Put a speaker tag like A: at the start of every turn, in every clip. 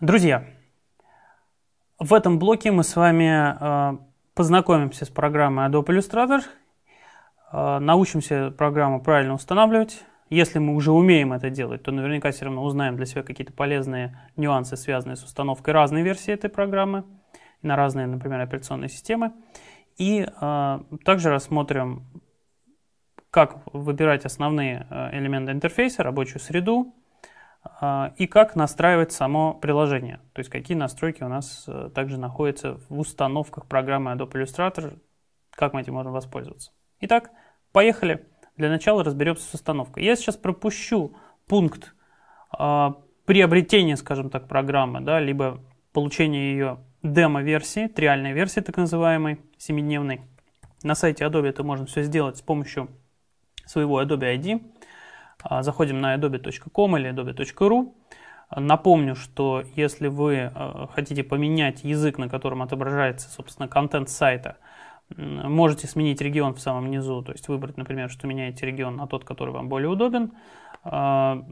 A: Друзья, в этом блоке мы с вами э, познакомимся с программой Adobe Illustrator, э, научимся программу правильно устанавливать. Если мы уже умеем это делать, то наверняка все равно узнаем для себя какие-то полезные нюансы, связанные с установкой разной версии этой программы на разные, например, операционные системы. И э, также рассмотрим, как выбирать основные э, элементы интерфейса, рабочую среду, а, и как настраивать само приложение, то есть какие настройки у нас э, также находятся в установках программы Adobe Illustrator, как мы этим можем воспользоваться. Итак, поехали. Для начала разберемся с установкой. Я сейчас пропущу пункт э, приобретения, скажем так, программы, да, либо получения ее демо-версии, триальной версии, так называемой, семидневной. На сайте Adobe это можно все сделать с помощью своего Adobe ID. А, заходим на adobe.com или adobe.ru. Напомню, что если вы э, хотите поменять язык, на котором отображается, собственно, контент сайта, можете сменить регион в самом низу, то есть выбрать, например, что меняете регион на тот, который вам более удобен. А,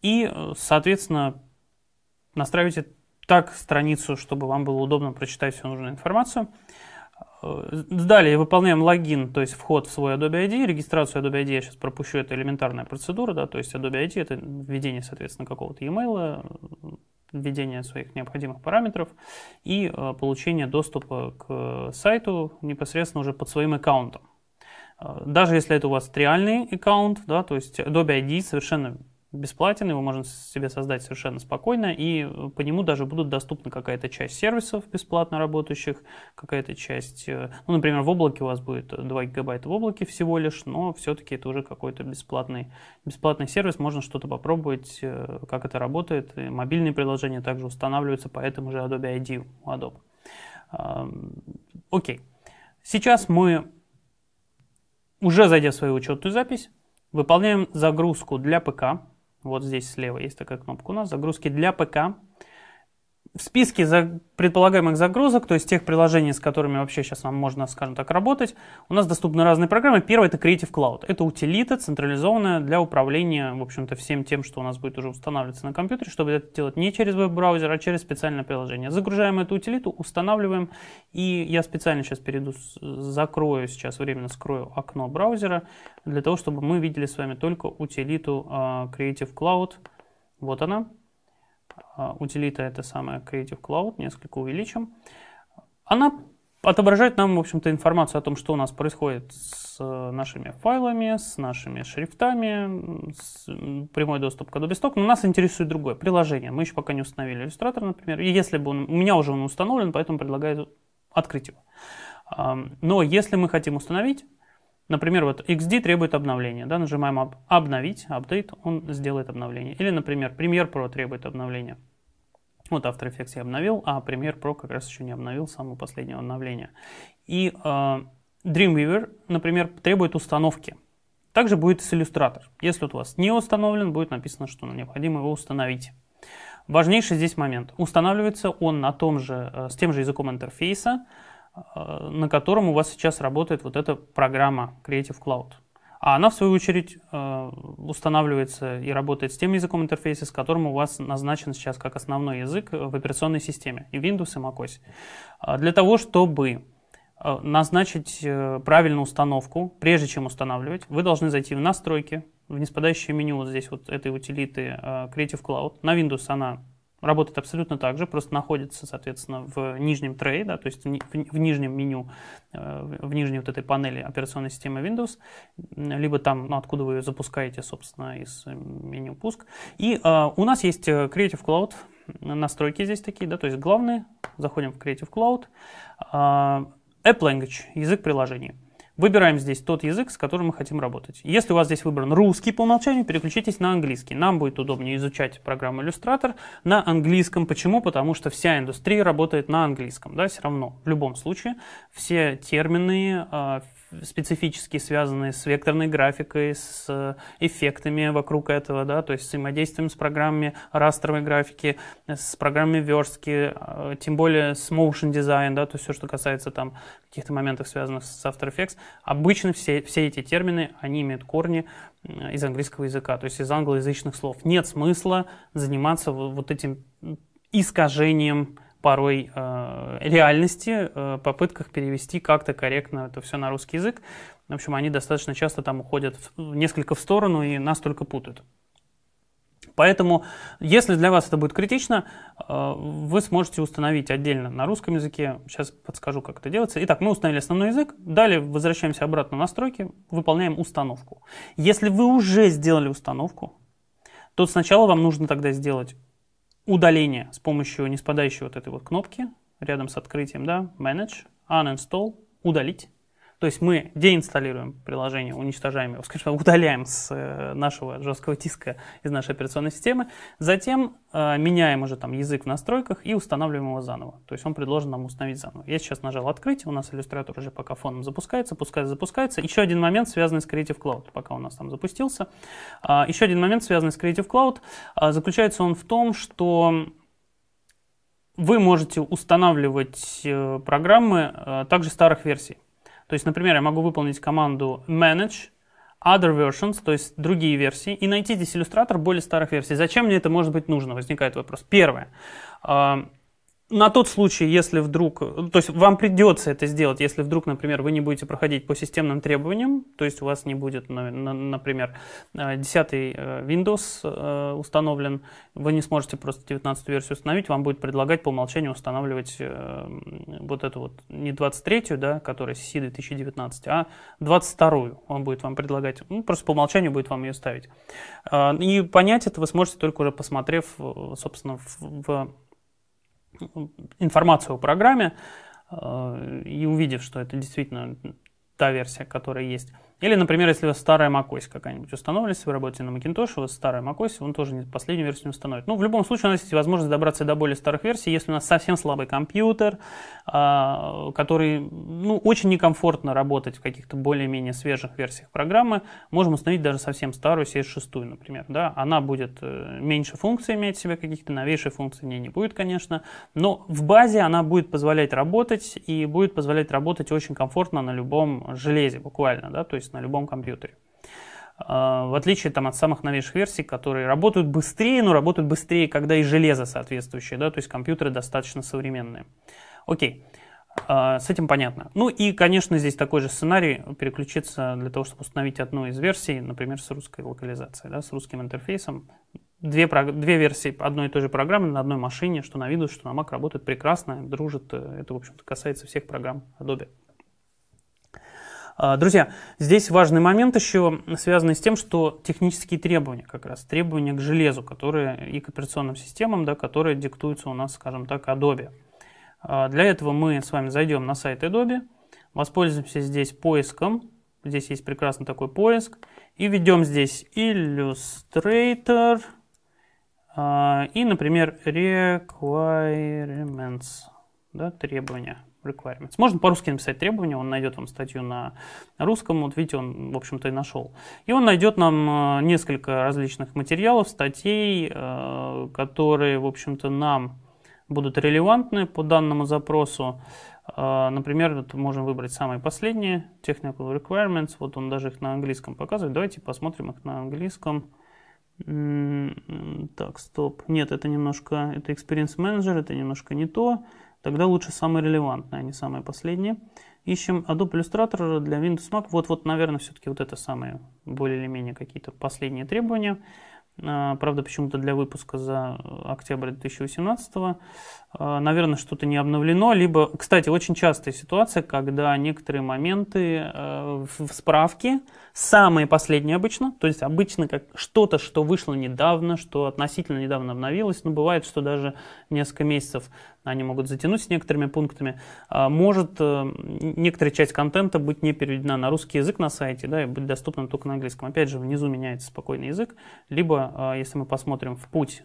A: и, соответственно, настраивайте так страницу, чтобы вам было удобно прочитать всю нужную информацию. Э, далее выполняем логин, то есть вход в свой Adobe ID, регистрацию Adobe ID, я сейчас пропущу, это элементарная процедура, да, то есть Adobe ID это введение, соответственно, какого-то e-mail, э, введение своих необходимых параметров и э, получение доступа к сайту непосредственно уже под своим аккаунтом. Даже если это у вас реальный аккаунт, да, то есть Adobe ID совершенно бесплатен, его можно себе создать совершенно спокойно, и э, по нему даже будут доступны какая-то часть сервисов бесплатно работающих, какая-то часть, э, ну, например, в облаке у вас будет 2 гигабайта в облаке всего лишь, но все-таки это уже какой-то бесплатный, бесплатный сервис, можно что-то попробовать, э, как это работает, и мобильные приложения также устанавливаются по этому же Adobe ID у Adobe. Окей. Okay. Сейчас мы, уже зайдя в свою учетную запись, выполняем загрузку для ПК вот здесь слева есть такая кнопка у нас. Загрузки для ПК в списке за предполагаемых загрузок, то есть тех приложений, с которыми вообще сейчас нам можно, скажем так, работать, у нас доступны разные программы. Первое это Creative Cloud. Это утилита, централизованная для управления, в общем-то, всем тем, что у нас будет уже устанавливаться на компьютере, чтобы это делать не через веб-браузер, а через специальное приложение. Загружаем эту утилиту, устанавливаем, и я специально сейчас перейду, закрою сейчас, временно скрою окно браузера, для того, чтобы мы видели с вами только утилиту а, Creative Cloud. Вот она, а, утилита это самая Creative Cloud, несколько увеличим. Она отображает нам, в общем-то, информацию о том, что у нас происходит с э, нашими файлами, с нашими шрифтами, с прямой доступ к Adobe Stock. Но нас интересует другое приложение. Мы еще пока не установили иллюстратор, например. И если бы он, у меня уже он установлен, поэтому предлагаю открыть его. Но если мы хотим установить, Например, вот XD требует обновления. Да, нажимаем «Обновить», «Update», он сделает обновление. Или, например, Premiere Pro требует обновления. Вот After Effects я обновил, а Premiere Pro как раз еще не обновил самого последнего обновления. И э, Dreamweaver, например, требует установки. Также будет с Illustrator. Если вот у вас не установлен, будет написано, что необходимо его установить. Важнейший здесь момент. Устанавливается он на том же, э, с тем же языком интерфейса, Э, на котором у вас сейчас работает вот эта программа Creative Cloud. А она, в свою очередь, э, устанавливается и работает с тем языком интерфейса, с которым у вас назначен сейчас как основной язык э, в операционной системе, и Windows, и macOS. А для того, чтобы назначить правильную установку, прежде чем устанавливать, вы должны зайти в настройки, в неспадающее меню вот здесь вот этой утилиты Creative Cloud. На Windows она работает абсолютно так же, просто находится, соответственно, в нижнем трее, да, то есть в, в, в нижнем меню, э, в нижней вот этой панели операционной системы Windows, либо там, ну, откуда вы ее запускаете, собственно, из э, меню пуск. И э, у нас есть э, Creative Cloud, настройки здесь такие, да, то есть главные, заходим в Creative Cloud, э, App Language, язык приложения. Выбираем здесь тот язык, с которым мы хотим работать. Если у вас здесь выбран русский по умолчанию, переключитесь на английский. Нам будет удобнее изучать программу Illustrator на английском. Почему? Потому что вся индустрия работает на английском. Да, все равно, в любом случае, все термины, а, специфические, связанные с векторной графикой, с э, эффектами вокруг этого, да, то есть взаимодействием с программами растровой графики, с программами верстки, э, тем более с motion дизайн, да, то есть все, что касается там каких-то моментов, связанных с After Effects. Обычно все, все эти термины, они имеют корни из английского языка, то есть из англоязычных слов. Нет смысла заниматься вот этим искажением порой э, реальности, э, попытках перевести как-то корректно это все на русский язык. В общем, они достаточно часто там уходят в, несколько в сторону и нас только путают. Поэтому, если для вас это будет критично, э, вы сможете установить отдельно на русском языке. Сейчас подскажу, как это делается. Итак, мы установили основной язык. Далее возвращаемся обратно в настройки, выполняем установку. Если вы уже сделали установку, то сначала вам нужно тогда сделать удаление с помощью неспадающей вот этой вот кнопки рядом с открытием, да, Manage, Uninstall, удалить. То есть мы деинсталируем приложение, уничтожаем его, скажем, удаляем с э, нашего жесткого диска из нашей операционной системы, затем э, меняем уже там язык в настройках и устанавливаем его заново. То есть он предложен нам установить заново. Я сейчас нажал «Открыть», у нас иллюстратор уже пока фоном запускается, пускай запускается. Еще один момент, связанный с Creative Cloud, пока у нас там запустился. Э, еще один момент, связанный с Creative Cloud, э, заключается он в том, что вы можете устанавливать э, программы э, также старых версий. То есть, например, я могу выполнить команду manage, other versions, то есть другие версии, и найти здесь иллюстратор более старых версий. Зачем мне это может быть нужно, возникает вопрос. Первое на тот случай, если вдруг, то есть вам придется это сделать, если вдруг, например, вы не будете проходить по системным требованиям, то есть у вас не будет, например, 10 э, э, Windows э, установлен, вы не сможете просто 19 версию установить, вам будет предлагать по умолчанию устанавливать вот эту вот, не 23-ю, да, которая CC 2019, а 22-ю он будет вам предлагать, ну, просто по умолчанию будет вам ее ставить. И понять это вы сможете только уже посмотрев, собственно, в информацию о программе э, и увидев, что это действительно та версия, которая есть, или, например, если у вас старая macOS какая-нибудь установилась, вы работаете на Macintosh, у вас старая macOS, он тоже не последнюю версию не установит. Ну, в любом случае, у нас есть возможность добраться до более старых версий, если у нас совсем слабый компьютер, а, который, ну, очень некомфортно работать в каких-то более-менее свежих версиях программы, можем установить даже совсем старую, CS6, например, да, она будет э, меньше функций иметь в себе каких-то, новейших функции в ней не будет, конечно, но в базе она будет позволять работать и будет позволять работать очень комфортно на любом железе буквально, да, то есть используется на любом компьютере. А, в отличие там, от самых новейших версий, которые работают быстрее, но работают быстрее, когда и железо соответствующее, да, то есть компьютеры достаточно современные. Окей, а, с этим понятно. Ну и, конечно, здесь такой же сценарий переключиться для того, чтобы установить одну из версий, например, с русской локализацией, да, с русским интерфейсом. Две, две версии одной и той же программы на одной машине, что на Windows, что на Mac, работают прекрасно, дружат. Э, это, в общем-то, касается всех программ Adobe. А, друзья, здесь важный момент еще связанный с тем, что технические требования как раз, требования к железу, которые и к операционным системам, да, которые диктуются у нас, скажем так, Adobe. А, для этого мы с вами зайдем на сайт Adobe, воспользуемся здесь поиском, здесь есть прекрасный такой поиск, и введем здесь Illustrator а, и, например, Requirements, да, требования requirements. Можно по-русски написать требования, он найдет вам статью на русском, вот видите, он, в общем-то, и нашел. И он найдет нам э, несколько различных материалов, статей, э, которые, в общем-то, нам будут релевантны по данному запросу. Э, например, вот можем выбрать самые последние, Technical Requirements, вот он даже их на английском показывает. Давайте посмотрим их на английском. Так, стоп. Нет, это немножко, это Experience Manager, это немножко не то. Тогда лучше самые релевантные, а не самые последние. Ищем Adobe Illustrator для Windows Mac. Вот, вот наверное, все-таки вот это самые более или менее какие-то последние требования. А, правда, почему-то для выпуска за октябрь 2018. А, наверное, что-то не обновлено. Либо, кстати, очень частая ситуация, когда некоторые моменты э, в справке самые последние обычно, то есть обычно как что-то, что вышло недавно, что относительно недавно обновилось, но бывает, что даже несколько месяцев они могут затянуть с некоторыми пунктами, а, может э, некоторая часть контента быть не переведена на русский язык на сайте, да, и быть доступна только на английском. Опять же, внизу меняется спокойный язык, либо, а, если мы посмотрим в путь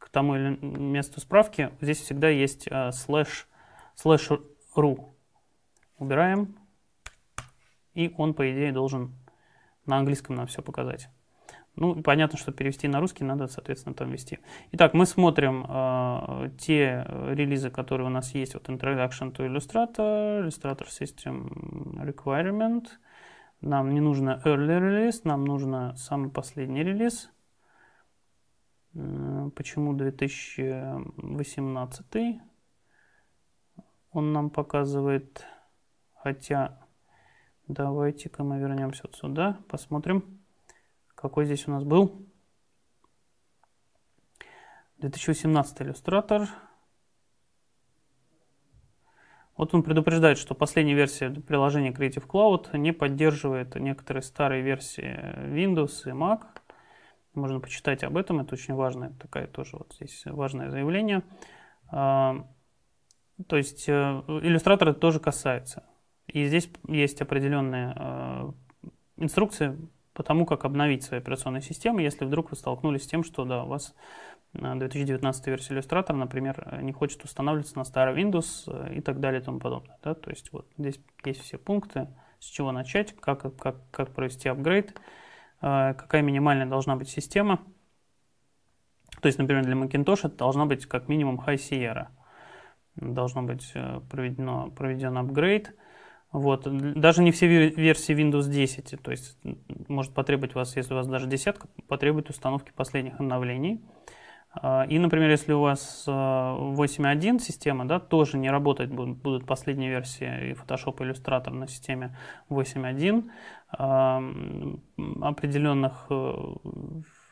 A: к тому или месту справки, здесь всегда есть а, слэш, слэш ру. Убираем, и он, по идее, должен на английском нам все показать. Ну, понятно, что перевести на русский надо, соответственно, там вести. Итак, мы смотрим э, те релизы, которые у нас есть. Вот Introduction to Illustrator, Illustrator System Requirement. Нам не нужно early Release, нам нужно самый последний релиз. Почему 2018? Он нам показывает, хотя Давайте-ка мы вернемся вот сюда, посмотрим, какой здесь у нас был. 2018 иллюстратор. Вот он предупреждает, что последняя версия приложения Creative Cloud не поддерживает некоторые старые версии Windows и Mac. Можно почитать об этом, это очень важное, такая тоже вот здесь важное заявление. А, то есть э, иллюстратор это тоже касается. И здесь есть определенные э, инструкции по тому, как обновить свои операционные системы, если вдруг вы столкнулись с тем, что да, у вас 2019 э, версия Illustrator, например, не хочет устанавливаться на старый Windows э, и так далее и тому подобное. Да? То есть вот здесь есть все пункты, с чего начать, как, как, как провести апгрейд, какая минимальная должна быть система. То есть, например, для Macintosh это должна быть как минимум High Sierra. Должно быть проведено, проведен апгрейд. Вот. Даже не все версии Windows 10. То есть может потребовать вас, если у вас даже десятка, потребует установки последних обновлений. А, и, например, если у вас 8.1 а, система, да, тоже не работать будут последние версии и Photoshop, и Illustrator на системе 8.1. А, определенных э,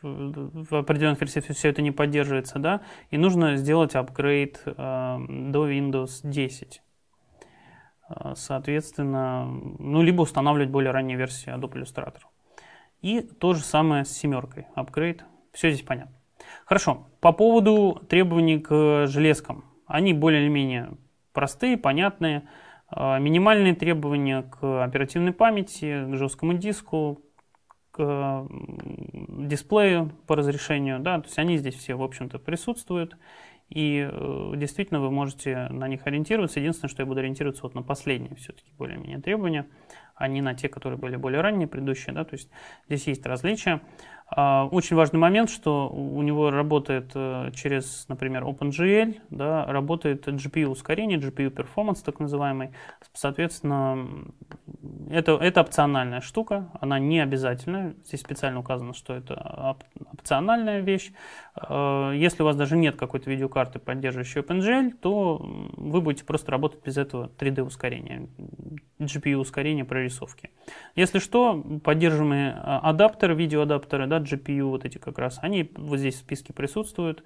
A: в определенных версиях все это не поддерживается, да, и нужно сделать апгрейд до Windows 10. А, соответственно, ну, либо устанавливать более ранние версии Adobe Illustrator. И то же самое с семеркой, апгрейд, все здесь понятно. Хорошо, по поводу требований к железкам. Они более менее простые, понятные. А, минимальные требования к оперативной памяти, к жесткому диску, к дисплею по разрешению, да, то есть они здесь все, в общем-то, присутствуют. И э, действительно вы можете на них ориентироваться. Единственное, что я буду ориентироваться вот на последние все-таки более-менее требования, а не на те, которые были более ранние, предыдущие. Да? То есть здесь есть различия. А, очень важный момент, что у него работает э, через, например, OpenGL, да, работает GPU-ускорение, GPU-перформанс так называемый. Соответственно, это, это опциональная штука, она не обязательная. Здесь специально указано, что это опциональная вещь. Э, если у вас даже нет какой-то видеокарты, поддерживающей OpenGL, то вы будете просто работать без этого 3D-ускорения, GPU-ускорения прорисовки. Если что, поддерживаемые э, адаптеры, видеоадаптеры, да, GPU, вот эти как раз, они вот здесь в списке присутствуют.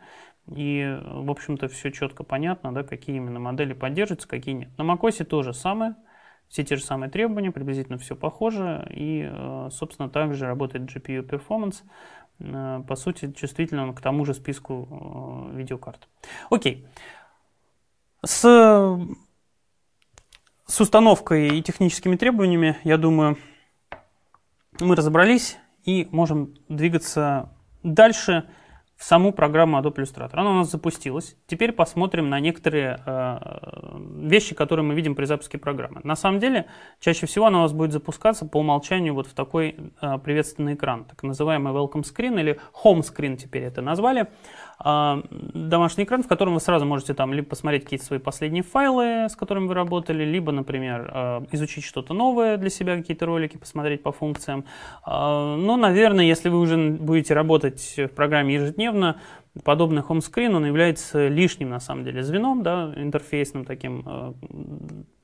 A: И, в общем-то, все четко понятно, да, какие именно модели поддерживаются, какие нет. На macOS то же самое, все те же самые требования, приблизительно все похоже. И, э, собственно, также работает GPU Performance. Э, по сути, чувствителен к тому же списку э, видеокарт. Окей. С, с установкой и техническими требованиями, я думаю, мы разобрались и можем двигаться дальше в саму программу Adobe Illustrator. Она у нас запустилась. Теперь посмотрим на некоторые э, э вещи, которые мы видим при запуске программы. На самом деле, чаще всего она у вас будет запускаться по умолчанию вот в такой э, приветственный экран, так называемый Welcome Screen или Home Screen теперь это назвали. А, домашний экран, в котором вы сразу можете там либо посмотреть какие-то свои последние файлы, с которыми вы работали, либо, например, а, изучить что-то новое для себя, какие-то ролики посмотреть по функциям. А, Но, ну, наверное, если вы уже будете работать в программе ежедневно, подобный хомскрин, он является лишним, на самом деле, звеном, да, интерфейсным таким,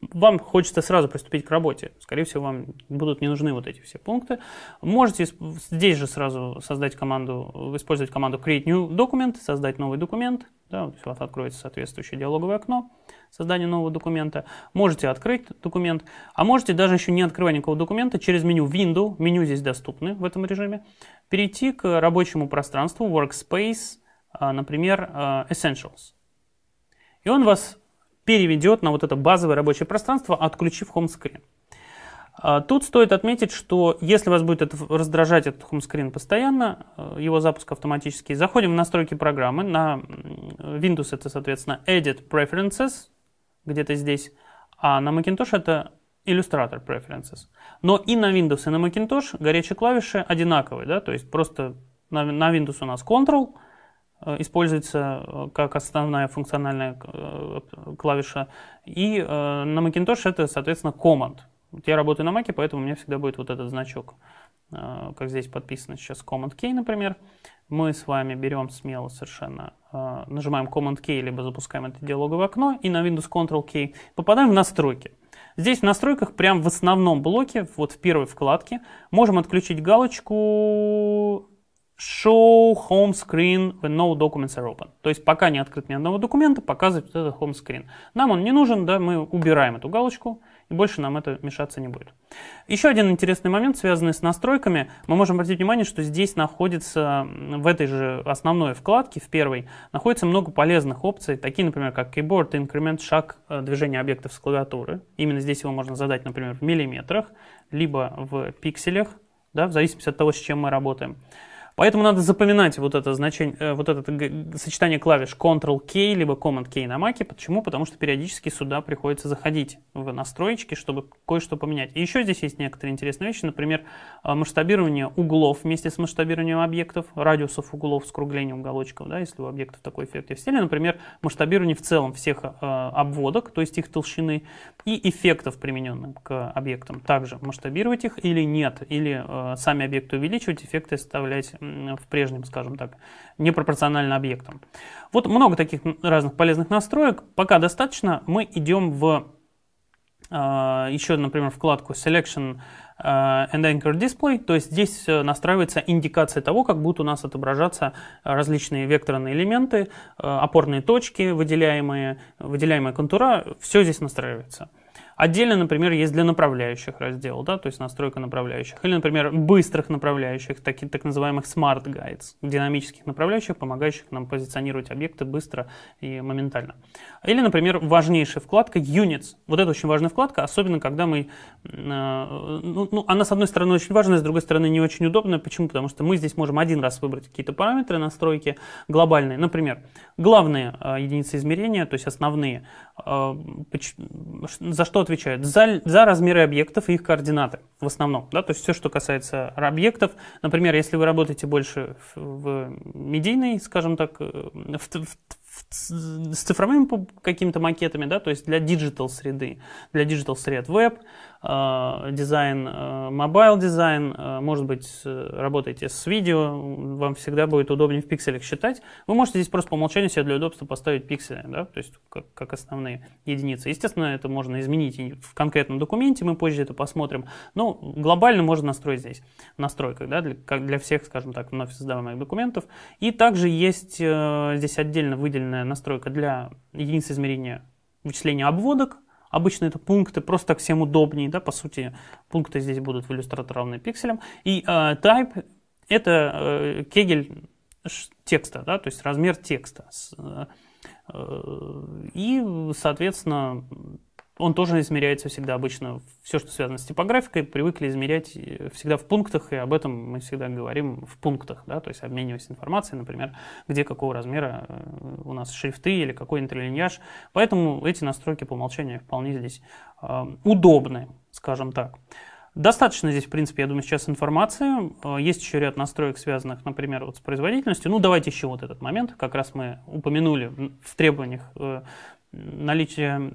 A: вам хочется сразу приступить к работе. Скорее всего, вам будут не нужны вот эти все пункты. Можете здесь же сразу создать команду, использовать команду create new document, создать новый документ. Да, вот у вас откроется соответствующее диалоговое окно создания нового документа. Можете открыть документ, а можете даже еще не открывая никакого документа, через меню Window, меню здесь доступны в этом режиме, перейти к рабочему пространству Workspace, а, например, а, Essentials. И он вас переведет на вот это базовое рабочее пространство, отключив хомскрин. А, тут стоит отметить, что если вас будет это раздражать этот хомскрин постоянно, э, его запуск автоматически, заходим в настройки программы, на Windows это, соответственно, Edit Preferences, где-то здесь, а на Macintosh это Illustrator Preferences. Но и на Windows, и на Macintosh горячие клавиши одинаковые, да, то есть просто на, на Windows у нас Ctrl, Э, используется э, как основная функциональная э, клавиша. И на Macintosh это, соответственно, Command. Вот я работаю на Маке, поэтому у меня всегда будет вот этот значок, как здесь подписано сейчас Command K, например. Мы с вами берем смело совершенно, нажимаем Command K, либо запускаем это диалоговое окно, и на Windows Ctrl K попадаем в настройки. Здесь в настройках, прям в основном блоке, вот в первой вкладке, можем отключить галочку show home screen when no documents are open. То есть пока не открыт ни одного документа, показывать вот этот home screen. Нам он не нужен, да, мы убираем эту галочку, и больше нам это мешаться не будет. Еще один интересный момент, связанный с настройками. Мы можем обратить внимание, что здесь находится, в этой же основной вкладке, в первой, находится много полезных опций, такие, например, как keyboard, инкремент, шаг э, движения объектов с клавиатуры. Именно здесь его можно задать, например, в миллиметрах, либо в пикселях, да, в зависимости от того, с чем мы работаем. Поэтому надо запоминать вот это значение, э, вот это сочетание клавиш Ctrl-K либо Command-K на маке. Почему? Потому что периодически сюда приходится заходить в настройки, чтобы кое-что поменять. И еще здесь есть некоторые интересные вещи, например, э, масштабирование углов вместе с масштабированием объектов, радиусов углов, скругление уголочков, да, если у объектов такой эффект есть. Или, например, масштабирование в целом всех э, обводок, то есть их толщины, и эффектов, примененных к объектам. Также масштабировать их или нет, или сами объекты увеличивать, эффекты оставлять в прежнем, скажем так, непропорционально объектам. Вот много таких разных полезных настроек. Пока достаточно. Мы идем в а, еще, например, вкладку Selection а, and Anchor Display, то есть здесь э, настраивается индикация того, как будут у нас отображаться различные векторные элементы, э, опорные точки, выделяемые, выделяемая контура, все здесь настраивается. Отдельно, например, есть для направляющих раздел, да, то есть настройка направляющих. Или, например, быстрых направляющих, таки, так называемых Smart Guides, динамических направляющих, помогающих нам позиционировать объекты быстро и моментально. Или, например, важнейшая вкладка Units. Вот это очень важная вкладка, особенно когда мы... Э, ну, ну, она, с одной стороны, очень важная, с другой стороны, не очень удобная. Почему? Потому что мы здесь можем один раз выбрать какие-то параметры настройки глобальные. Например, главные э, единицы измерения, то есть основные, а, за что отвечают? За, за размеры объектов и их координаты в основном. Да? То есть все, что касается объектов. Например, если вы работаете больше в медийной, скажем так, э, в, в, с цифровыми какими-то макетами, да, то есть для диджитал среды, для диджитал сред веб, Э, дизайн, э, мобайл дизайн, э, может быть, работаете с видео, вам всегда будет удобнее в пикселях считать. Вы можете здесь просто по умолчанию себе для удобства поставить пиксели, да, то есть как, как основные единицы. Естественно, это можно изменить в конкретном документе, мы позже это посмотрим. Но глобально можно настроить здесь, в настройках, да, для, как для всех, скажем так, вновь создаваемых документов. И также есть здесь отдельно выделенная настройка для единицы измерения вычисления обводок, Обычно это пункты, просто так всем удобнее, да, по сути, пункты здесь будут в Illustrator равны пикселям. И э, type – это э, кегель текста, да, то есть размер текста. Э, э, и, соответственно, он тоже измеряется всегда обычно. Все, что связано с типографикой, привыкли измерять э, всегда в пунктах, и об этом мы всегда говорим в пунктах, да, то есть обмениваясь информацией, например, где какого размера э, у нас шрифты или какой интерлиньяж. Поэтому эти настройки по умолчанию вполне здесь э, удобны, скажем так. Достаточно здесь, в принципе, я думаю, сейчас информации. Э, есть еще ряд настроек, связанных, например, вот с производительностью. Ну, давайте еще вот этот момент. Как раз мы упомянули в требованиях наличие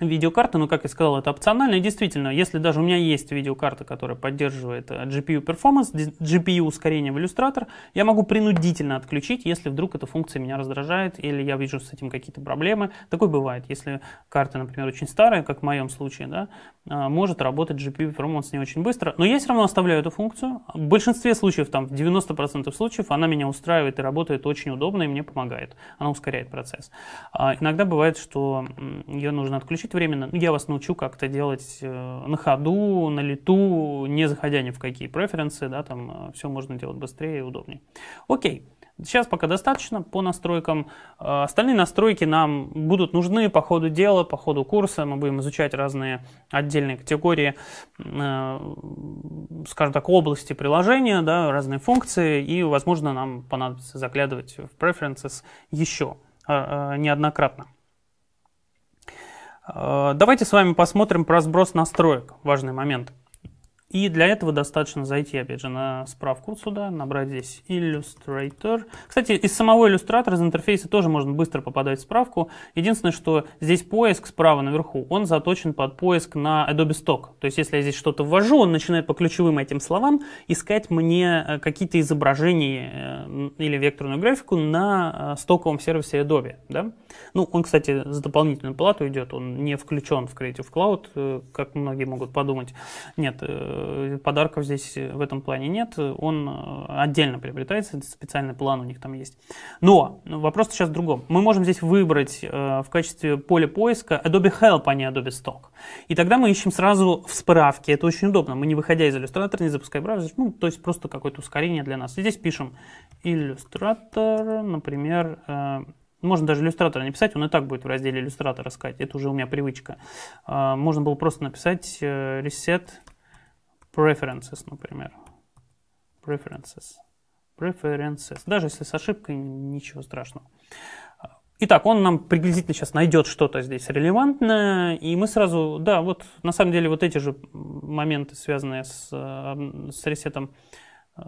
A: видеокарты, но как я сказал, это опционально. И действительно, если даже у меня есть видеокарта, которая поддерживает GPU Performance, GPU ускорение в Illustrator, я могу принудительно отключить, если вдруг эта функция меня раздражает или я вижу с этим какие-то проблемы. Такое бывает, если карта, например, очень старая, как в моем случае, да, а, может работать GPU Performance не очень быстро, но я все равно оставляю эту функцию. В большинстве случаев, там, в 90% случаев она меня устраивает и работает очень удобно и мне помогает. Она ускоряет процесс. А иногда бывает, что ее нужно отключить, ограничить временно, ну, я вас научу как-то делать э, на ходу, на лету, не заходя ни в какие преференсы, да, там э, все можно делать быстрее и удобнее. Окей. Сейчас пока достаточно по настройкам. Э, остальные настройки нам будут нужны по ходу дела, по ходу курса. Мы будем изучать разные отдельные категории, скажем так, области приложения, да, разные функции. И, возможно, нам понадобится заглядывать в preferences еще неоднократно. Э, давайте с вами посмотрим про сброс настроек. Важный момент. И для этого достаточно зайти, опять же, на справку вот сюда, набрать здесь Illustrator. Кстати, из самого Illustrator, из интерфейса тоже можно быстро попадать в справку. Единственное, что здесь поиск справа наверху, он заточен под поиск на Adobe Stock. То есть, если я здесь что-то ввожу, он начинает по ключевым этим словам искать мне э, какие-то изображения э, или векторную графику на э, стоковом сервисе Adobe. Да? Ну, он, кстати, за дополнительную плату идет, он не включен в Creative Cloud, как многие могут подумать. Нет, Э, подарков здесь э, в этом плане нет. Он э, отдельно приобретается, специальный план у них там есть. Но ну, вопрос сейчас в другом. Мы можем здесь выбрать в качестве поля поиска Adobe Help, а не Adobe Stock. И тогда мы ищем сразу в справке. Это очень удобно. Мы не выходя из иллюстратора, не запуская браузер, ну, то есть просто какое-то ускорение для нас. И здесь пишем иллюстратор, например, можно даже иллюстратор написать, он и так будет в разделе иллюстратор искать. Это уже у меня привычка. Можно было просто написать reset preferences, например. Preferences. Preferences. Даже если с ошибкой, ничего страшного. Итак, он нам приблизительно сейчас найдет что-то здесь релевантное, и мы сразу, да, вот на самом деле вот эти же моменты, связанные с, с ресетом, э,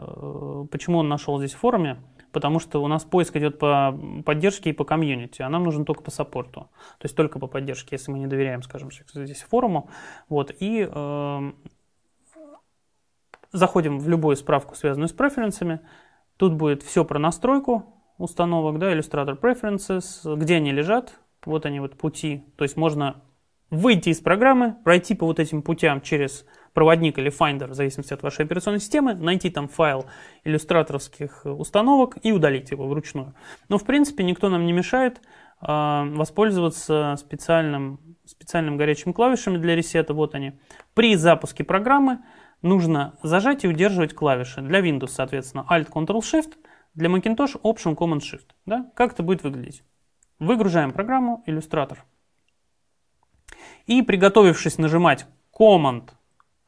A: почему он нашел здесь в форуме, потому что у нас поиск идет по поддержке и по комьюнити, а нам нужен только по саппорту, то есть только по поддержке, если мы не доверяем, скажем, здесь форуму. Вот, и э, Заходим в любую справку, связанную с преференсами. Тут будет все про настройку установок, да, Illustrator Preferences, где они лежат, вот они вот пути. То есть можно выйти из программы, пройти по вот этим путям через проводник или Finder, в зависимости от вашей операционной системы, найти там файл иллюстраторских установок и удалить его вручную. Но, в принципе, никто нам не мешает э, воспользоваться специальным, специальным горячими клавишами для ресета, вот они. При запуске программы нужно зажать и удерживать клавиши. Для Windows, соответственно, Alt, Ctrl, Shift, для Macintosh Option, Command, Shift. Да? Как это будет выглядеть? Выгружаем программу Illustrator. И приготовившись нажимать Command,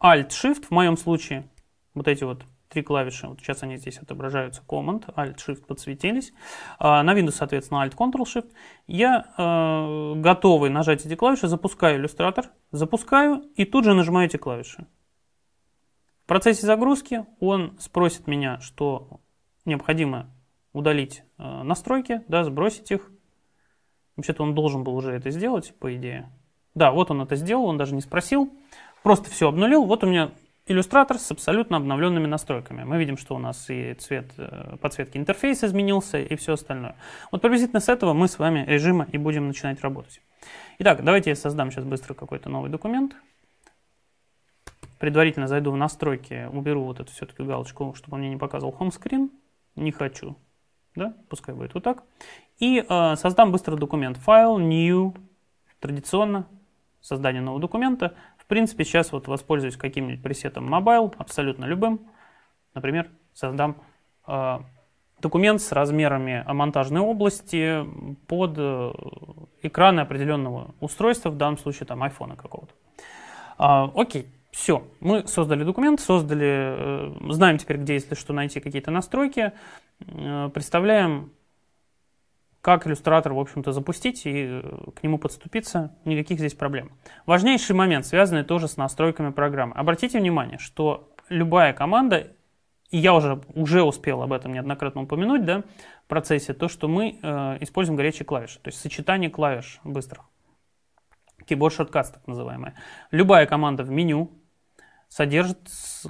A: Alt, Shift, в моем случае, вот эти вот три клавиши, вот сейчас они здесь отображаются, Command, Alt, Shift подсветились, а на Windows, соответственно, Alt, Ctrl, Shift, я э, готовый нажать эти клавиши, запускаю Illustrator, запускаю и тут же нажимаю эти клавиши процессе загрузки он спросит меня, что необходимо удалить э, настройки, да, сбросить их. Вообще-то он должен был уже это сделать, по идее. Да, вот он это сделал, он даже не спросил. Просто все обнулил. Вот у меня иллюстратор с абсолютно обновленными настройками. Мы видим, что у нас и цвет э, подсветки интерфейса изменился, и все остальное. Вот приблизительно с этого мы с вами режима и будем начинать работать. Итак, давайте я создам сейчас быстро какой-то новый документ предварительно зайду в настройки, уберу вот эту все-таки галочку, чтобы он мне не показывал home screen. Не хочу. Да? Пускай будет вот так. И э, создам быстро документ. Файл, new, традиционно, создание нового документа. В принципе, сейчас вот воспользуюсь каким-нибудь пресетом mobile, абсолютно любым. Например, создам э, документ с размерами э, монтажной области под э, экраны определенного устройства, в данном случае там айфона какого-то. Э, окей. Все, мы создали документ, создали, э, знаем теперь, где, если что, найти какие-то настройки, э, представляем, как иллюстратор, в общем-то, запустить и э, к нему подступиться, никаких здесь проблем. Важнейший момент, связанный тоже с настройками программы. Обратите внимание, что любая команда, и я уже, уже успел об этом неоднократно упомянуть, да, в процессе, то, что мы э, используем горячие клавиши, то есть сочетание клавиш быстрых. Keyboard Shortcuts, так называемое. Любая команда в меню, содержит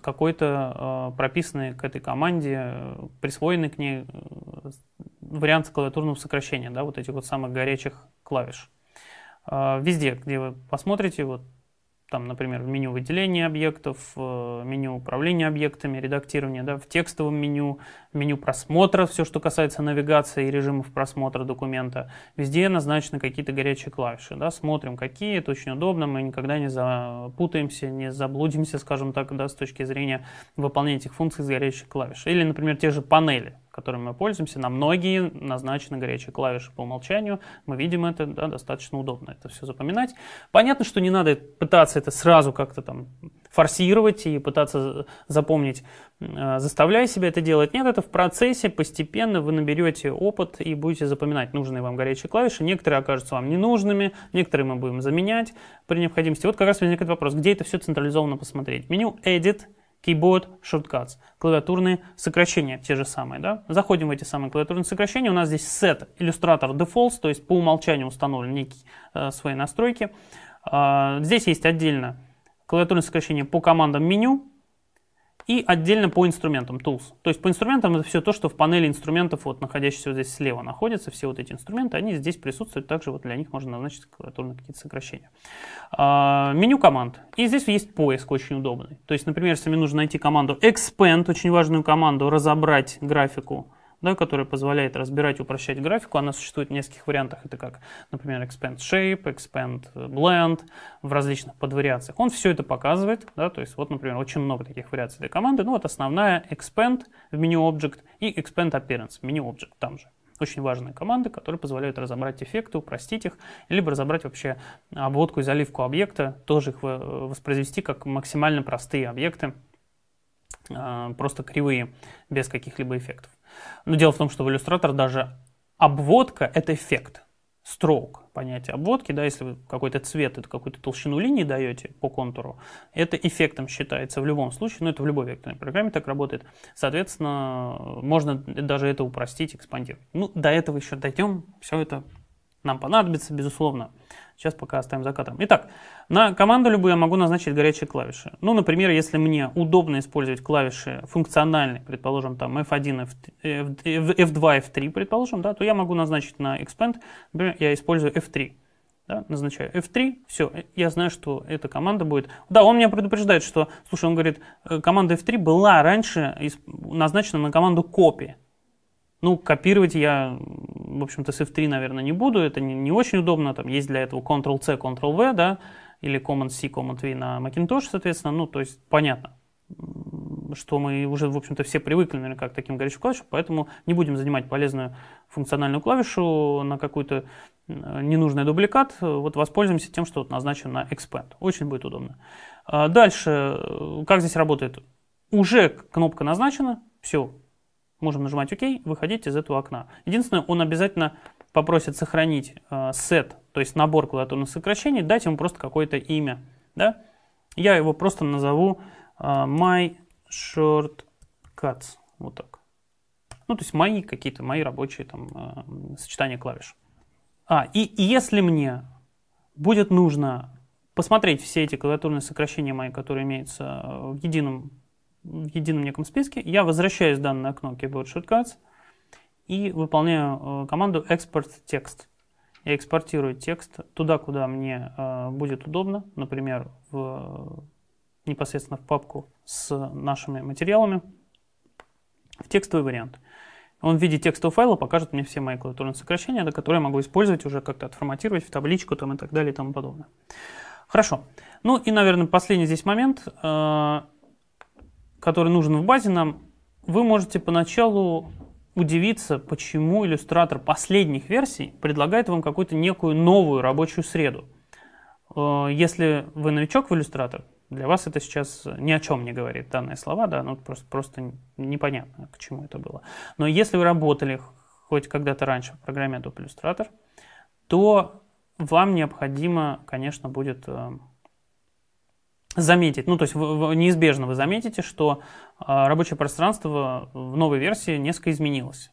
A: какой-то э, прописанный к этой команде, э, присвоенный к ней э, вариант клавиатурного сокращения, да, вот этих вот самых горячих клавиш. Везде, где вы посмотрите, вот там, например, в меню выделения объектов, в э, меню управления объектами, редактирования, да, в текстовом меню, в меню просмотра, все, что касается навигации и режимов просмотра документа, везде назначены какие-то горячие клавиши, да, смотрим, какие, это очень удобно, мы никогда не запутаемся, не заблудимся, скажем так, да, с точки зрения выполнения этих функций с горячих клавиш. Или, например, те же панели, которыми мы пользуемся, на многие назначены горячие клавиши по умолчанию. Мы видим это, да, достаточно удобно это все запоминать. Понятно, что не надо пытаться это сразу как-то там форсировать и пытаться запомнить, э, заставляя себя это делать. Нет, это в процессе, постепенно вы наберете опыт и будете запоминать нужные вам горячие клавиши. Некоторые окажутся вам ненужными, некоторые мы будем заменять при необходимости. Вот как раз возникает вопрос, где это все централизованно посмотреть. Меню Edit – keyboard shortcuts, клавиатурные сокращения те же самые. Да? Заходим в эти самые клавиатурные сокращения. У нас здесь set Illustrator Defaults, то есть по умолчанию установлены некие э, свои настройки. Э, здесь есть отдельно клавиатурные сокращения по командам меню, и отдельно по инструментам Tools. То есть по инструментам это все то, что в панели инструментов, вот находящиеся вот здесь слева находятся, все вот эти инструменты, они здесь присутствуют, также вот для них можно назначить клавиатурные какие-то сокращения. А, меню команд. И здесь есть поиск очень удобный. То есть, например, если мне нужно найти команду expand, очень важную команду, разобрать графику, да, которая позволяет разбирать и упрощать графику. Она существует в нескольких вариантах. Это как, например, Expand Shape, Expand Blend в различных подвариациях. Он все это показывает. Да, то есть вот, например, очень много таких вариаций для команды. Ну вот основная Expand в меню Object и Expand Appearance в меню Object там же очень важные команды, которые позволяют разобрать эффекты, упростить их, либо разобрать вообще обводку и заливку объекта, тоже их э, воспроизвести как максимально простые объекты, а, просто кривые, без каких-либо эффектов. Но дело в том, что в Illustrator даже обводка — это эффект. Stroke, понятие обводки, да, если вы какой-то цвет, это какую-то толщину линии даете по контуру, это эффектом считается в любом случае, но ну, это в любой векторной программе так работает. Соответственно, можно даже это упростить, экспандировать. Ну, до этого еще дойдем, все это нам понадобится, безусловно. Сейчас пока оставим за кадром. Итак, на команду любую я могу назначить горячие клавиши. Ну, например, если мне удобно использовать клавиши функциональные, предположим, там F1, э, э, F2, F3, предположим, да, то я могу назначить на expand, например, я использую F3. Да, назначаю F3, все, я знаю, что эта команда будет... Да, он меня предупреждает, что, слушай, он говорит, э, команда F3 была раньше назначена на команду copy. Ну, копировать я, в общем-то, с F3, наверное, не буду. Это не, не очень удобно. Там есть для этого Ctrl-C, Ctrl-V, да, или Command-C, Command-V на Macintosh, соответственно. Ну, то есть, понятно, что мы уже, в общем-то, все привыкли, наверное, как к таким горячим клавишам, поэтому не будем занимать полезную функциональную клавишу на какой-то ненужный дубликат. Вот воспользуемся тем, что вот назначен на Expand. Очень будет удобно. А дальше, э, как здесь работает? Уже кнопка назначена, все, Можем нажимать ОК, выходить из этого окна. Единственное, он обязательно попросит сохранить э, сет, то есть набор клавиатурных сокращений, дать ему просто какое-то имя. Да? Я его просто назову э, My Shortcuts. Вот так. Ну, то есть мои какие-то, мои рабочие там э, сочетания клавиш. А, и, и если мне будет нужно посмотреть все эти клавиатурные сокращения мои, которые имеются в едином едином неком списке, я возвращаюсь в данное окно Keyboard Shortcuts и выполняю э, команду экспорт текст. Я экспортирую текст туда, куда мне э, будет удобно, например, в, непосредственно в папку с нашими материалами, в текстовый вариант. Он в виде текстового файла покажет мне все мои клавиатурные сокращения, до которые я могу использовать уже как-то отформатировать в табличку там, и так далее и тому подобное. Хорошо. Ну и, наверное, последний здесь момент. Э, который нужен в базе нам, вы можете поначалу удивиться, почему иллюстратор последних версий предлагает вам какую-то некую новую рабочую среду. Э, если вы новичок в иллюстратор, для вас это сейчас ни о чем не говорит данные слова, да, ну просто, просто непонятно, к чему это было. Но если вы работали хоть когда-то раньше в программе Adobe Illustrator, то вам необходимо, конечно, будет э, заметить, ну то есть неизбежно вы заметите, что а, рабочее пространство в новой версии несколько изменилось.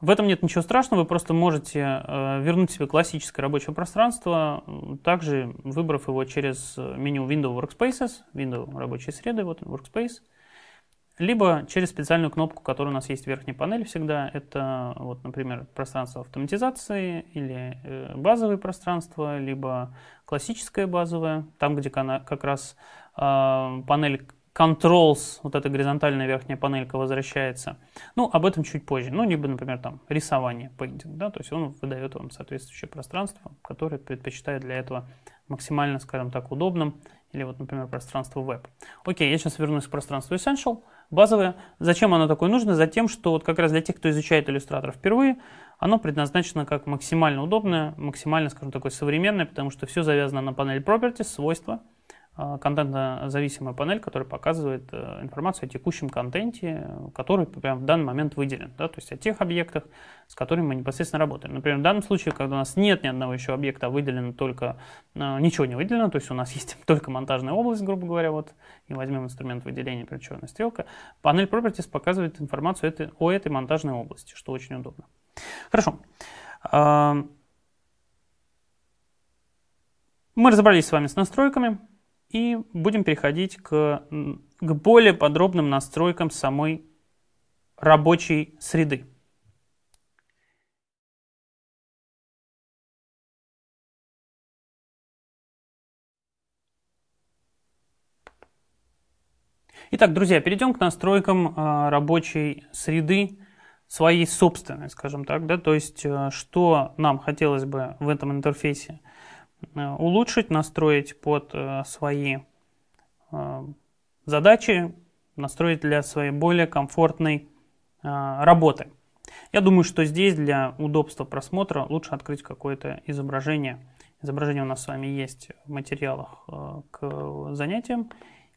A: В этом нет ничего страшного, вы просто можете а, вернуть себе классическое рабочее пространство, также выбрав его через меню Windows Workspaces, Windows рабочие среды, вот Workspace, либо через специальную кнопку, которая у нас есть в верхней панели всегда. Это, вот, например, пространство автоматизации или э, базовое пространство, либо классическое базовое, там, где как раз э, панель controls, вот эта горизонтальная верхняя панелька возвращается. Ну, об этом чуть позже. Ну, либо, например, там рисование, painting, да, то есть он выдает вам соответствующее пространство, которое предпочитает для этого максимально, скажем так, удобным, или вот, например, пространство веб. Окей, я сейчас вернусь к пространству Essential базовое. Зачем оно такое нужно? Затем, что вот как раз для тех, кто изучает иллюстратор впервые, оно предназначено как максимально удобное, максимально, скажем, такое современное, потому что все завязано на панель Properties, свойства, а, контентно зависимая панель, которая показывает э, информацию о текущем контенте, который прямо в данный момент выделен, да, то есть о тех объектах, с которыми мы непосредственно работаем. Например, в данном случае, когда у нас нет ни одного еще объекта, а выделено только, а, ничего не выделено, то есть у нас есть только монтажная область, грубо говоря, вот, и возьмем инструмент выделения, прям черная стрелка, панель Properties показывает информацию о этой монтажной области, что очень удобно. Хорошо. А, мы разобрались с вами с настройками. И будем переходить к, к более подробным настройкам самой рабочей среды. Итак, друзья, перейдем к настройкам э, рабочей среды своей собственной, скажем так, да, то есть э, что нам хотелось бы в этом интерфейсе Э, улучшить, настроить под э, свои э, задачи, настроить для своей более комфортной работы. Я думаю, что здесь для удобства просмотра лучше открыть какое-то изображение. Изображение у нас с вами есть в материалах к занятиям,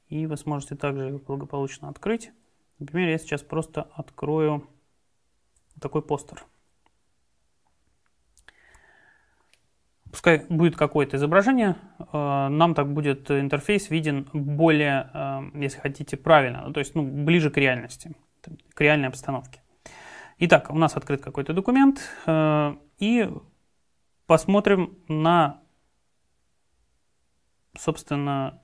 A: и вы сможете также его благополучно открыть. Например, я сейчас просто открою такой постер. Пускай будет какое-то изображение, э, нам так будет интерфейс виден более, э, если хотите, правильно, ну, то есть ну, ближе к реальности, к реальной обстановке. Итак, у нас открыт какой-то документ, э, и посмотрим на, собственно,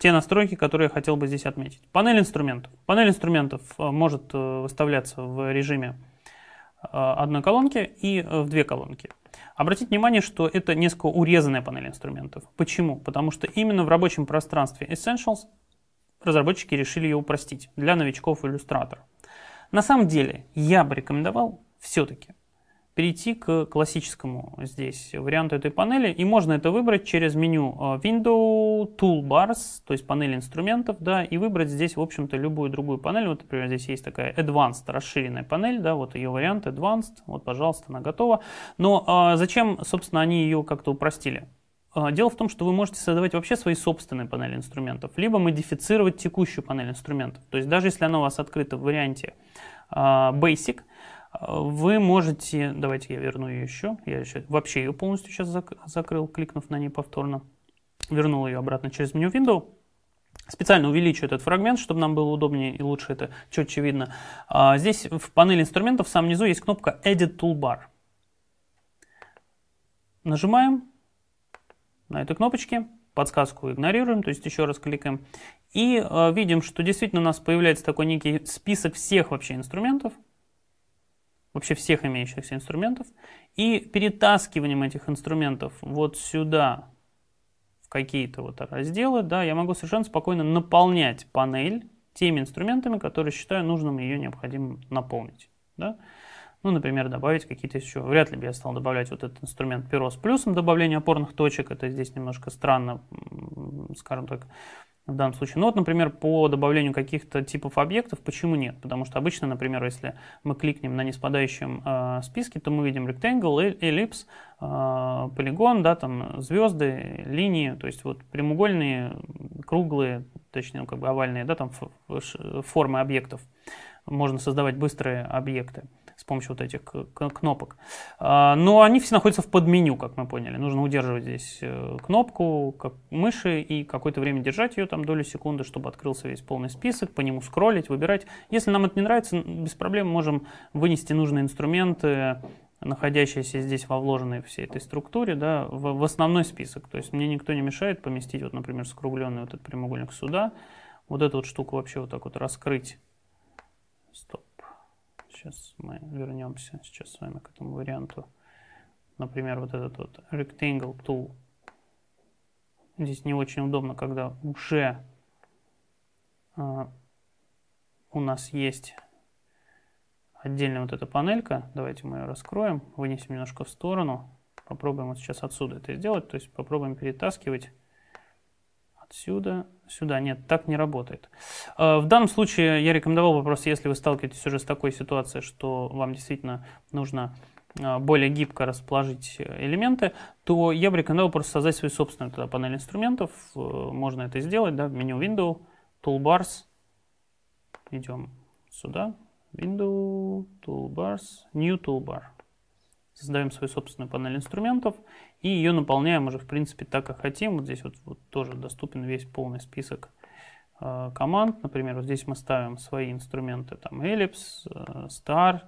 A: те настройки, которые я хотел бы здесь отметить. Панель инструментов. Панель инструментов может выставляться в режиме одной колонки и в две колонки. Обратите внимание, что это несколько урезанная панель инструментов. Почему? Потому что именно в рабочем пространстве Essentials разработчики решили ее упростить для новичков Illustrator. На самом деле, я бы рекомендовал все-таки перейти к классическому здесь варианту этой панели. И можно это выбрать через меню э, Window, Toolbars, то есть панель инструментов, да, и выбрать здесь, в общем-то, любую другую панель. Вот, например, здесь есть такая Advanced, расширенная панель, да, вот ее вариант Advanced, вот, пожалуйста, она готова. Но а зачем, собственно, они ее как-то упростили? А, дело в том, что вы можете создавать вообще свои собственные панели инструментов, либо модифицировать текущую панель инструментов. То есть даже если она у вас открыта в варианте а, Basic – вы можете, давайте я верну ее еще, я еще, вообще ее полностью сейчас зак, закрыл, кликнув на ней повторно, вернул ее обратно через меню Window. Специально увеличу этот фрагмент, чтобы нам было удобнее и лучше это четче видно. А, здесь в панели инструментов в самом низу есть кнопка Edit Toolbar. Нажимаем на этой кнопочке, подсказку игнорируем, то есть еще раз кликаем. И а, видим, что действительно у нас появляется такой некий список всех вообще инструментов, вообще всех имеющихся инструментов, и перетаскиванием этих инструментов вот сюда, в какие-то вот разделы, да, я могу совершенно спокойно наполнять панель теми инструментами, которые считаю нужным ее необходимо наполнить. Да? Ну, например, добавить какие-то еще... Вряд ли бы я стал добавлять вот этот инструмент перо с плюсом добавление опорных точек. Это здесь немножко странно, скажем так, в данном случае. Ну вот, например, по добавлению каких-то типов объектов, почему нет? Потому что обычно, например, если мы кликнем на неспадающем э, списке, то мы видим rectangle, эллипс, э, полигон, да, там звезды, линии, то есть вот прямоугольные, круглые, точнее, как бы овальные, да, там формы объектов. Можно создавать быстрые объекты с помощью вот этих кнопок. А, но они все находятся в подменю, как мы поняли. Нужно удерживать здесь э, кнопку как мыши и какое-то время держать ее там долю секунды, чтобы открылся весь полный список, по нему скроллить, выбирать. Если нам это не нравится, без проблем можем вынести нужные инструменты, находящиеся здесь во вложенной всей этой структуре, да, в, основной список. То есть мне никто не мешает поместить, вот, например, скругленный вот этот прямоугольник сюда, вот эту вот штуку вообще вот так вот раскрыть Сейчас мы вернемся сейчас с вами к этому варианту. Например, вот этот вот Rectangle Tool. Здесь не очень удобно, когда уже э, у нас есть отдельная вот эта панелька. Давайте мы ее раскроем, вынесем немножко в сторону. Попробуем вот сейчас отсюда это сделать. То есть попробуем перетаскивать отсюда сюда. Нет, так не работает. Э, в данном случае я рекомендовал бы просто, если вы сталкиваетесь уже с такой ситуацией, что вам действительно нужно э, более гибко расположить э, элементы, то я бы рекомендовал просто создать свою собственную тогда панель инструментов. Можно это сделать, да, в меню Window, Toolbars. Идем сюда, Window, Toolbars, New Toolbar. Создаем свою собственную панель инструментов и ее наполняем уже, в принципе, так, как хотим. Вот здесь вот, вот тоже доступен весь полный список э, команд. Например, вот здесь мы ставим свои инструменты, там, эллипс, star,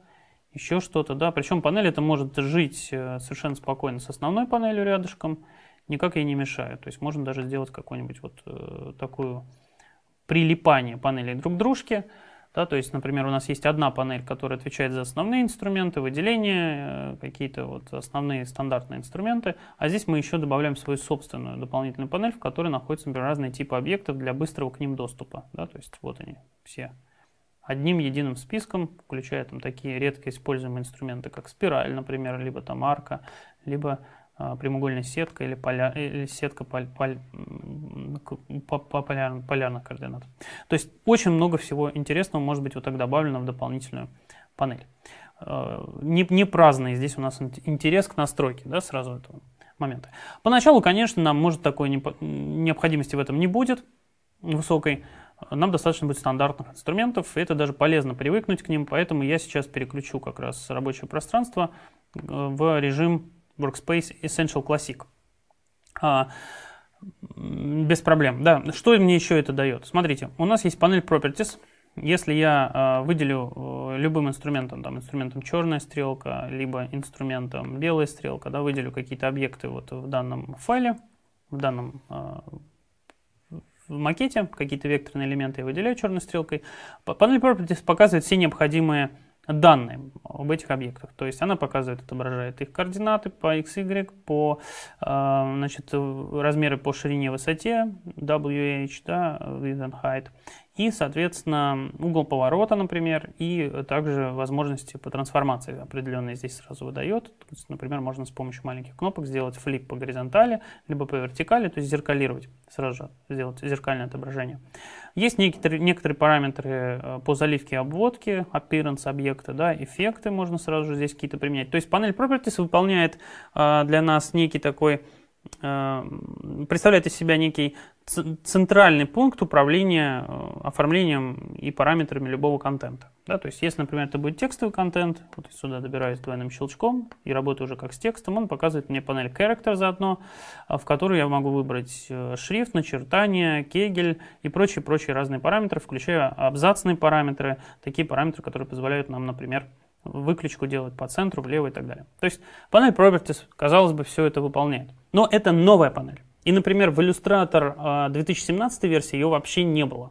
A: еще что-то, да. Причем панель это может жить э, совершенно спокойно с основной панелью рядышком, никак ей не мешает. То есть можно даже сделать какую-нибудь вот э, такую прилипание панелей друг к дружке. Да, то есть, например, у нас есть одна панель, которая отвечает за основные инструменты, выделения, э, какие-то вот основные стандартные инструменты, а здесь мы еще добавляем свою собственную дополнительную панель, в которой находятся, например, разные типы объектов для быстрого к ним доступа. Да, то есть вот они все одним единым списком, включая там такие редко используемые инструменты, как спираль, например, либо там арка, либо а, прямоугольная сетка или, поля, или э, э, сетка пол, пол, по, по полярных координат. То есть очень много всего интересного может быть вот так добавлено в дополнительную панель. А, не, не праздный здесь у нас интерес к настройке, да, сразу этого момента. Поначалу, конечно, нам может такой необходимости в этом не будет высокой, нам достаточно будет стандартных инструментов, и это даже полезно привыкнуть к ним, поэтому я сейчас переключу как раз рабочее пространство э, в режим Workspace Essential Classic. А, без проблем. Да, что мне еще это дает? Смотрите, у нас есть панель Properties. Если я э, выделю э, любым инструментом, там, инструментом черная стрелка, либо инструментом белая стрелка, да, выделю какие-то объекты вот в данном файле, в данном э, в макете, какие-то векторные элементы я выделяю черной стрелкой, панель Properties показывает все необходимые данные об этих объектах. То есть она показывает, отображает их координаты по x, y, по э, значит, размеры по ширине, высоте, wh, да, width and height и, соответственно, угол поворота, например, и также возможности по трансформации определенные здесь сразу выдает. Например, можно с помощью маленьких кнопок сделать флип по горизонтали, либо по вертикали, то есть зеркалировать, сразу же сделать зеркальное отображение. Есть некоторые, некоторые параметры э, по заливке обводки, обводке, appearance объекта, да, эффекты можно сразу же здесь какие-то применять. То есть панель Properties выполняет э, для нас некий такой Эм, представляет из себя некий центральный пункт управления э, оформлением и параметрами любого контента. Да, то есть, если, например, это будет текстовый контент, вот сюда добираюсь двойным щелчком и работаю уже как с текстом, он показывает мне панель character заодно, э, в которую я могу выбрать э, шрифт, начертание, кегель и прочие-прочие разные параметры, включая абзацные параметры, такие параметры, которые позволяют нам, например, выключку делать по центру, влево и так далее. То есть панель Properties, казалось бы, все это выполняет. Но это новая панель. И, например, в Illustrator 2017 а, версии ее вообще не было.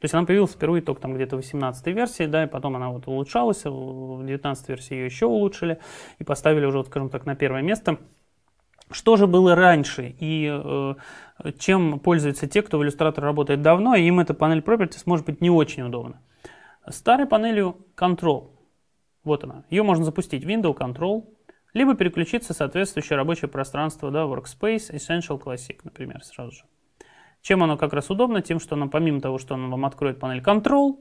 A: То есть она появилась впервые только там где-то в 18 версии, да, и потом она вот улучшалась, в 19 версии ее еще улучшили и поставили уже, вот, скажем так, на первое место. Что же было раньше и э, чем пользуются те, кто в Illustrator работает давно, и им эта панель Properties может быть не очень удобна. Старой панелью Control. Вот она. Ее можно запустить Window Control, либо переключиться в соответствующее рабочее пространство, да, Workspace, Essential Classic, например, сразу же. Чем оно как раз удобно? Тем, что оно, помимо того, что оно вам откроет панель Control,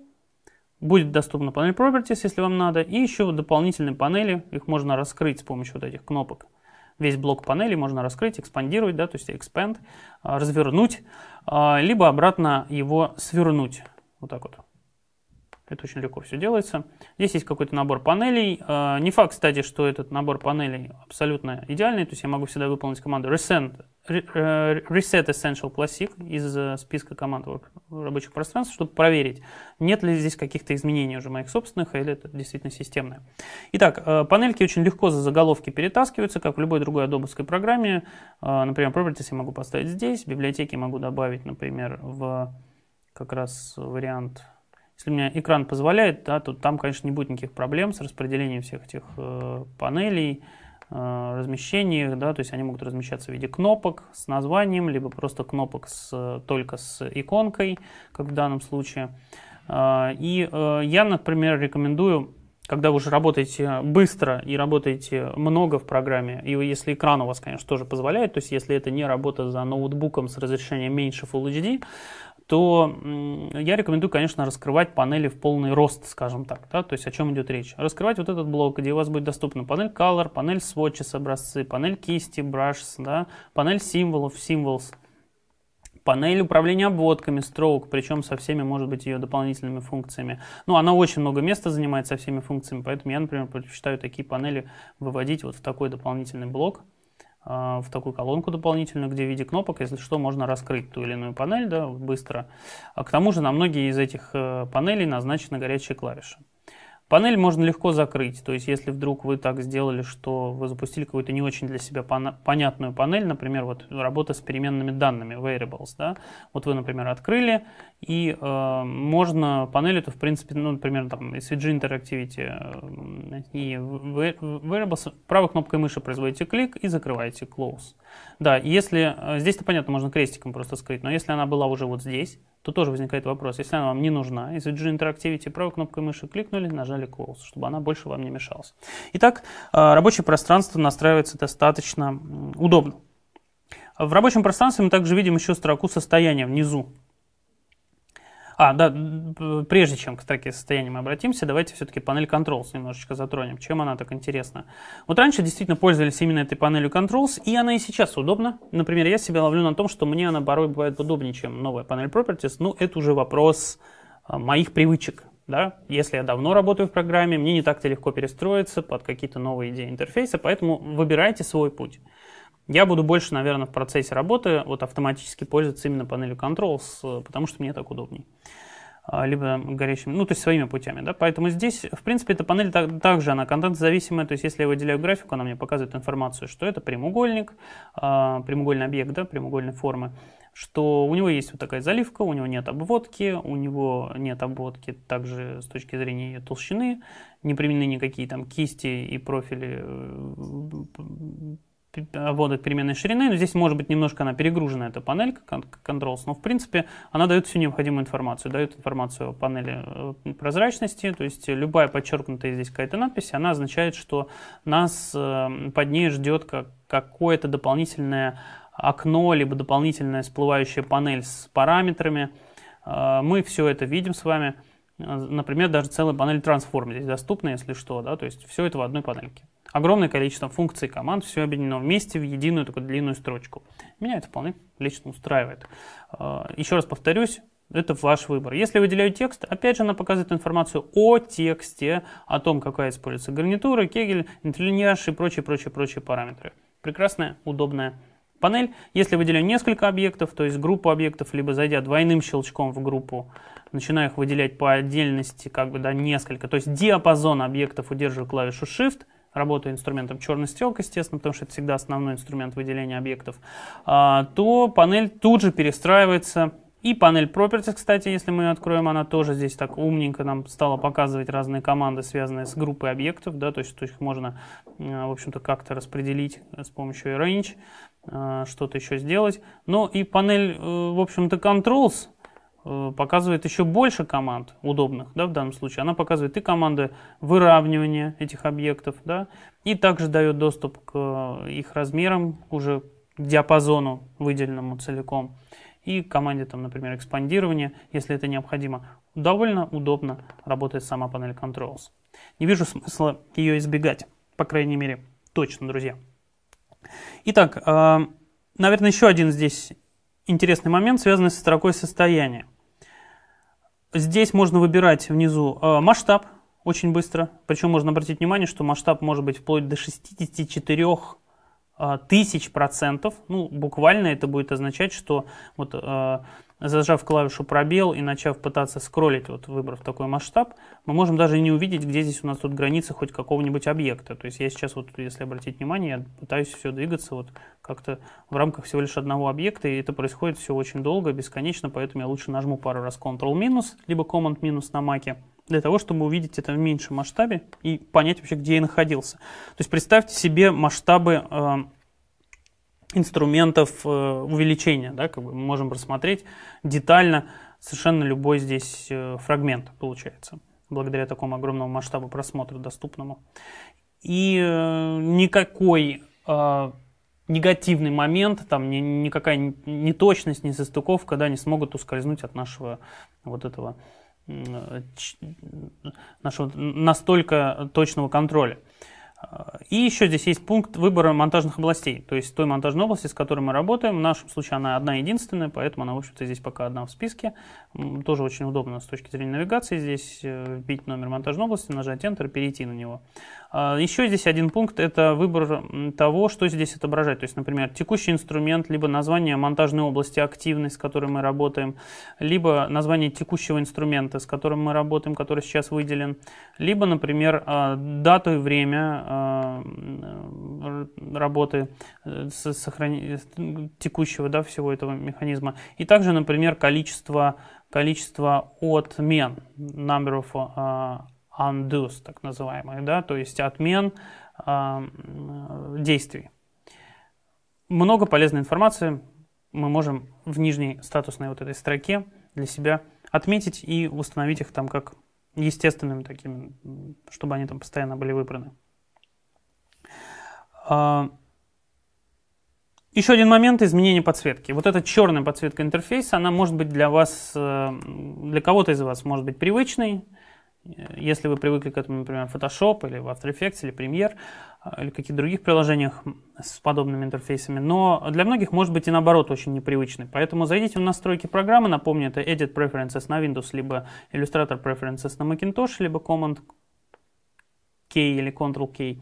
A: будет доступна панель Properties, если вам надо, и еще дополнительные панели, их можно раскрыть с помощью вот этих кнопок. Весь блок панели можно раскрыть, экспандировать, да, то есть expand, а, развернуть, а, либо обратно его свернуть, вот так вот. Это очень легко все делается. Здесь есть какой-то набор панелей. А, не факт, кстати, что этот набор панелей абсолютно идеальный. То есть я могу всегда выполнить команду reset, э, reset essential classic из э, списка команд рабочих пространств, чтобы проверить, нет ли здесь каких-то изменений уже моих собственных, или это действительно системное. Итак, э, панельки очень легко за заголовки перетаскиваются, как в любой другой адобовской программе. А, например, properties я могу поставить здесь, библиотеки могу добавить, например, в как раз вариант если у меня экран позволяет, да, то там, конечно, не будет никаких проблем с распределением всех этих э, панелей, э, размещением их, да, то есть они могут размещаться в виде кнопок с названием, либо просто кнопок с, только с иконкой, как в данном случае. Э, и э, я, например, рекомендую когда вы уже работаете быстро и работаете много в программе, и если экран у вас, конечно, тоже позволяет, то есть если это не работа за ноутбуком с разрешением меньше Full HD, то я рекомендую, конечно, раскрывать панели в полный рост, скажем так, да, то есть о чем идет речь. Раскрывать вот этот блок, где у вас будет доступна панель Color, панель Swatches образцы, панель кисти, Brushes, да, панель символов, Symbols, панель управления обводками Stroke, причем со всеми, может быть, ее дополнительными функциями. Ну, она очень много места занимает со всеми функциями, поэтому я, например, предпочитаю такие панели выводить вот в такой дополнительный блок – а, в такую колонку дополнительную, где в виде кнопок, если что, можно раскрыть ту или иную панель да, быстро. А к тому же на многие из этих э, панелей назначены горячие клавиши. Панель можно легко закрыть, то есть если вдруг вы так сделали, что вы запустили какую-то не очень для себя понятную панель, например, вот работа с переменными данными, variables, да, вот вы, например, открыли, и э, можно панель эту, в принципе, ну, например, там SVG Interactivity э, и Wearables, правой кнопкой мыши производите клик и закрываете Close. Да, если, э, здесь-то понятно, можно крестиком просто скрыть, но если она была уже вот здесь, то тоже возникает вопрос, если она вам не нужна, SVG Interactivity правой кнопкой мыши кликнули, нажали Close, чтобы она больше вам не мешалась. Итак, э, рабочее пространство настраивается достаточно удобно. В рабочем пространстве мы также видим еще строку состояния внизу. А, да, прежде чем к строке состояния мы обратимся, давайте все-таки панель Controls немножечко затронем. Чем она так интересна? Вот раньше действительно пользовались именно этой панелью Controls, и она и сейчас удобна. Например, я себя ловлю на том, что мне она порой бывает удобнее, чем новая панель Properties. Ну, это уже вопрос а, моих привычек, да? Если я давно работаю в программе, мне не так-то легко перестроиться под какие-то новые идеи интерфейса, поэтому выбирайте свой путь. Я буду больше, наверное, в процессе работы вот автоматически пользоваться именно панелью Controls, потому что мне так удобней. А, либо горячим, ну, то есть своими путями, да. Поэтому здесь, в принципе, эта панель так, также, она контент-зависимая, то есть если я выделяю графику, она мне показывает информацию, что это прямоугольник, а, прямоугольный объект, да, прямоугольной формы, что у него есть вот такая заливка, у него нет обводки, у него нет обводки также с точки зрения ее толщины, не применены никакие там кисти и профили э, обводок переменной ширины, но здесь может быть немножко она перегружена, эта панелька controls, но в принципе она дает всю необходимую информацию, дает информацию о панели э, прозрачности, то есть любая подчеркнутая здесь какая-то надпись, она означает, что нас э, под ней ждет как, какое-то дополнительное окно, либо дополнительная всплывающая панель с параметрами. Э, мы все это видим с вами, например, даже целая панель трансформ здесь доступна, если что, да, то есть все это в одной панельке огромное количество функций команд, все объединено вместе в единую такую длинную строчку. Меня это вполне лично устраивает. А, Еще раз повторюсь, это ваш выбор. Если выделяю текст, опять же, она показывает информацию о тексте, о том, какая используется гарнитура, кегель, интерлиньяж и прочие-прочие-прочие параметры. Прекрасная, удобная панель. Если выделяю несколько объектов, то есть группу объектов, либо зайдя двойным щелчком в группу, начинаю их выделять по отдельности, как бы, да, несколько. То есть диапазон объектов удерживаю клавишу Shift – работаю инструментом черной стрелка, естественно, потому что это всегда основной инструмент выделения объектов, а, то панель тут же перестраивается. И панель Properties, кстати, если мы ее откроем, она тоже здесь так умненько нам стала показывать разные команды, связанные с группой объектов, да, то есть, то есть можно, в общем-то, как-то распределить с помощью range, а, что-то еще сделать. Ну и панель, э, в общем-то, Controls, Э, показывает еще больше команд удобных, да, в данном случае. Она показывает и команды выравнивания этих объектов, да, и также дает доступ к э, их размерам, уже к диапазону выделенному целиком, и команде, там, например, экспандирования, если это необходимо. Довольно удобно работает сама панель Controls. Не вижу смысла ее избегать, по крайней мере, точно, друзья. Итак, э, наверное, еще один здесь интересный момент, связанный со строкой состояния. Здесь можно выбирать внизу э, масштаб очень быстро. Причем можно обратить внимание, что масштаб может быть вплоть до 64 э, тысяч процентов. Ну, буквально это будет означать, что вот э, зажав клавишу пробел и начав пытаться скроллить, вот выбрав такой масштаб, мы можем даже не увидеть, где здесь у нас тут границы хоть какого-нибудь объекта. То есть я сейчас вот, если обратить внимание, я пытаюсь все двигаться вот как-то в рамках всего лишь одного объекта, и это происходит все очень долго, бесконечно, поэтому я лучше нажму пару раз Ctrl-минус, либо Command-минус на маке, для того, чтобы увидеть это в меньшем масштабе и понять вообще, где я находился. То есть представьте себе масштабы э, инструментов э, увеличения. Да, как бы мы можем рассмотреть детально совершенно любой здесь э, фрагмент получается, благодаря такому огромному масштабу просмотра доступному. И э, никакой негативный момент, там ни, никакая неточность, несостыковка, да, не смогут ускользнуть от нашего вот этого нашего настолько точного контроля. И еще здесь есть пункт выбора монтажных областей, то есть той монтажной области, с которой мы работаем. В нашем случае она одна единственная, поэтому она, в общем-то, здесь пока одна в списке. Тоже очень удобно с точки зрения навигации. Здесь э, вбить номер монтажной области, нажать Enter, перейти на него. А, еще здесь один пункт – это выбор того, что здесь отображать. То есть, например, текущий инструмент, либо название монтажной области, активной, с которой мы работаем, либо название текущего инструмента, с которым мы работаем, который сейчас выделен, либо, например, а, дату и время а, работы э, сохран... текущего да, всего этого механизма. И также, например, количество количество отмен, number of uh, а, undoes, так называемые, да, то есть отмен uh, действий. Много полезной информации мы можем в нижней статусной вот этой строке для себя отметить и установить их там как естественными такими, чтобы они там постоянно были выбраны. Uh, еще один момент изменение подсветки. Вот эта черная подсветка интерфейса, она может быть для вас, э, для кого-то из вас может быть привычной. Э, если вы привыкли к этому, например, Photoshop или в After Effects или Premiere э, или каких-то других приложениях с подобными интерфейсами, но для многих может быть и наоборот очень непривычный. Поэтому зайдите в настройки программы, напомню, это Edit Preferences на Windows, либо Illustrator Preferences на Macintosh, либо Command K или Ctrl K.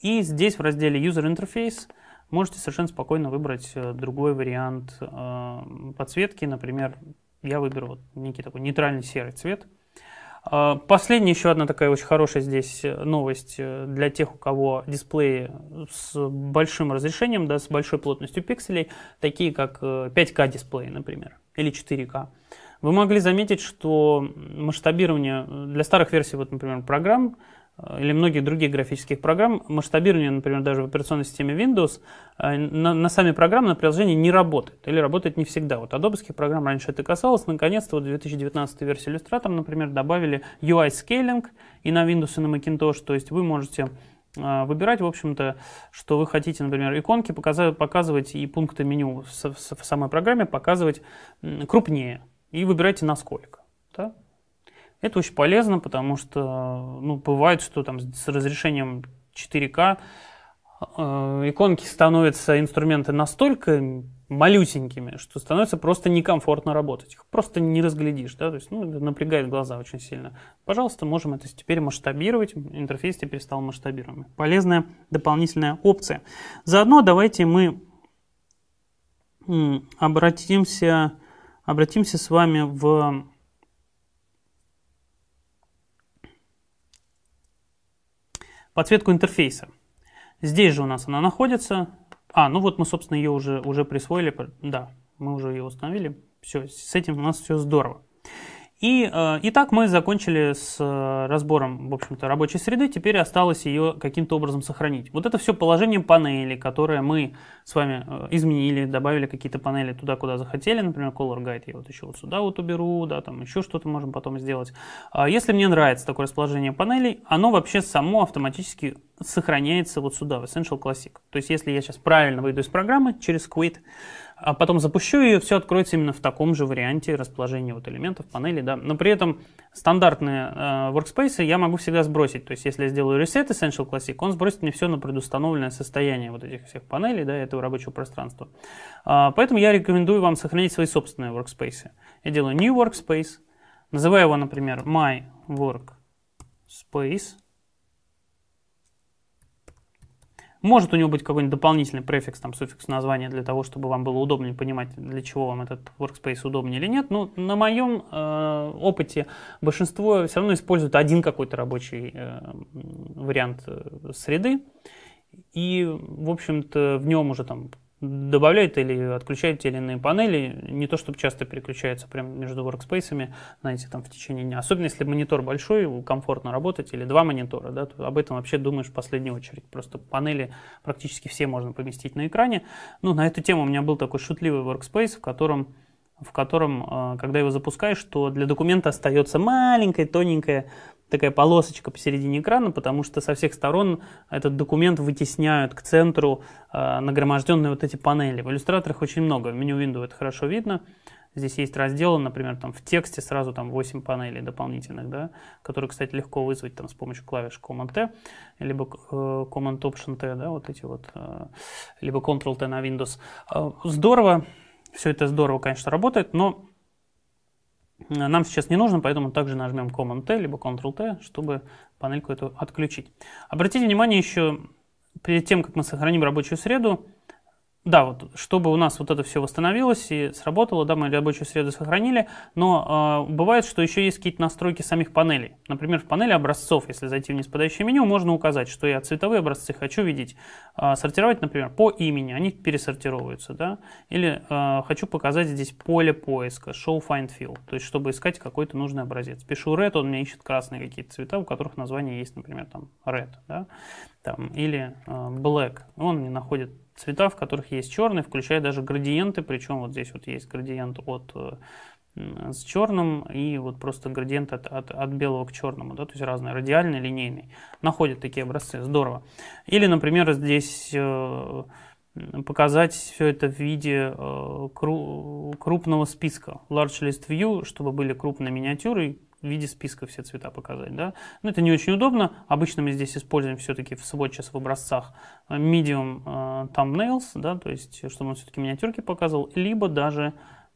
A: И здесь в разделе User Interface – можете совершенно спокойно выбрать э, другой вариант э, подсветки. Например, я выберу вот некий такой нейтральный серый цвет. А, последняя еще одна такая очень хорошая здесь э, новость для тех, у кого дисплеи с большим разрешением, да, с большой плотностью пикселей, такие как 5К дисплей, например, или 4К. Вы могли заметить, что масштабирование для старых версий, вот, например, программ, Э, или многих других графических программ, масштабирование, например, даже в операционной системе Windows, э, на, на сами программы, на приложение не работает или работает не всегда. Вот адобовских программ раньше это касалось, наконец-то вот 2019 версии Illustrator, например, добавили UI scaling и на Windows, и на Macintosh, то есть вы можете э, выбирать, в общем-то, что вы хотите, например, иконки показывать, показывать и пункты меню в самой программе показывать крупнее и выбирайте насколько. Это очень полезно, потому что ну, бывает, что там с разрешением 4К э, иконки становятся инструменты настолько малюсенькими, что становится просто некомфортно работать. Их просто не разглядишь, да, то есть, ну, напрягает глаза очень сильно. Пожалуйста, можем это теперь масштабировать, интерфейс теперь стал масштабируемым. Полезная дополнительная опция. Заодно давайте мы обратимся, обратимся с вами в подсветку интерфейса. Здесь же у нас она находится. А, ну вот мы, собственно, ее уже, уже присвоили. Да, мы уже ее установили. Все, с этим у нас все здорово. И, э, и так мы закончили с э, разбором, в общем-то, рабочей среды. Теперь осталось ее каким-то образом сохранить. Вот это все положение панели, которое мы с вами э, изменили, добавили какие-то панели туда, куда захотели. Например, Color Guide я вот еще вот сюда вот уберу, да, там еще что-то можем потом сделать. А если мне нравится такое расположение панелей, оно вообще само автоматически сохраняется вот сюда, в Essential Classic. То есть, если я сейчас правильно выйду из программы через Quit, а потом запущу ее, все откроется именно в таком же варианте расположения вот элементов панели, да. Но при этом стандартные э, workspace я могу всегда сбросить. То есть если я сделаю reset Essential Classic, он сбросит мне все на предустановленное состояние вот этих всех панелей, да, этого рабочего пространства. А, поэтому я рекомендую вам сохранить свои собственные workspace. Я делаю new workspace, называю его, например, my workspace, Может у него быть какой-нибудь дополнительный префикс, там, суффикс названия для того, чтобы вам было удобнее понимать, для чего вам этот workspace удобнее или нет. Но ну, на моем э, опыте большинство все равно используют один какой-то рабочий э, вариант э, среды. И, в общем-то, в нем уже там добавляет или отключает те или иные панели, не то чтобы часто переключается прям между workspace, знаете, там в течение дня. Особенно если монитор большой, комфортно работать, или два монитора, да, то об этом вообще думаешь в последнюю очередь. Просто панели практически все можно поместить на экране. Ну, на эту тему у меня был такой шутливый workspace, в котором в котором, э, когда его запускаешь, то для документа остается маленькая, тоненькая такая полосочка посередине экрана, потому что со всех сторон этот документ вытесняют к центру э, нагроможденные вот эти панели. В иллюстраторах очень много, в меню Windows это хорошо видно. Здесь есть разделы, например, там в тексте сразу там 8 панелей дополнительных, да, которые, кстати, легко вызвать там с помощью клавиш Command-T, либо э, Command-Option-T, да, вот эти вот, э, либо Ctrl-T на Windows. Э, здорово, все это здорово, конечно, работает, но нам сейчас не нужно, поэтому также нажмем Command-T либо Ctrl-T, чтобы панельку эту отключить. Обратите внимание еще, перед тем, как мы сохраним рабочую среду, да, вот чтобы у нас вот это все восстановилось и сработало, да, мы рабочую среду сохранили, но э, бывает, что еще есть какие-то настройки самих панелей. Например, в панели образцов, если зайти в неспадающее меню, можно указать, что я цветовые образцы хочу видеть. Э, сортировать, например, по имени, они пересортировываются, да, или э, хочу показать здесь поле поиска, show find fill, то есть чтобы искать какой-то нужный образец. Пишу red, он мне ищет красные какие-то цвета, у которых название есть, например, там red, да, там, или э, black, он мне находит цвета, в которых есть черный, включая даже градиенты, причем вот здесь вот есть градиент от э, с черным и вот просто градиент от, от, от белого к черному, да, то есть разные, радиальный, линейный. Находят такие образцы, здорово. Или, например, здесь э, показать все это в виде э, крупного списка, large list view, чтобы были крупные миниатюры, в виде списка все цвета показать. Да? Но ну, это не очень удобно. Обычно мы здесь используем все-таки в час в образцах э, medium э, thumbnails, да, то есть чтобы он все-таки миниатюрки показывал, либо даже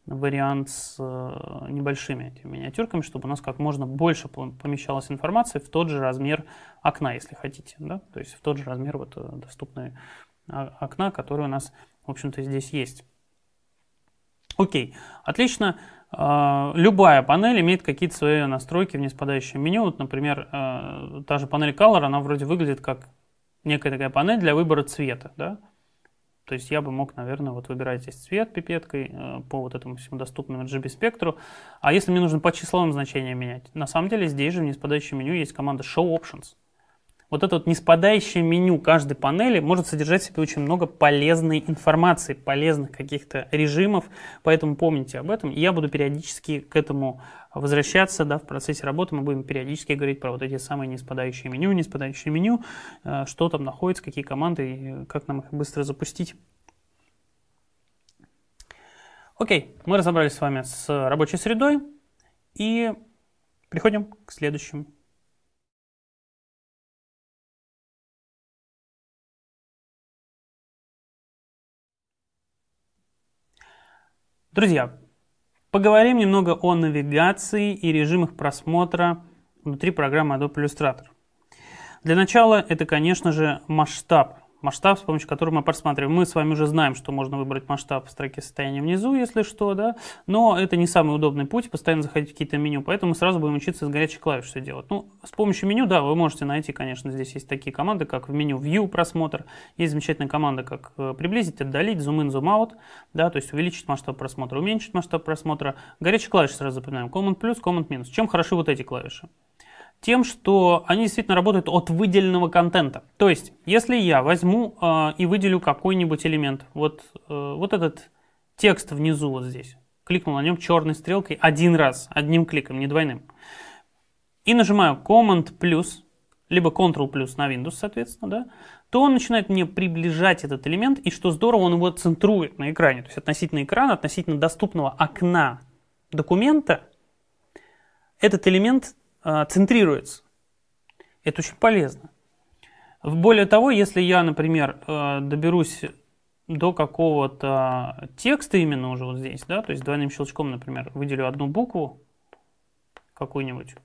A: вариант с э, небольшими этими миниатюрками, чтобы у нас как можно больше помещалась информация в тот же размер окна, если хотите. Да? То есть в тот же размер вот, э, доступной а, окна, которые у нас, в общем-то, здесь есть. Окей, отлично. А, любая панель имеет какие-то свои настройки в неспадающем меню. Вот, например, э, та же панель Color, она вроде выглядит как некая такая панель для выбора цвета. Да? То есть я бы мог, наверное, вот выбирать здесь цвет пипеткой э, по вот этому всему доступному RGB спектру. А если мне нужно по числовым значениям менять? На самом деле здесь же в неспадающем меню есть команда Show Options вот это вот неспадающее меню каждой панели может содержать в себе очень много полезной информации, полезных каких-то режимов, поэтому помните об этом. Я буду периодически к этому возвращаться, да, в процессе работы мы будем периодически говорить про вот эти самые неспадающие меню, неспадающие меню, э, что там находится, какие команды, и как нам их быстро запустить. Окей, мы разобрались с вами с рабочей средой и приходим к следующему. Друзья, поговорим немного о навигации и режимах просмотра внутри программы Adobe Illustrator. Для начала это, конечно же, масштаб масштаб, с помощью которого мы просматриваем. Мы с вами уже знаем, что можно выбрать масштаб в строке состояния внизу, если что, да, но это не самый удобный путь, постоянно заходить в какие-то меню, поэтому мы сразу будем учиться с горячей клавиш что делать. Ну, с помощью меню, да, вы можете найти, конечно, здесь есть такие команды, как в меню View просмотр, есть замечательная команда, как э, приблизить, отдалить, Zoom in, Zoom out, да, то есть увеличить масштаб просмотра, уменьшить масштаб просмотра. Горячие клавиши сразу запоминаем, Command плюс, Command минус. Чем хороши вот эти клавиши? тем, что они действительно работают от выделенного контента. То есть, если я возьму э, и выделю какой-нибудь элемент, вот, э, вот этот текст внизу вот здесь, кликнул на нем черной стрелкой один раз, одним кликом, не двойным, и нажимаю Command плюс, либо Ctrl плюс на Windows, соответственно, да, то он начинает мне приближать этот элемент, и что здорово, он его центрует на экране, то есть относительно экрана, относительно доступного окна документа, этот элемент а, центрируется. Это очень полезно. Более того, если я, например, а, доберусь до какого-то текста именно уже вот здесь, да, то есть двойным щелчком, например, выделю одну букву какую-нибудь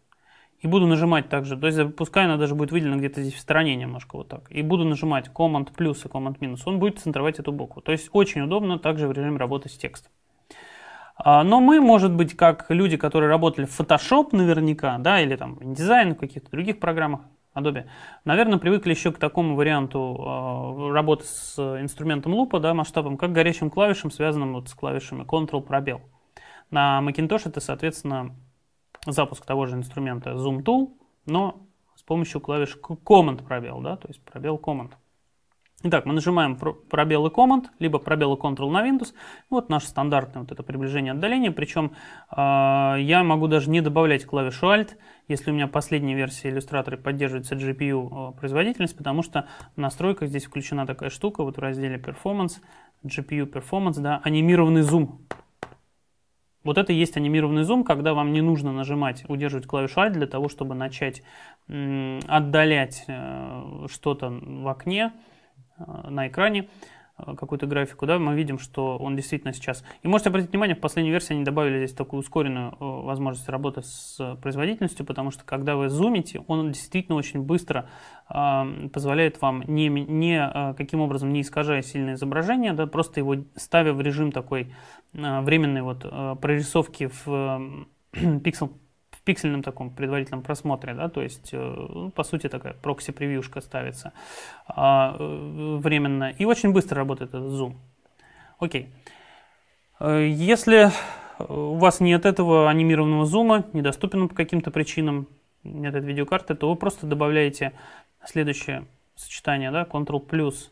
A: и буду нажимать также, то есть пускай она даже будет выделена где-то здесь в стороне немножко вот так, и буду нажимать Command плюс и Command минус, он будет центровать эту букву. То есть очень удобно также в режиме работы с текстом. А, но мы, может быть, как люди, которые работали в Photoshop наверняка, да, или там дизайн в каких-то других программах Adobe, наверное, привыкли еще к такому варианту а, работы с инструментом лупа, да, масштабом, как горячим клавишем, связанным вот с клавишами Ctrl-пробел. На Macintosh это, соответственно, запуск того же инструмента Zoom Tool, но с помощью клавиш Command пробел, да, то есть пробел Command. Итак, мы нажимаем пробел и команд, либо пробел и Ctrl на Windows. Вот наше стандартное вот это приближение отдаления. Причем э, а, я могу даже не добавлять клавишу Alt, если у меня последняя версия иллюстратора поддерживается GPU а, производительность, потому что в настройках здесь включена такая штука, вот в разделе Performance, GPU Performance, да, анимированный зум. Вот это и есть анимированный зум, когда вам не нужно нажимать, удерживать клавишу Alt для того, чтобы начать отдалять э, что-то в окне, Э, на экране э, какую-то графику, да, мы видим, что он действительно сейчас... И можете обратить внимание, в последней версии они добавили здесь такую ускоренную э, возможность работы с производительностью, потому что когда вы зумите, он действительно очень быстро э, позволяет вам не, не каким образом не искажая сильное изображение, да, просто его ставя в режим такой э, временной вот э, прорисовки в э, пиксель пиксельном таком предварительном просмотре, да, то есть, э, ну, по сути, такая прокси-превьюшка ставится а, э, временно, и очень быстро работает этот зум. Окей. Э, если у вас нет этого анимированного зума, недоступен по каким-то причинам, нет этой видеокарты, то вы просто добавляете следующее сочетание, да, Ctrl плюс,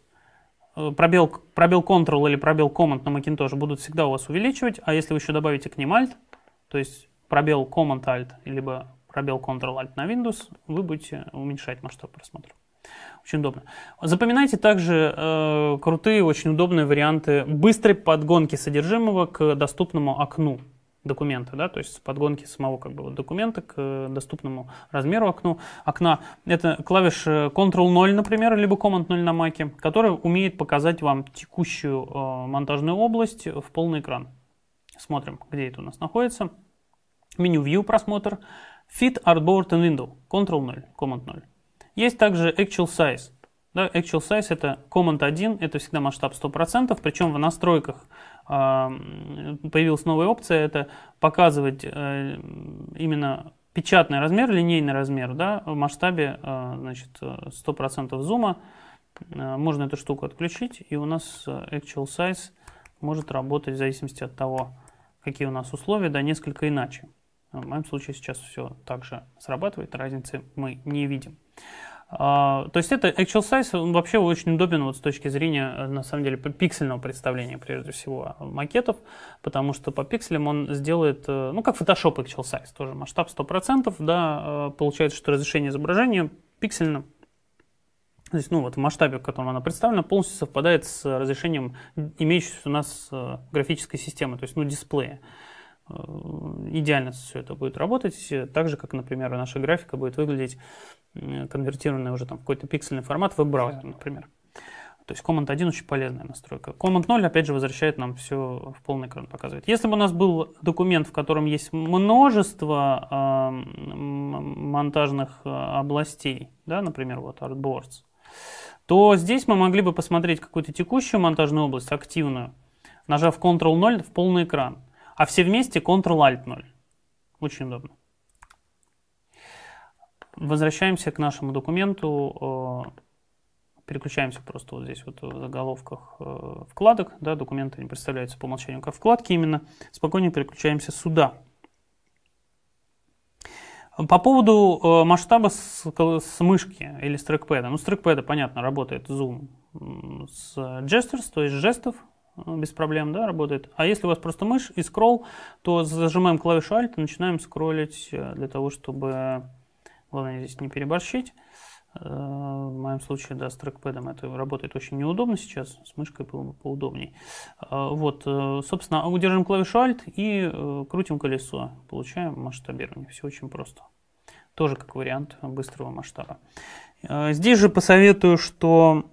A: пробел, пробел Ctrl или пробел Command на Macintosh будут всегда у вас увеличивать, а если вы еще добавите к ним Alt, то есть пробел Command-Alt, либо пробел Ctrl-Alt на Windows, вы будете уменьшать масштаб просмотра. Очень удобно. Запоминайте также э, крутые, очень удобные варианты быстрой подгонки содержимого к доступному окну документа, да, то есть подгонки самого как бы, документа к доступному размеру окну, окна. Это клавиша Ctrl-0, например, либо Command-0 на маке, которая умеет показать вам текущую э, монтажную область в полный экран. Смотрим, где это у нас находится меню View просмотр, Fit, Artboard and Window, Ctrl 0, Command 0. Есть также Actual Size. Да, actual Size это Command 1, это всегда масштаб 100%, причем в настройках а, появилась новая опция, это показывать э, именно печатный размер, линейный размер, да, в масштабе э, значит, 100% зума. Э, можно эту штуку отключить, и у нас Actual Size может работать в зависимости от того, какие у нас условия, да, несколько иначе. А в моем случае сейчас все также срабатывает, разницы мы не видим. А, то есть это actual size, он вообще очень удобен вот с точки зрения, э, на самом деле, пиксельного представления, прежде всего, макетов, потому что по пикселям он сделает, э, ну, как Photoshop actual size, тоже масштаб 100%, да, э, получается, что разрешение изображения пиксельно то есть, ну, вот в масштабе, в котором она представлена, полностью совпадает с разрешением имеющейся у нас графической системы, то есть, ну, дисплея. Э, идеально все это будет работать, так же, как, например, наша графика будет выглядеть конвертированная уже там в какой-то пиксельный формат веб-браузер, например. То есть Command 1 очень полезная настройка. Command 0, опять же, возвращает нам все в полный экран показывает. Если бы у нас был документ, в котором есть множество э, монтажных областей, да, например, вот artboards, то здесь мы могли бы посмотреть какую-то текущую монтажную область, активную, нажав Ctrl 0 в полный экран. А все вместе Ctrl-Alt-0. Очень удобно. Возвращаемся к нашему документу. Э, переключаемся просто вот здесь вот в заголовках э, вкладок. Да, документы не представляются по умолчанию как вкладки именно. Спокойнее переключаемся сюда. По поводу э, масштаба с, с мышки или с трекпэда. Ну, с трекпэда, понятно, работает зум с gestures, то есть жестов, Э, без проблем, да, работает. А если у вас просто мышь и скролл, то зажимаем клавишу Alt и начинаем скроллить э, для того, чтобы, главное здесь не переборщить. Э, в моем случае, да, с трекпэдом это работает очень неудобно сейчас, с мышкой было бы поудобней. Вот, собственно, удержим клавишу Alt и крутим колесо, получаем масштабирование. Все очень просто. Тоже как вариант быстрого масштаба. Здесь же посоветую, что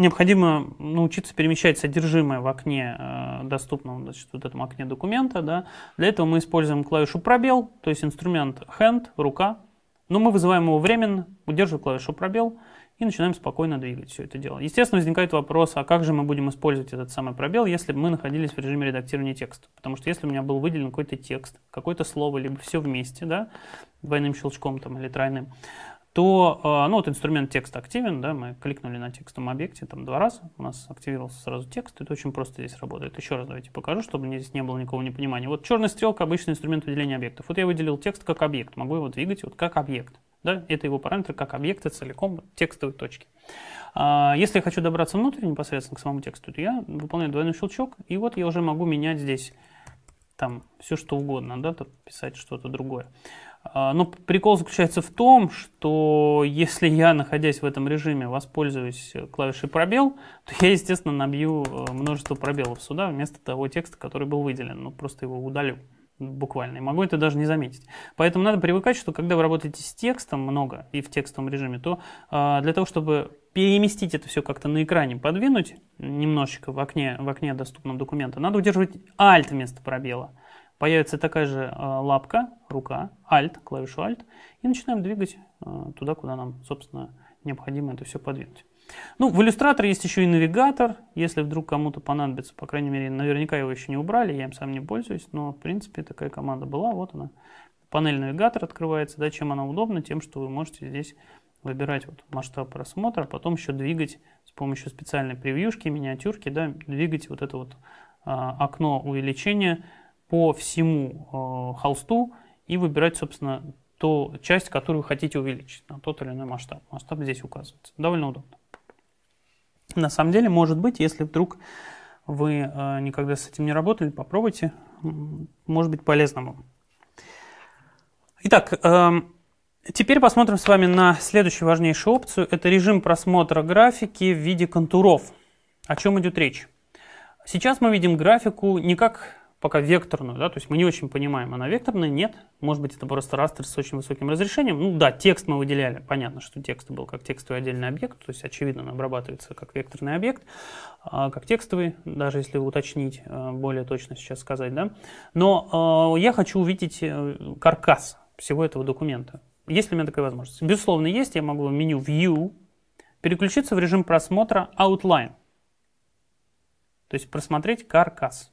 A: необходимо научиться перемещать содержимое в окне, э, доступном значит, вот этом окне документа. Да. Для этого мы используем клавишу пробел, то есть инструмент hand, рука. Но мы вызываем его временно, удерживаем клавишу пробел и начинаем спокойно двигать все это дело. Естественно, возникает вопрос, а как же мы будем использовать этот самый пробел, если мы находились в режиме редактирования текста? Потому что если у меня был выделен какой-то текст, какое-то слово, либо все вместе, да, двойным щелчком там или тройным, то а, ну, вот инструмент текст активен, да, мы кликнули на текстовом объекте там два раза, у нас активировался сразу текст, это очень просто здесь работает. Еще раз давайте покажу, чтобы здесь не было никакого непонимания. Вот черная стрелка – обычный инструмент выделения объектов. Вот я выделил текст как объект, могу его двигать вот как объект. Да? Это его параметры как объекты целиком текстовой точки. А, если я хочу добраться внутрь непосредственно к самому тексту, то я выполняю двойной щелчок, и вот я уже могу менять здесь там все что угодно, да, тут писать что-то другое. А, но прикол заключается в том, что если я, находясь в этом режиме, воспользуюсь э, клавишей пробел, то я, естественно, набью э, множество пробелов сюда вместо того текста, который был выделен. Ну, просто его удалю буквально, и могу это даже не заметить. Поэтому надо привыкать, что когда вы работаете с текстом много и в текстовом режиме, то а, для того, чтобы переместить это все как-то на экране, подвинуть немножечко в окне, в окне доступного документа, надо удерживать Alt вместо пробела появится такая же э, лапка, рука, Alt, клавишу Alt, и начинаем двигать э, туда, куда нам, собственно, необходимо это все подвинуть. Ну, в иллюстраторе есть еще и навигатор, если вдруг кому-то понадобится, по крайней мере, наверняка его еще не убрали, я им сам не пользуюсь, но, в принципе, такая команда была, вот она. Панель навигатор открывается, да, чем она удобна, тем, что вы можете здесь выбирать вот масштаб просмотра, потом еще двигать с помощью специальной превьюшки, миниатюрки, да, двигать вот это вот а, окно увеличения, по всему а, холсту и выбирать, собственно, ту часть, которую вы хотите увеличить на тот или иной масштаб. Масштаб здесь указывается. Довольно удобно. На самом деле, может быть, если вдруг вы а, никогда с этим не работали, попробуйте. Может быть, полезно вам. Итак, а, теперь посмотрим с вами на следующую важнейшую опцию. Это режим просмотра графики в виде контуров. О чем идет речь? Сейчас мы видим графику не как пока векторную, да, то есть мы не очень понимаем, она векторная, нет. Может быть, это просто растер с очень высоким разрешением. Ну да, текст мы выделяли, понятно, что текст был как текстовый отдельный объект, то есть, очевидно, он обрабатывается как векторный объект, а, как текстовый, даже если уточнить, а, более точно сейчас сказать, да. Но а, я хочу увидеть э, каркас всего этого документа. Есть ли у меня такая возможность? Безусловно, есть. Я могу в меню View переключиться в режим просмотра Outline, то есть просмотреть каркас.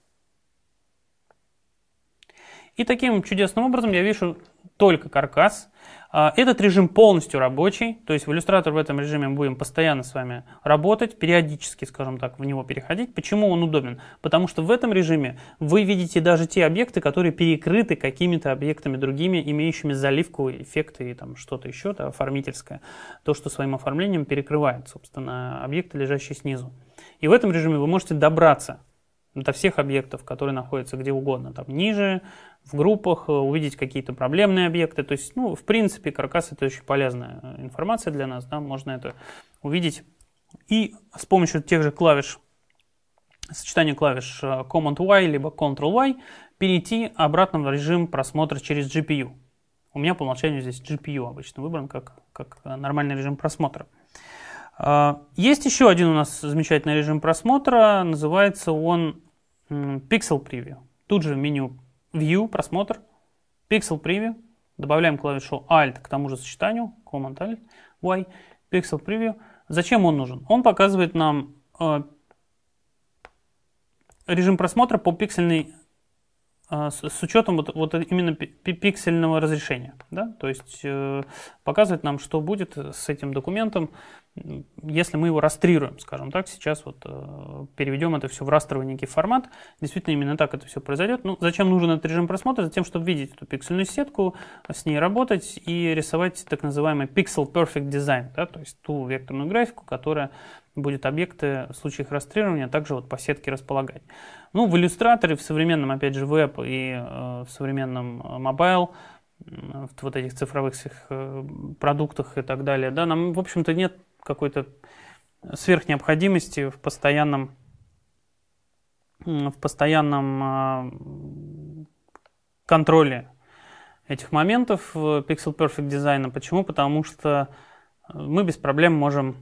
A: И таким чудесным образом я вижу только каркас. А, этот режим полностью рабочий, то есть в иллюстратор в этом режиме мы будем постоянно с вами работать, периодически, скажем так, в него переходить. Почему он удобен? Потому что в этом режиме вы видите даже те объекты, которые перекрыты какими-то объектами другими, имеющими заливку, эффекты и там что-то еще, то оформительское. То, что своим оформлением перекрывает, собственно, объекты, лежащие снизу. И в этом режиме вы можете добраться ну, до всех объектов, которые находятся где угодно, там ниже, в группах, э, увидеть какие-то проблемные объекты. То есть, ну, в принципе, каркас это очень полезная э, информация для нас, да, можно это увидеть. И с помощью тех же клавиш, сочетания клавиш э, Command-Y либо Ctrl-Y перейти обратно в режим просмотра через GPU. У меня по умолчанию здесь GPU обычно выбран как, как нормальный режим просмотра. А, есть еще один у нас замечательный режим просмотра, называется он Pixel Preview. Тут же в меню View, просмотр, Pixel Preview. Добавляем клавишу Alt к тому же сочетанию, Command Alt, Y, Pixel Preview. Зачем он нужен? Он показывает нам э, режим просмотра по пиксельной, э, с, с учетом вот, вот именно пиксельного разрешения. Да? То есть э, показывает нам, что будет с этим документом если мы его растрируем, скажем так, сейчас вот э, переведем это все в растровый некий формат, действительно именно так это все произойдет. Ну, зачем нужен этот режим просмотра? Затем, чтобы видеть эту пиксельную сетку, с ней работать и рисовать так называемый pixel perfect design, да, то есть ту векторную графику, которая будет объекты в случае их растрирования также вот по сетке располагать. Ну, в иллюстраторе, в современном, опять же, веб и э, в современном э, мобайл, в вот этих цифровых всех э, продуктах и так далее, да, нам, в общем-то, нет какой-то сверхнеобходимости в постоянном, в постоянном а, контроле этих моментов Pixel Perfect дизайна. Почему? Потому что э, мы без проблем можем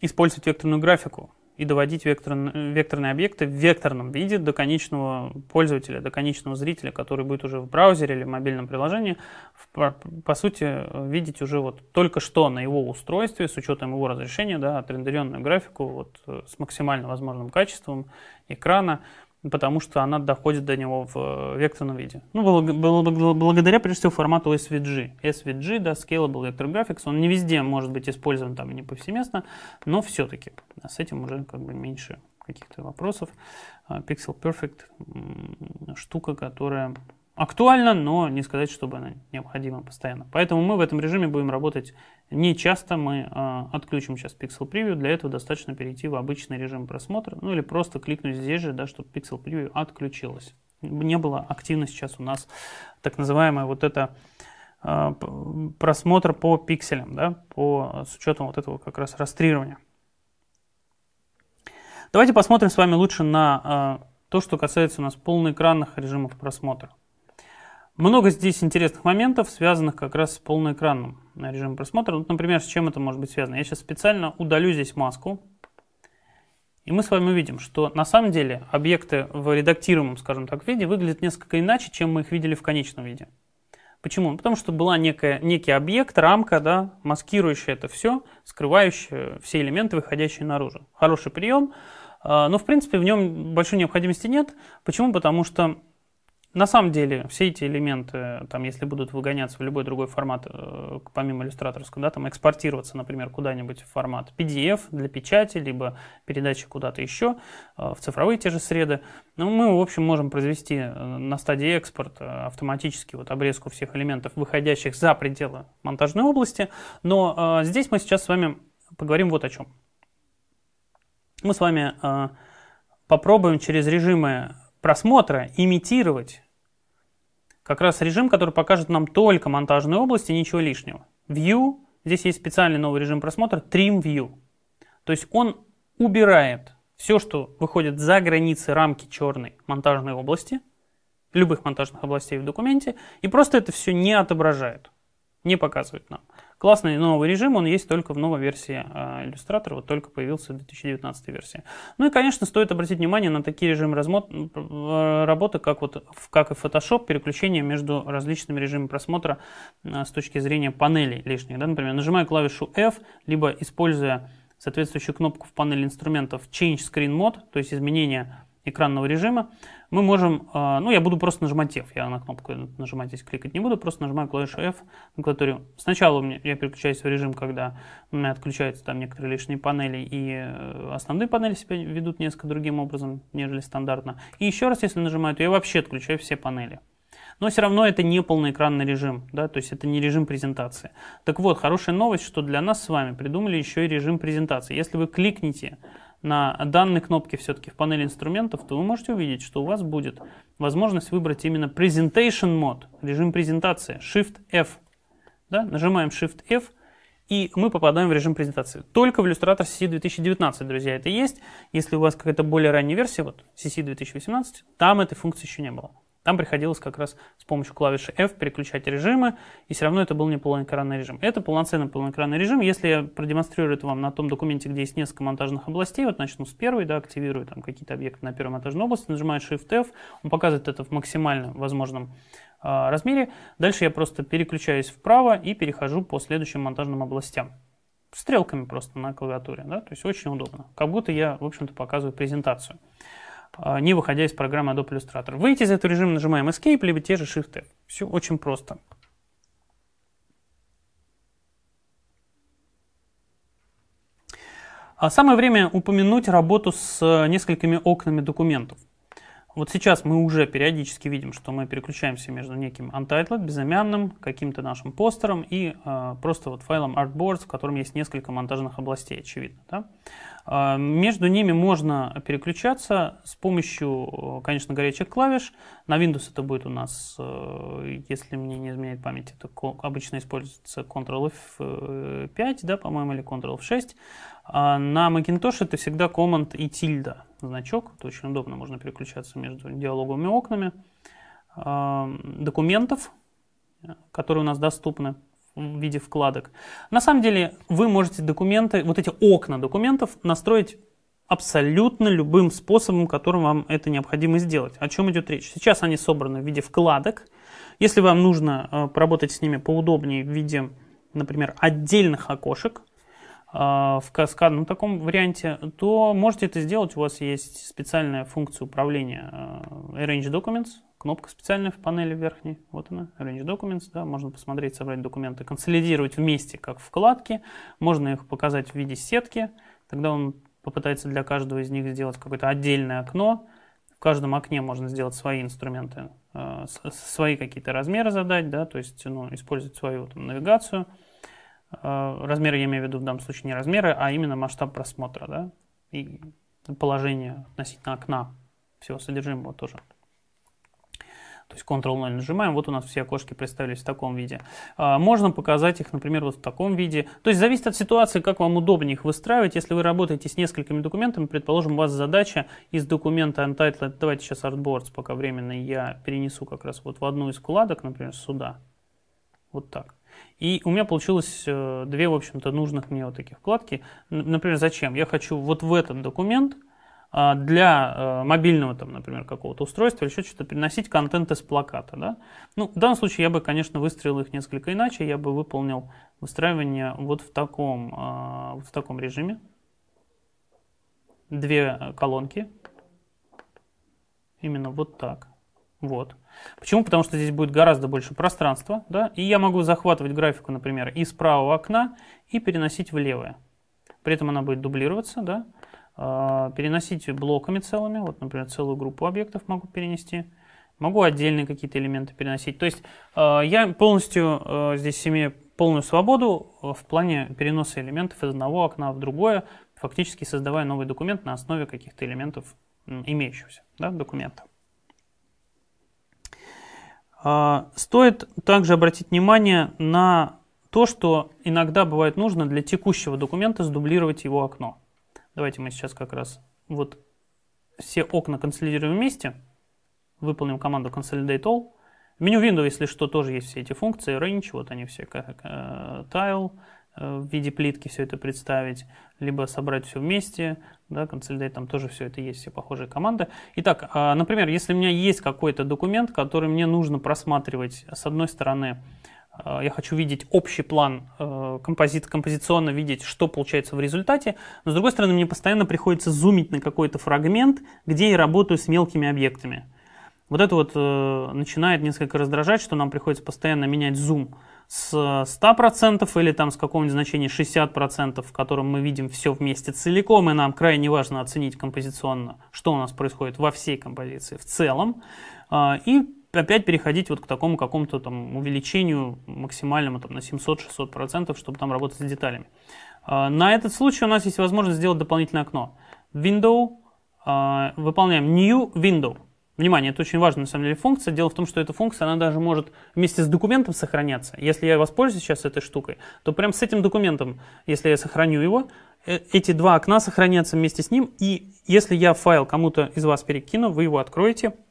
A: использовать векторную графику и доводить векторные, векторные объекты в векторном виде до конечного пользователя, до конечного зрителя, который будет уже в браузере или в мобильном приложении, в, по сути, видеть уже вот только что на его устройстве, с учетом его разрешения, да, отрендеренную графику вот, э, с максимально возможным качеством экрана, потому что она доходит до него в э, векторном виде. Ну, благодаря, прежде всего, формату SVG. SVG, да, Scalable Vector Graphics, он не везде может быть использован там не повсеместно, но все-таки с этим уже как бы меньше каких-то вопросов. А, Pixel Perfect штука, которая актуальна, но не сказать, чтобы она необходима постоянно. Поэтому мы в этом режиме будем работать не часто. Мы э, отключим сейчас Pixel Preview. Для этого достаточно перейти в обычный режим просмотра. Ну или просто кликнуть здесь же, да, чтобы Pixel Preview отключилась. Не было активно сейчас у нас так называемая вот это э, просмотр по пикселям, да, по, с учетом вот этого как раз растрирования. Давайте посмотрим с вами лучше на э, то, что касается у нас полноэкранных режимов просмотра. Много здесь интересных моментов, связанных как раз с полноэкранным режимом просмотра. Вот, ну, например, с чем это может быть связано? Я сейчас специально удалю здесь маску. И мы с вами увидим, что на самом деле объекты в редактируемом, скажем так, виде выглядят несколько иначе, чем мы их видели в конечном виде. Почему? Ну, потому что была некая, некий объект, рамка, да, маскирующая это все, скрывающая все элементы, выходящие наружу. Хороший прием, а, но в принципе в нем большой необходимости нет. Почему? Потому что на самом деле, все эти элементы, там, если будут выгоняться в любой другой формат, э, помимо иллюстраторского, да, там, экспортироваться, например, куда-нибудь в формат PDF для печати, либо передачи куда-то еще, э, в цифровые те же среды, ну, мы, в общем, можем произвести э, на стадии экспорта автоматически вот обрезку всех элементов, выходящих за пределы монтажной области, но э, здесь мы сейчас с вами поговорим вот о чем. Мы с вами э, попробуем через режимы просмотра имитировать как раз режим, который покажет нам только монтажные области, ничего лишнего. View, здесь есть специальный новый режим просмотра, Trim View. То есть он убирает все, что выходит за границы рамки черной монтажной области, любых монтажных областей в документе, и просто это все не отображает, не показывает нам. Классный новый режим, он есть только в новой версии Illustrator, а, вот только появился в 2019 версии. Ну и, конечно, стоит обратить внимание на такие режимы размот... Э, работы, как, вот, как и Photoshop, переключение между различными режимами просмотра э, с точки зрения панелей лишних. Да? Например, нажимая клавишу F, либо используя соответствующую кнопку в панели инструментов Change Screen Mode, то есть изменение экранного режима, мы можем, а, ну я буду просто нажимать F, я на кнопку нажимать здесь кликать не буду, просто нажимаю клавишу F на клавиатуре. Сначала у меня, я переключаюсь в режим, когда у меня отключаются там некоторые лишние панели, и э, основные панели себя ведут несколько другим образом, нежели стандартно. И еще раз, если нажимаю, то я вообще отключаю все панели. Но все равно это не полноэкранный режим, да, то есть это не режим презентации. Так вот, хорошая новость, что для нас с вами придумали еще и режим презентации. Если вы кликните на данной кнопке все-таки в панели инструментов, то вы можете увидеть, что у вас будет возможность выбрать именно Presentation мод, режим презентации, Shift F. Да? Нажимаем Shift F, и мы попадаем в режим презентации. Только в Illustrator CC 2019, друзья, это есть. Если у вас какая-то более ранняя версия, вот CC 2018, там этой функции еще не было. Там приходилось как раз с помощью клавиши F переключать режимы, и все равно это был не полноэкранный режим. Это полноценный полноэкранный режим. Если я продемонстрирую это вам на том документе, где есть несколько монтажных областей, вот начну с первой, да, активирую там какие-то объекты на первой монтажной области, нажимаю Shift F, он показывает это в максимально возможном э, размере. Дальше я просто переключаюсь вправо и перехожу по следующим монтажным областям стрелками просто на клавиатуре, да, то есть очень удобно, как будто я, в общем-то, показываю презентацию. А, не выходя из программы Adobe Illustrator. Выйти из этого режима нажимаем Escape, либо те же Shift F. Все очень просто. А, самое время упомянуть работу с э, несколькими окнами документов. Вот сейчас мы уже периодически видим, что мы переключаемся между неким Untitled, безымянным, каким-то нашим постером и э, просто вот файлом Artboards, в котором есть несколько монтажных областей, очевидно. Да? А, между ними можно переключаться с помощью, э, конечно, горячих клавиш. На Windows это будет у нас, э, если мне не изменяет память, это обычно используется Ctrl F5, э, да, по-моему, или Ctrl F6. А, на Macintosh это всегда Command и тильда значок. Это очень удобно, можно переключаться между диалоговыми окнами документов, которые у нас доступны в виде вкладок. На самом деле вы можете документы, вот эти окна документов настроить абсолютно любым способом, которым вам это необходимо сделать. О чем идет речь? Сейчас они собраны в виде вкладок. Если вам нужно э, поработать с ними поудобнее в виде, например, отдельных окошек, э, в каскадном таком варианте, то можете это сделать. У вас есть специальная функция управления э, Arrange Documents, кнопка специальная в панели верхней, вот она, Arrange Documents, да, можно посмотреть, собрать документы, консолидировать вместе, как вкладки, можно их показать в виде сетки, тогда он попытается для каждого из них сделать какое-то отдельное окно, в каждом окне можно сделать свои инструменты, э, свои какие-то размеры задать, да, то есть ну, использовать свою там, навигацию, э, размеры я имею в виду в данном случае не размеры, а именно масштаб просмотра, да, и положение относительно окна всего содержимого тоже. То есть Ctrl-0 нажимаем, вот у нас все окошки представились в таком виде. А, можно показать их, например, вот в таком виде. То есть зависит от ситуации, как вам удобнее их выстраивать. Если вы работаете с несколькими документами, предположим, у вас задача из документа Untitled, давайте сейчас Artboards пока временно я перенесу как раз вот в одну из вкладок, например, сюда. Вот так. И у меня получилось э, две, в общем-то, нужных мне вот таких вкладки. Например, зачем? Я хочу вот в этот документ а, для э, мобильного, там, например, какого-то устройства или еще что-то приносить контент из плаката. Да? Ну, в данном случае я бы, конечно, выстроил их несколько иначе, я бы выполнил выстраивание вот в таком, а, вот в таком режиме. Две э, колонки. Именно вот так. Вот. Почему? Потому что здесь будет гораздо больше пространства, да, и я могу захватывать графику, например, из правого окна и переносить в левое. При этом она будет дублироваться, да, а, переносить блоками целыми. Вот, например, целую группу объектов могу перенести. Могу отдельные какие-то элементы переносить. То есть а, я полностью а, здесь имею полную свободу в плане переноса элементов из одного окна в другое, фактически создавая новый документ на основе каких-то элементов имеющегося да, документа. Стоит также обратить внимание на то, что иногда бывает нужно для текущего документа сдублировать его окно. Давайте мы сейчас как раз вот все окна консолидируем вместе. Выполним команду consolidate all. В меню Windows, если что, тоже есть все эти функции. Range, вот они все, как э, tile, э, в виде плитки все это представить. Либо собрать все вместе. Да, consolidate, там тоже все это есть, все похожие команды. Итак, э, например, если у меня есть какой-то документ, который мне нужно просматривать с одной стороны, Э, я хочу видеть общий план, э, композит, композиционно видеть, что получается в результате, но с другой стороны мне постоянно приходится зумить на какой-то фрагмент, где я работаю с мелкими объектами. Вот это вот э, начинает несколько раздражать, что нам приходится постоянно менять зум с 100% или там с какого-нибудь значения 60%, в котором мы видим все вместе целиком, и нам крайне важно оценить композиционно, что у нас происходит во всей композиции в целом. И опять переходить вот к такому какому-то там увеличению максимальному там на 700-600%, чтобы там работать с деталями. А, на этот случай у нас есть возможность сделать дополнительное окно. Window, а, выполняем New Window. Внимание, это очень важная на самом деле функция. Дело в том, что эта функция, она даже может вместе с документом сохраняться. Если я воспользуюсь сейчас этой штукой, то прям с этим документом, если я сохраню его, э, эти два окна сохранятся вместе с ним. И если я файл кому-то из вас перекину, вы его откроете –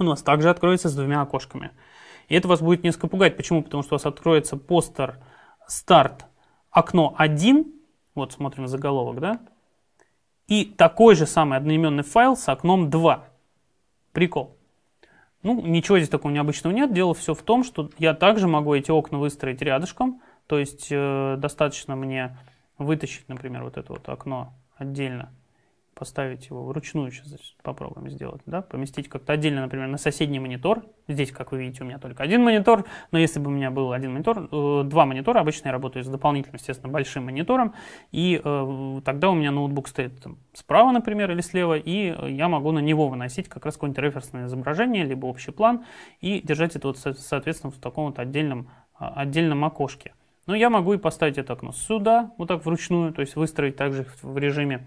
A: у нас также откроется с двумя окошками. И это вас будет несколько пугать. Почему? Потому что у вас откроется постер «Старт окно 1». Вот смотрим заголовок, да? И такой же самый одноименный файл с окном 2. Прикол. Ну, ничего здесь такого необычного нет. Дело все в том, что я также могу эти окна выстроить рядышком. То есть э, достаточно мне вытащить, например, вот это вот окно отдельно поставить его вручную, сейчас попробуем сделать, да, поместить как-то отдельно, например, на соседний монитор. Здесь, как вы видите, у меня только один монитор, но если бы у меня был один монитор, э, два монитора, обычно я работаю с дополнительным, естественно, большим монитором, и э, тогда у меня ноутбук стоит там, справа, например, или слева, и э, я могу на него выносить как раз какое-нибудь референсное изображение, либо общий план, и держать это, вот, соответственно, в таком вот отдельном, а, отдельном окошке. Но ну, я могу и поставить это окно сюда, вот так вручную, то есть выстроить также в режиме.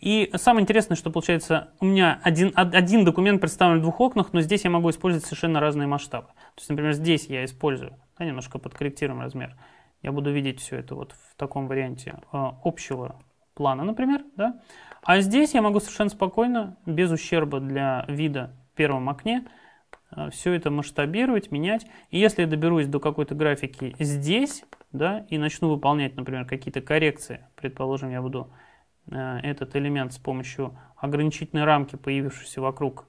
A: И самое интересное, что получается, у меня один, один документ представлен в двух окнах, но здесь я могу использовать совершенно разные масштабы. То есть, например, здесь я использую, да, немножко подкорректируем размер. Я буду видеть все это вот в таком варианте а, общего плана, например, да. А здесь я могу совершенно спокойно, без ущерба для вида в первом окне, а, все это масштабировать, менять. И если я доберусь до какой-то графики здесь, да, и начну выполнять, например, какие-то коррекции, предположим, я буду э, этот элемент с помощью ограничительной рамки, появившейся вокруг,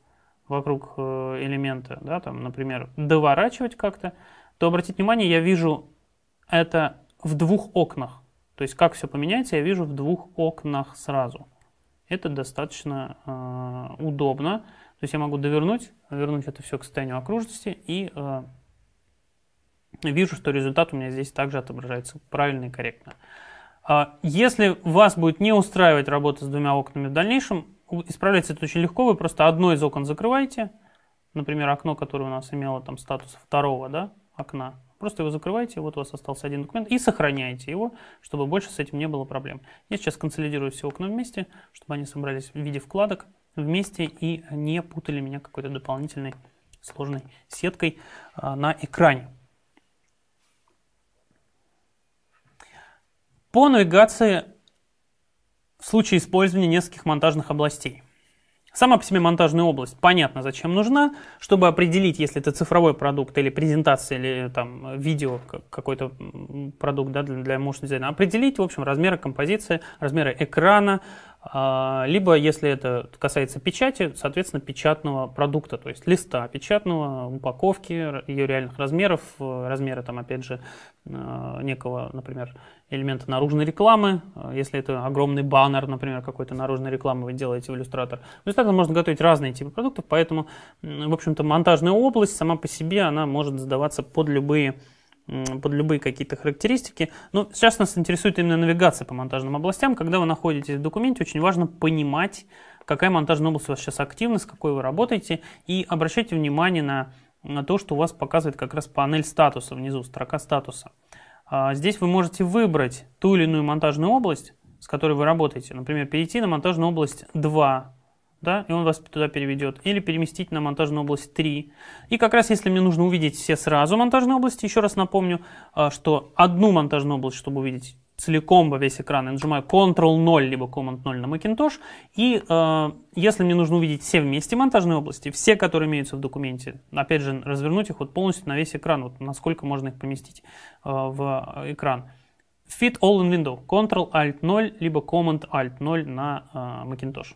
A: вокруг э, элемента, да, там, например, доворачивать как-то, то обратите внимание, я вижу это в двух окнах. То есть как все поменяется, я вижу в двух окнах сразу. Это достаточно э, удобно. То есть я могу довернуть, вернуть это все к состоянию окружности и э, вижу, что результат у меня здесь также отображается правильно и корректно. А, если вас будет не устраивать работа с двумя окнами в дальнейшем, исправляется это очень легко, вы просто одно из окон закрываете, например, окно, которое у нас имело там статус второго да, окна, просто его закрываете, вот у вас остался один документ, и сохраняете его, чтобы больше с этим не было проблем. Я сейчас консолидирую все окна вместе, чтобы они собрались в виде вкладок вместе и не путали меня какой-то дополнительной сложной сеткой а, на экране. по навигации в случае использования нескольких монтажных областей. Сама по себе монтажная область понятно, зачем нужна, чтобы определить, если это цифровой продукт или презентация, или там видео, какой-то продукт да, для, для motion дизайна, определить, в общем, размеры композиции, размеры экрана, а, либо, если это касается печати, соответственно, печатного продукта, то есть листа печатного, упаковки, ее реальных размеров, э, размеры там, опять же, э, некого, например, элементы наружной рекламы, э, если это огромный баннер, например, какой-то наружной рекламы вы делаете в Illustrator. В Illustrator можно готовить разные типы продуктов, поэтому, в общем-то, монтажная область сама по себе, она может сдаваться под любые под любые какие-то характеристики. Но сейчас нас интересует именно навигация по монтажным областям. Когда вы находитесь в документе, очень важно понимать, какая монтажная область у вас сейчас активна, с какой вы работаете, и обращайте внимание на, на то, что у вас показывает как раз панель статуса внизу, строка статуса. А, здесь вы можете выбрать ту или иную монтажную область, с которой вы работаете. Например, перейти на монтажную область 2, да, и он вас туда переведет. Или переместить на монтажную область 3. И как раз если мне нужно увидеть все сразу монтажные области, еще раз напомню, а, что одну монтажную область, чтобы увидеть целиком во весь экран, я нажимаю Ctrl 0, либо Command 0 на Macintosh, и э, если мне нужно увидеть все вместе монтажные области, все, которые имеются в документе, опять же, развернуть их вот полностью на весь экран, вот насколько можно их поместить э, в э, экран. Fit all in window, Ctrl Alt 0, либо Command Alt 0 на э, Macintosh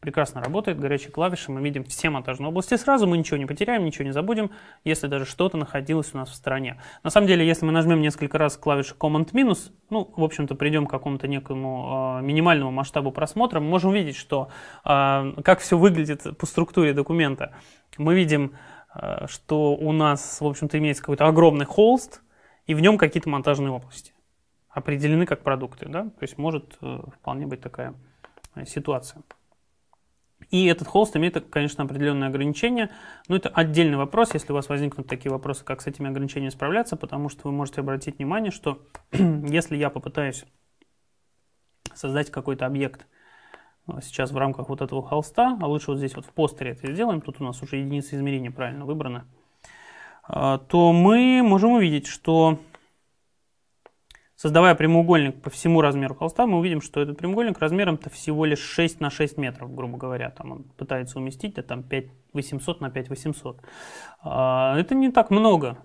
A: прекрасно работает, горячие клавиши, мы видим все монтажные области сразу, мы ничего не потеряем, ничего не забудем, если даже что-то находилось у нас в стороне. На самом деле, если мы нажмем несколько раз клавишу Command-минус, ну, в общем-то, придем к какому-то некому э, минимальному масштабу просмотра, мы можем видеть, что э, как все выглядит по структуре документа. Мы видим, э, что у нас, в общем-то, имеется какой-то огромный холст, и в нем какие-то монтажные области определены как продукты, да, то есть может э, вполне быть такая э, ситуация. И этот холст имеет, конечно, определенные ограничения, но это отдельный вопрос, если у вас возникнут такие вопросы, как с этими ограничениями справляться, потому что вы можете обратить внимание, что если я попытаюсь создать какой-то объект э, сейчас в рамках вот этого холста, а лучше вот здесь вот в постере это сделаем, тут у нас уже единицы измерения правильно выбраны, э, то мы можем увидеть, что Создавая прямоугольник по всему размеру холста, мы увидим, что этот прямоугольник размером-то всего лишь 6 на 6 метров, грубо говоря. Там он пытается уместить, да, там 5 800 на 5 800. А, это не так много.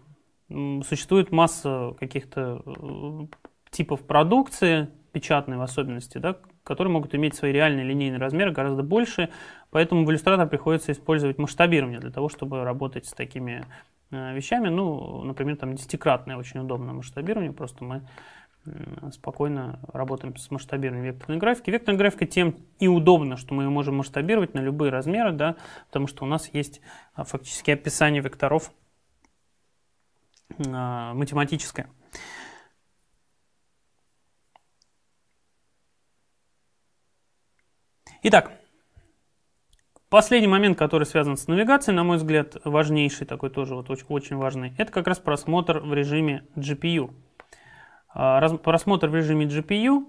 A: Существует масса каких-то э, типов продукции, печатной в особенности, да, которые могут иметь свои реальные линейные размеры гораздо больше, поэтому в иллюстратор приходится использовать масштабирование для того, чтобы работать с такими э, вещами. Ну, например, там десятикратное очень удобное масштабирование, просто мы Э, спокойно работаем с масштабированием векторной графики. Векторная графика тем и удобна, что мы ее можем масштабировать на любые размеры, да, потому что у нас есть а, фактически описание векторов а, математическое. Итак, последний момент, который связан с навигацией, на мой взгляд, важнейший такой тоже, вот очень, очень важный, это как раз просмотр в режиме GPU. А, просмотр в режиме GPU,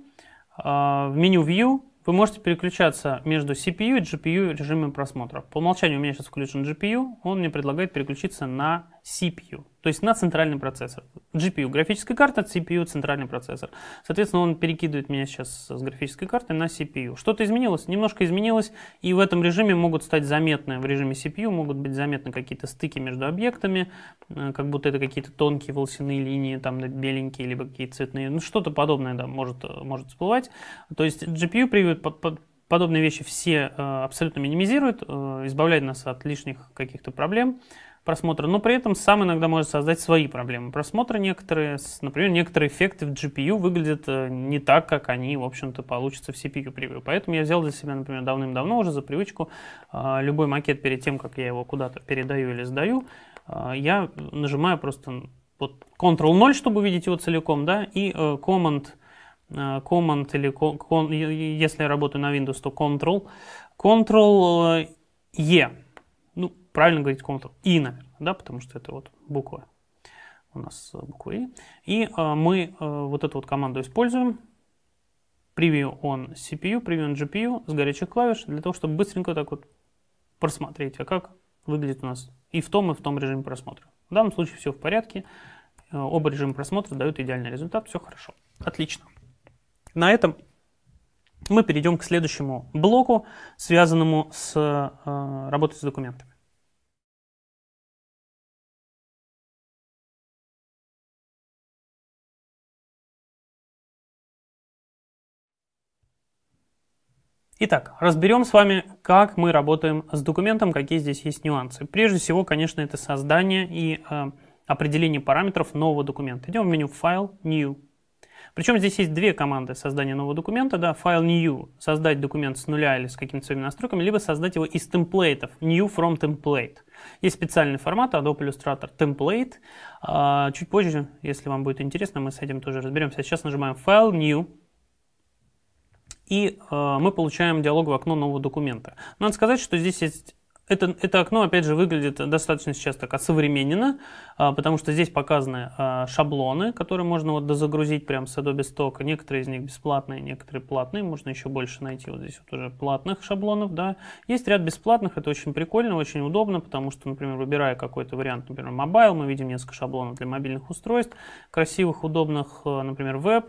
A: а, в меню View вы можете переключаться между CPU и GPU режимом просмотра. По умолчанию у меня сейчас включен GPU, он мне предлагает переключиться на CPU, то есть на центральный процессор. GPU – графическая карта, CPU – центральный процессор. Соответственно, он перекидывает меня сейчас с графической карты на CPU. Что-то изменилось? Немножко изменилось, и в этом режиме могут стать заметны, в режиме CPU могут быть заметны какие-то стыки между объектами, э, как будто это какие-то тонкие волосяные линии, там беленькие, либо какие-то цветные, ну что-то подобное, да, может, э, может всплывать. То есть GPU приводит под, под, подобные вещи все э, абсолютно минимизирует, э, избавляет нас от лишних каких-то проблем просмотра, но при этом сам иногда может создать свои проблемы просмотра некоторые. Например, некоторые эффекты в GPU выглядят э, не так, как они, в общем-то, получатся в CPU превью. Поэтому я взял для себя, например, давным-давно уже за привычку э, любой макет перед тем, как я его куда-то передаю или сдаю, э, я нажимаю просто вот Ctrl-0, чтобы увидеть его целиком, да, и Command, Command или, con, если я работаю на Windows, то Ctrl, Ctrl-E, правильно говорить контур И, наверное, да, потому что это вот буква у нас э, буква И. И э, мы э, вот эту вот команду используем. Превью он CPU, превью он GPU с горячих клавиш для того, чтобы быстренько так вот просмотреть, а как выглядит у нас и в том, и в том режиме просмотра. В данном случае все в порядке. Э, оба режима просмотра дают идеальный результат, все хорошо. Отлично. На этом мы перейдем к следующему блоку, связанному с э, работой с документами. Итак, разберем с вами, как мы работаем с документом, какие здесь есть нюансы. Прежде всего, конечно, это создание и э, определение параметров нового документа. Идем в меню «Файл», «New». Причем здесь есть две команды создания нового документа, да, File new, создать документ с нуля или с какими-то своими настройками, либо создать его из темплейтов, new from template. Есть специальный формат Adobe Illustrator template, а, чуть позже, если вам будет интересно, мы с этим тоже разберемся. Сейчас нажимаем File new, и э, мы получаем диалоговое окно нового документа. Надо сказать, что здесь есть это, это окно, опять же, выглядит достаточно сейчас так осовремененно, а, э, потому что здесь показаны а, шаблоны, которые можно вот дозагрузить прямо с Adobe Stock. Некоторые из них бесплатные, некоторые платные. Можно еще больше найти вот здесь вот уже платных шаблонов, да. Есть ряд бесплатных, это очень прикольно, очень удобно, потому что, например, выбирая какой-то вариант, например, мобайл, мы видим несколько шаблонов для мобильных устройств, красивых, удобных, э, например, веб,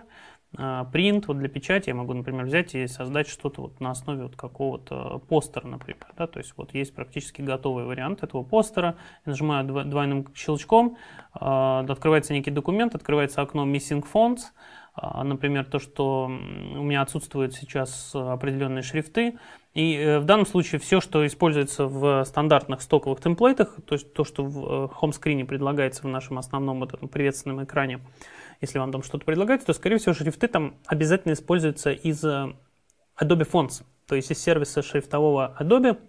A: а, принт вот для печати я могу, например, взять и создать что-то вот на основе вот какого-то э, постера, например. Да? То есть вот есть практически готовый вариант этого постера. Я нажимаю двойным щелчком, а, открывается некий документ, открывается окно Missing Fonts. А, например, то, что у меня отсутствуют сейчас определенные шрифты. И э, в данном случае все, что используется в стандартных стоковых темплейтах, то есть то, что в хомскрине э, предлагается в нашем основном вот этом приветственном экране, если вам там что-то предлагается, то, скорее всего, шрифты там обязательно используются из э, Adobe Fonts, то есть из сервиса шрифтового Adobe,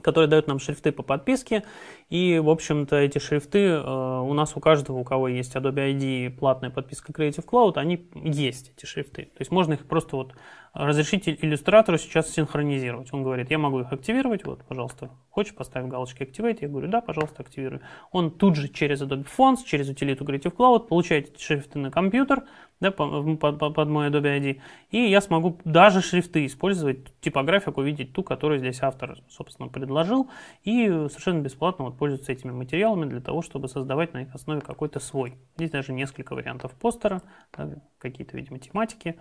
A: который дает нам шрифты по подписке. И, в общем-то, эти шрифты э, у нас у каждого, у кого есть Adobe ID и платная подписка Creative Cloud, они есть, эти шрифты. То есть можно их просто вот разрешите иллюстратору сейчас синхронизировать. Он говорит, я могу их активировать, вот, пожалуйста, хочешь, поставь галочки Activate, я говорю, да, пожалуйста, активируй. Он тут же через Adobe Fonts, через утилиту Creative Cloud получает шрифты на компьютер, да, под, под, под мой Adobe ID, и я смогу даже шрифты использовать, типографику увидеть ту, которую здесь автор, собственно, предложил, и совершенно бесплатно вот пользоваться этими материалами для того, чтобы создавать на их основе какой-то свой. Здесь даже несколько вариантов постера, да, какие-то, видимо, тематики,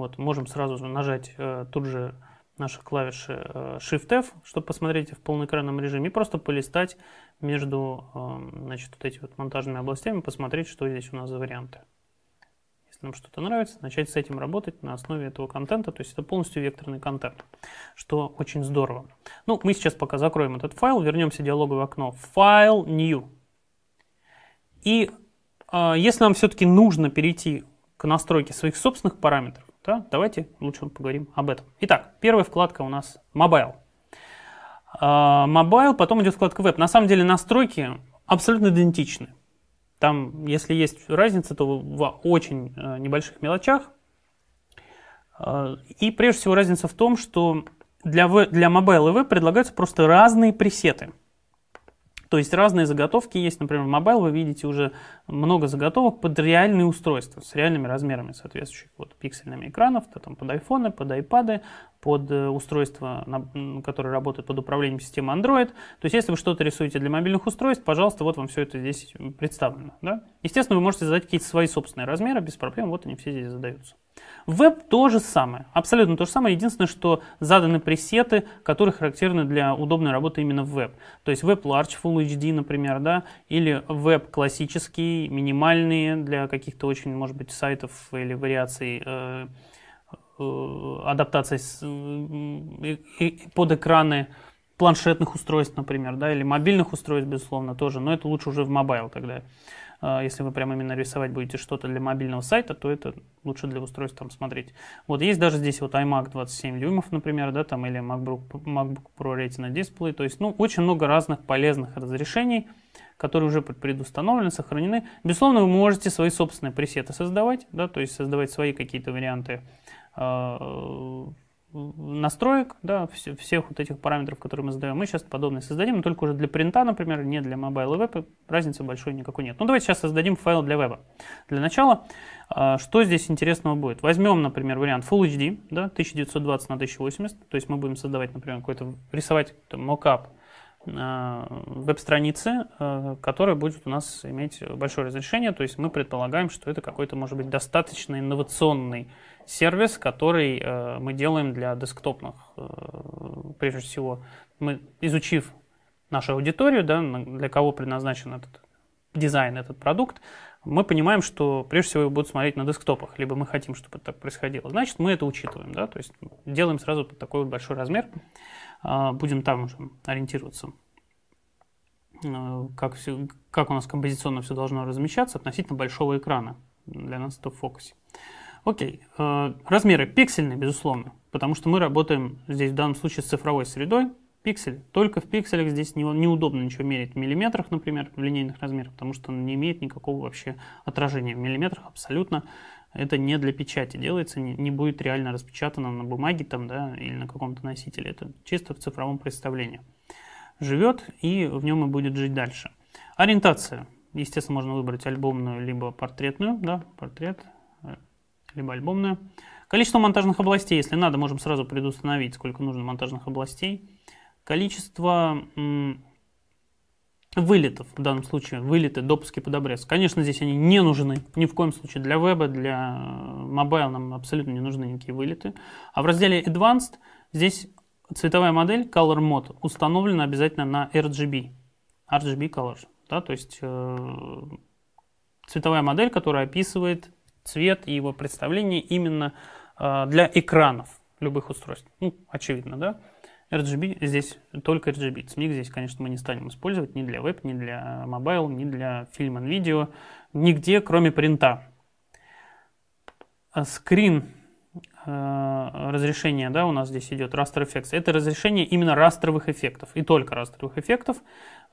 A: вот, можем сразу нажать э, тут же наши клавиши э, Shift-F, чтобы посмотреть в полноэкранном режиме, и просто полистать между э, значит, вот эти вот монтажными областями, посмотреть, что здесь у нас за варианты. Если нам что-то нравится, начать с этим работать на основе этого контента, то есть это полностью векторный контент, что очень здорово. Ну, мы сейчас пока закроем этот файл, вернемся в диалоговое окно «Файл», «New». И э, если нам все-таки нужно перейти к настройке своих собственных параметров, да? Давайте лучше поговорим об этом. Итак, первая вкладка у нас Мобайл. А, мобайл, потом идет вкладка Веб. На самом деле настройки абсолютно идентичны. Там, если есть разница, то в очень э, небольших мелочах. А, и прежде всего разница в том, что для, для Mobile и Web предлагаются просто разные пресеты – то есть разные заготовки есть, например, в мобайл вы видите уже много заготовок под реальные устройства с реальными размерами соответствующих вот, пиксельными экранов, то там под айфоны, под айпады, под э, устройства, которые работают под управлением системы Android. То есть если вы что-то рисуете для мобильных устройств, пожалуйста, вот вам все это здесь э, представлено. Да? Естественно, вы можете задать какие-то свои собственные размеры без проблем, вот они все здесь задаются. Веб то же самое, абсолютно то же самое. Единственное, что заданы пресеты, которые характерны для удобной работы именно в веб. То есть веб Large Full HD, например, да, или веб классический, минимальные для каких-то очень, может быть, сайтов или вариаций э, э, адаптаций с, э, э, э, под экраны планшетных устройств, например, да, или мобильных устройств, безусловно, тоже, но это лучше уже в мобайл тогда. А, если вы прямо именно рисовать будете что-то для мобильного сайта, то это лучше для устройств там смотреть. Вот есть даже здесь вот iMac 27 дюймов, например, да, там или MacBook, MacBook Pro Retina Display. То есть, ну, очень много разных полезных разрешений, которые уже предустановлены, сохранены. Безусловно, вы можете свои собственные пресеты создавать, да, то есть создавать свои какие-то варианты а, настроек, да, всех вот этих параметров, которые мы задаем. Мы сейчас подобные создадим, но только уже для принта, например, не для мобайл и веб, разницы большой никакой нет. Ну, давайте сейчас создадим файл для веба. Для начала, а, что здесь интересного будет? Возьмем, например, вариант Full HD, да, 1920 на 1080, то есть мы будем создавать, например, какой-то, рисовать там, Э, веб-страницы, э, которая будет у нас иметь большое разрешение. То есть мы предполагаем, что это какой-то, может быть, достаточно инновационный сервис, который э, мы делаем для десктопных, прежде всего. Мы, изучив нашу аудиторию, да, для кого предназначен этот дизайн, этот продукт, мы понимаем, что прежде всего его будут смотреть на десктопах, либо мы хотим, чтобы это так происходило. Значит, мы это учитываем, да, то есть делаем сразу такой вот большой размер. А, будем там уже ориентироваться, э, как, все, как у нас композиционно все должно размещаться относительно большого экрана. Для нас это в фокусе. Окей. Э, размеры пиксельные, безусловно, потому что мы работаем здесь в данном случае с цифровой средой. Пиксель. Только в пикселях здесь неудобно ничего мерить в миллиметрах, например, в линейных размерах, потому что он не имеет никакого вообще отражения в миллиметрах абсолютно это не для печати делается, не, не будет реально распечатано на бумаге там, да, или на каком-то носителе. Это чисто в цифровом представлении. Живет, и в нем и будет жить дальше. Ориентация. Естественно, можно выбрать альбомную, либо портретную, да, портрет, э, либо альбомную. Количество монтажных областей, если надо, можем сразу предустановить, сколько нужно монтажных областей. Количество вылетов, в данном случае вылеты, допуски под обрез. Конечно, здесь они не нужны, ни в коем случае для веба, для э, мобайл нам абсолютно не нужны никакие вылеты. А в разделе Advanced здесь цветовая модель Color Mode установлена обязательно на RGB, RGB Color, да, то есть э, цветовая модель, которая описывает цвет и его представление именно э, для экранов любых устройств. Ну, очевидно, да? RGB здесь только RGB. SMIC здесь, конечно, мы не станем использовать ни для веб, ни для мобайл, ни для фильма, видео, нигде, кроме принта. А скрин э, разрешение, да, у нас здесь идет Raster Effects. Это разрешение именно растровых эффектов и только растровых эффектов,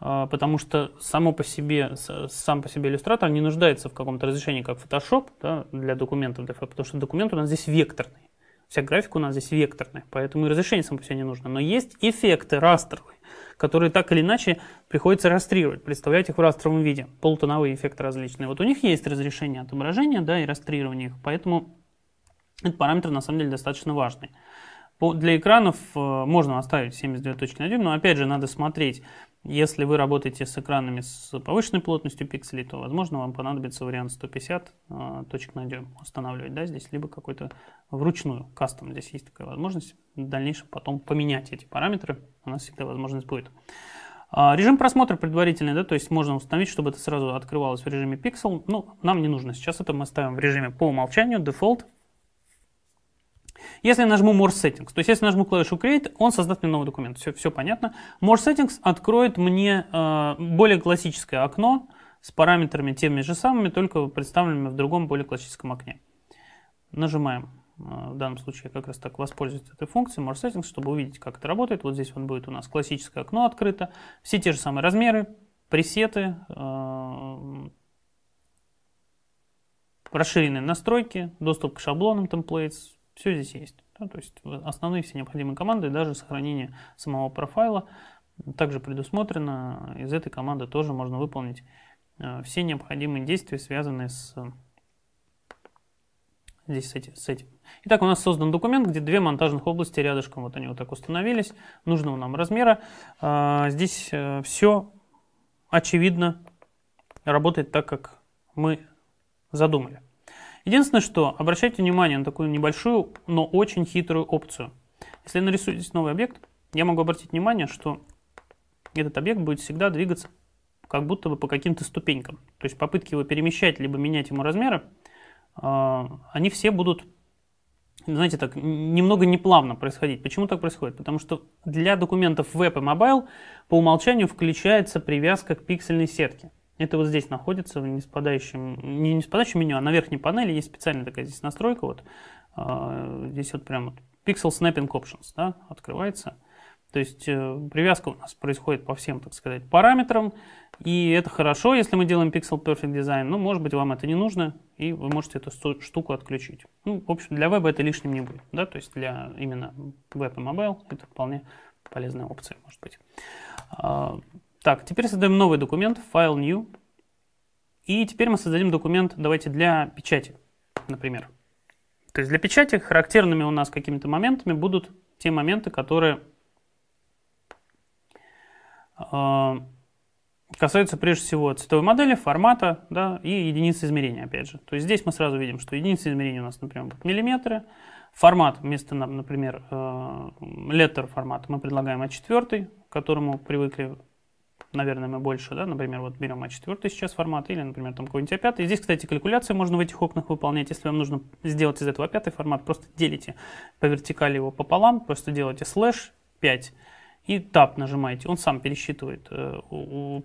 A: э, потому что само по себе, сам по себе иллюстратор не нуждается в каком-то разрешении, как Photoshop да, для документов, потому что документ у нас здесь векторный. Вся графика у нас здесь векторная, поэтому и разрешение само по себе не нужно. Но есть эффекты растровые, которые так или иначе приходится растрировать, представлять их в растровом виде. Полутоновые эффекты различные. Вот у них есть разрешение отображения да, и растрирование их, поэтому этот параметр на самом деле достаточно важный. Для экранов э, можно оставить 72 точки на дюйм, но опять же надо смотреть, если вы работаете с экранами с повышенной плотностью пикселей, то, возможно, вам понадобится вариант 150 э, точек на устанавливать, да, здесь, либо какой-то вручную, кастом, здесь есть такая возможность, в дальнейшем потом поменять эти параметры, у нас всегда возможность будет. А, режим просмотра предварительный, да, то есть можно установить, чтобы это сразу открывалось в режиме Pixel. Ну, нам не нужно сейчас это, мы ставим в режиме по умолчанию, дефолт. Если я нажму More Settings, то есть если я нажму клавишу Create, он создаст мне новый документ. Все, все понятно. More Settings откроет мне э, более классическое окно с параметрами теми же самыми, только представленными в другом более классическом окне. Нажимаем. Э, в данном случае я как раз так воспользуюсь этой функцией More Settings, чтобы увидеть, как это работает. Вот здесь вот будет у нас классическое окно открыто. Все те же самые размеры, пресеты, э, расширенные настройки, доступ к шаблонам templates, все здесь есть. Да, ну, то есть основные все необходимые команды, даже сохранение самого профайла также предусмотрено. Из этой команды тоже можно выполнить э, все необходимые действия, связанные с, здесь с, эти, с этим. Итак, у нас создан документ, где две монтажных области рядышком. Вот они вот так установились, нужного нам размера. А, здесь э, все очевидно работает так, как мы задумали. Единственное, что обращайте внимание на такую небольшую, но очень хитрую опцию. Если нарисую здесь новый объект, я могу обратить внимание, что этот объект будет всегда двигаться как будто бы по каким-то ступенькам. То есть попытки его перемещать, либо менять ему размеры, а, они все будут, знаете, так немного неплавно происходить. Почему так происходит? Потому что для документов веб и мобайл по умолчанию включается привязка к пиксельной сетке. Это вот здесь находится в неспадающем, не неспадающем меню, а на верхней панели есть специальная такая здесь настройка. Вот а, здесь вот прям вот Pixel Snapping Options да, открывается. То есть э, привязка у нас происходит по всем, так сказать, параметрам. И это хорошо, если мы делаем Pixel Perfect Design. Но, может быть, вам это не нужно, и вы можете эту штуку отключить. Ну, в общем, для веба это лишним не будет. Да? То есть для именно веб и мобайл это вполне полезная опция, может быть. А, так, теперь создаем новый документ, файл new. И теперь мы создадим документ, давайте, для печати, например. То есть для печати характерными у нас какими-то моментами будут те моменты, которые э, касаются прежде всего цветовой модели, формата да, и единицы измерения, опять же. То есть здесь мы сразу видим, что единицы измерения у нас, например, будут миллиметры, формат вместо, например, э, леттер формат мы предлагаем А4, к которому привыкли наверное, мы больше, да, например, вот берем А4 сейчас формат, или, например, там какой-нибудь А5. Здесь, кстати, калькуляции можно в этих окнах выполнять, если вам нужно сделать из этого А5 формат, просто делите по вертикали его пополам, просто делайте слэш 5 и тап нажимаете, он сам пересчитывает, э,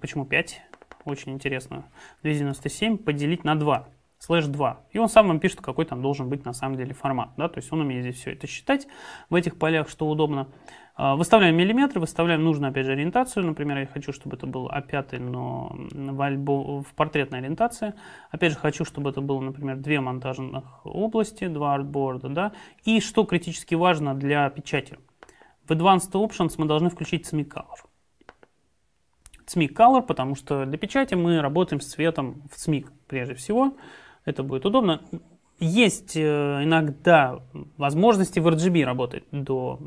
A: почему 5, очень интересно, 297 поделить на 2, слэш 2. И он сам вам пишет, какой там должен быть на самом деле формат. Да? То есть он умеет здесь все это считать в этих полях, что удобно. А, выставляем миллиметры, выставляем нужную, опять же, ориентацию. Например, я хочу, чтобы это был А5, но в, альбо... в портретной ориентации. Опять же, хочу, чтобы это было, например, две монтажных области, два артборда. Да? И что критически важно для печати. В Advanced Options мы должны включить CMYK Color. CMYK Color, потому что для печати мы работаем с цветом в CMYK прежде всего. Это будет удобно. Есть э, иногда возможности в RGB работать до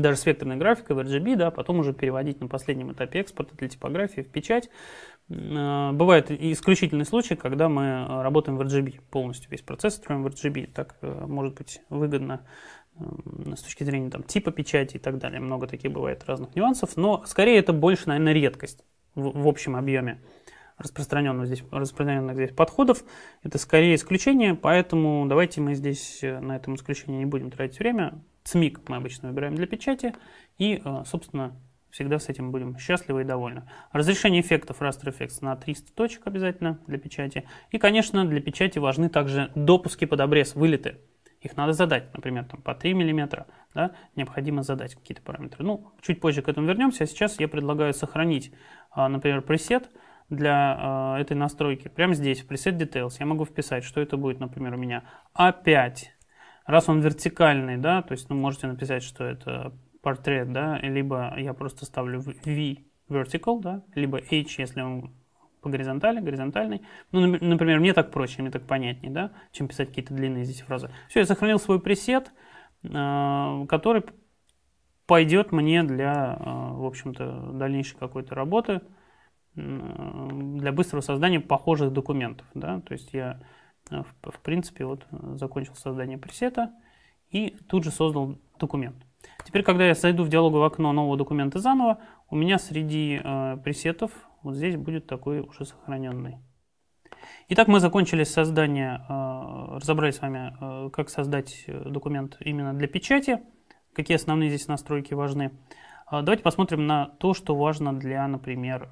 A: даже векторной графикой в RGB, да, потом уже переводить на последнем этапе экспорта для типографии в печать. Э, бывают исключительные случаи, когда мы работаем в RGB полностью, весь процесс строим в RGB. Так э, может быть выгодно эм, с точки зрения там, типа печати и так далее. Много таких бывает разных нюансов, но скорее это больше, наверное, редкость в, в общем объеме распространенных здесь, распространенных здесь подходов. Это скорее исключение, поэтому давайте мы здесь э, на этом исключении не будем тратить время. СМИ, мы обычно выбираем для печати, и, э, собственно, всегда с этим будем счастливы и довольны. Разрешение эффектов Raster Effects на 300 точек обязательно для печати. И, конечно, для печати важны также допуски под обрез, вылеты. Их надо задать, например, там, по 3 мм, да, необходимо задать какие-то параметры. Ну, чуть позже к этому вернемся, а сейчас я предлагаю сохранить, э, например, пресет для э, этой настройки. Прямо здесь, в Preset Details, я могу вписать, что это будет, например, у меня опять а раз он вертикальный, да, то есть, ну, можете написать, что это портрет, да, либо я просто ставлю V vertical, да, либо H, если он по горизонтали, горизонтальный. Ну, например, мне так проще, мне так понятнее, да, чем писать какие-то длинные здесь фразы. Все, я сохранил свой пресет, э, который пойдет мне для, э, в общем-то, дальнейшей какой-то работы, э, для быстрого создания похожих документов, да, то есть я а, в, в принципе, вот э, закончил создание пресета и тут же создал документ. Теперь, когда я зайду в диалоговое окно нового документа заново, у меня среди э, пресетов вот здесь будет такой уже сохраненный. Итак, мы закончили создание, э, разобрали с вами, э, как создать э, документ именно для печати, какие основные здесь настройки важны. Э, давайте посмотрим на то, что важно для, например,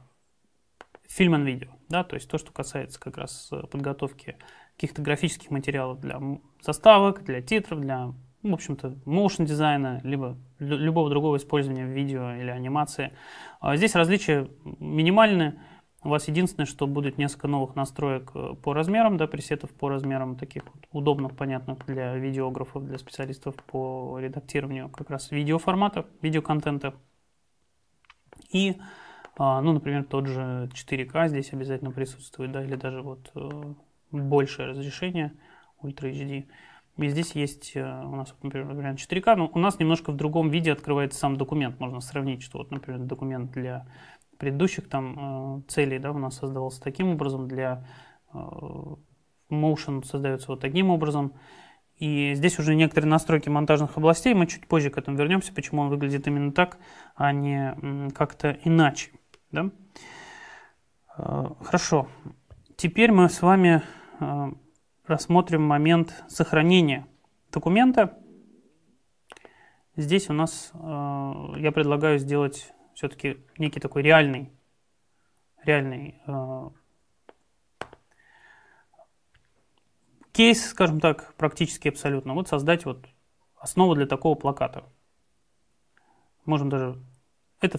A: фильм и видео, да, то есть то, что касается как раз э, подготовки каких-то графических материалов для составок, для титров, для, ну, в общем-то, motion дизайна, либо любого другого использования видео или анимации. А здесь различия минимальны. У вас единственное, что будет несколько новых настроек э, по размерам, да, пресетов по размерам, таких вот удобных, понятных для видеографов, для специалистов по редактированию как раз видеоформата, видеоконтента. И, а, ну, например, тот же 4К здесь обязательно присутствует, да, или даже вот э, большее разрешение Ultra HD. И здесь есть э, у нас, например, вариант 4К, но ну, у нас немножко в другом виде открывается сам документ. Можно сравнить, что вот, например, документ для предыдущих там э, целей да, у нас создавался таким образом, для э, Motion создается вот таким образом. И здесь уже некоторые настройки монтажных областей, мы чуть позже к этому вернемся, почему он выглядит именно так, а не как-то иначе. Да? Хорошо, теперь мы с вами Э, рассмотрим момент сохранения документа. Здесь у нас э, я предлагаю сделать все-таки некий такой реальный, реальный э, кейс, скажем так, практически абсолютно. Вот создать вот основу для такого плаката. Можем даже... Это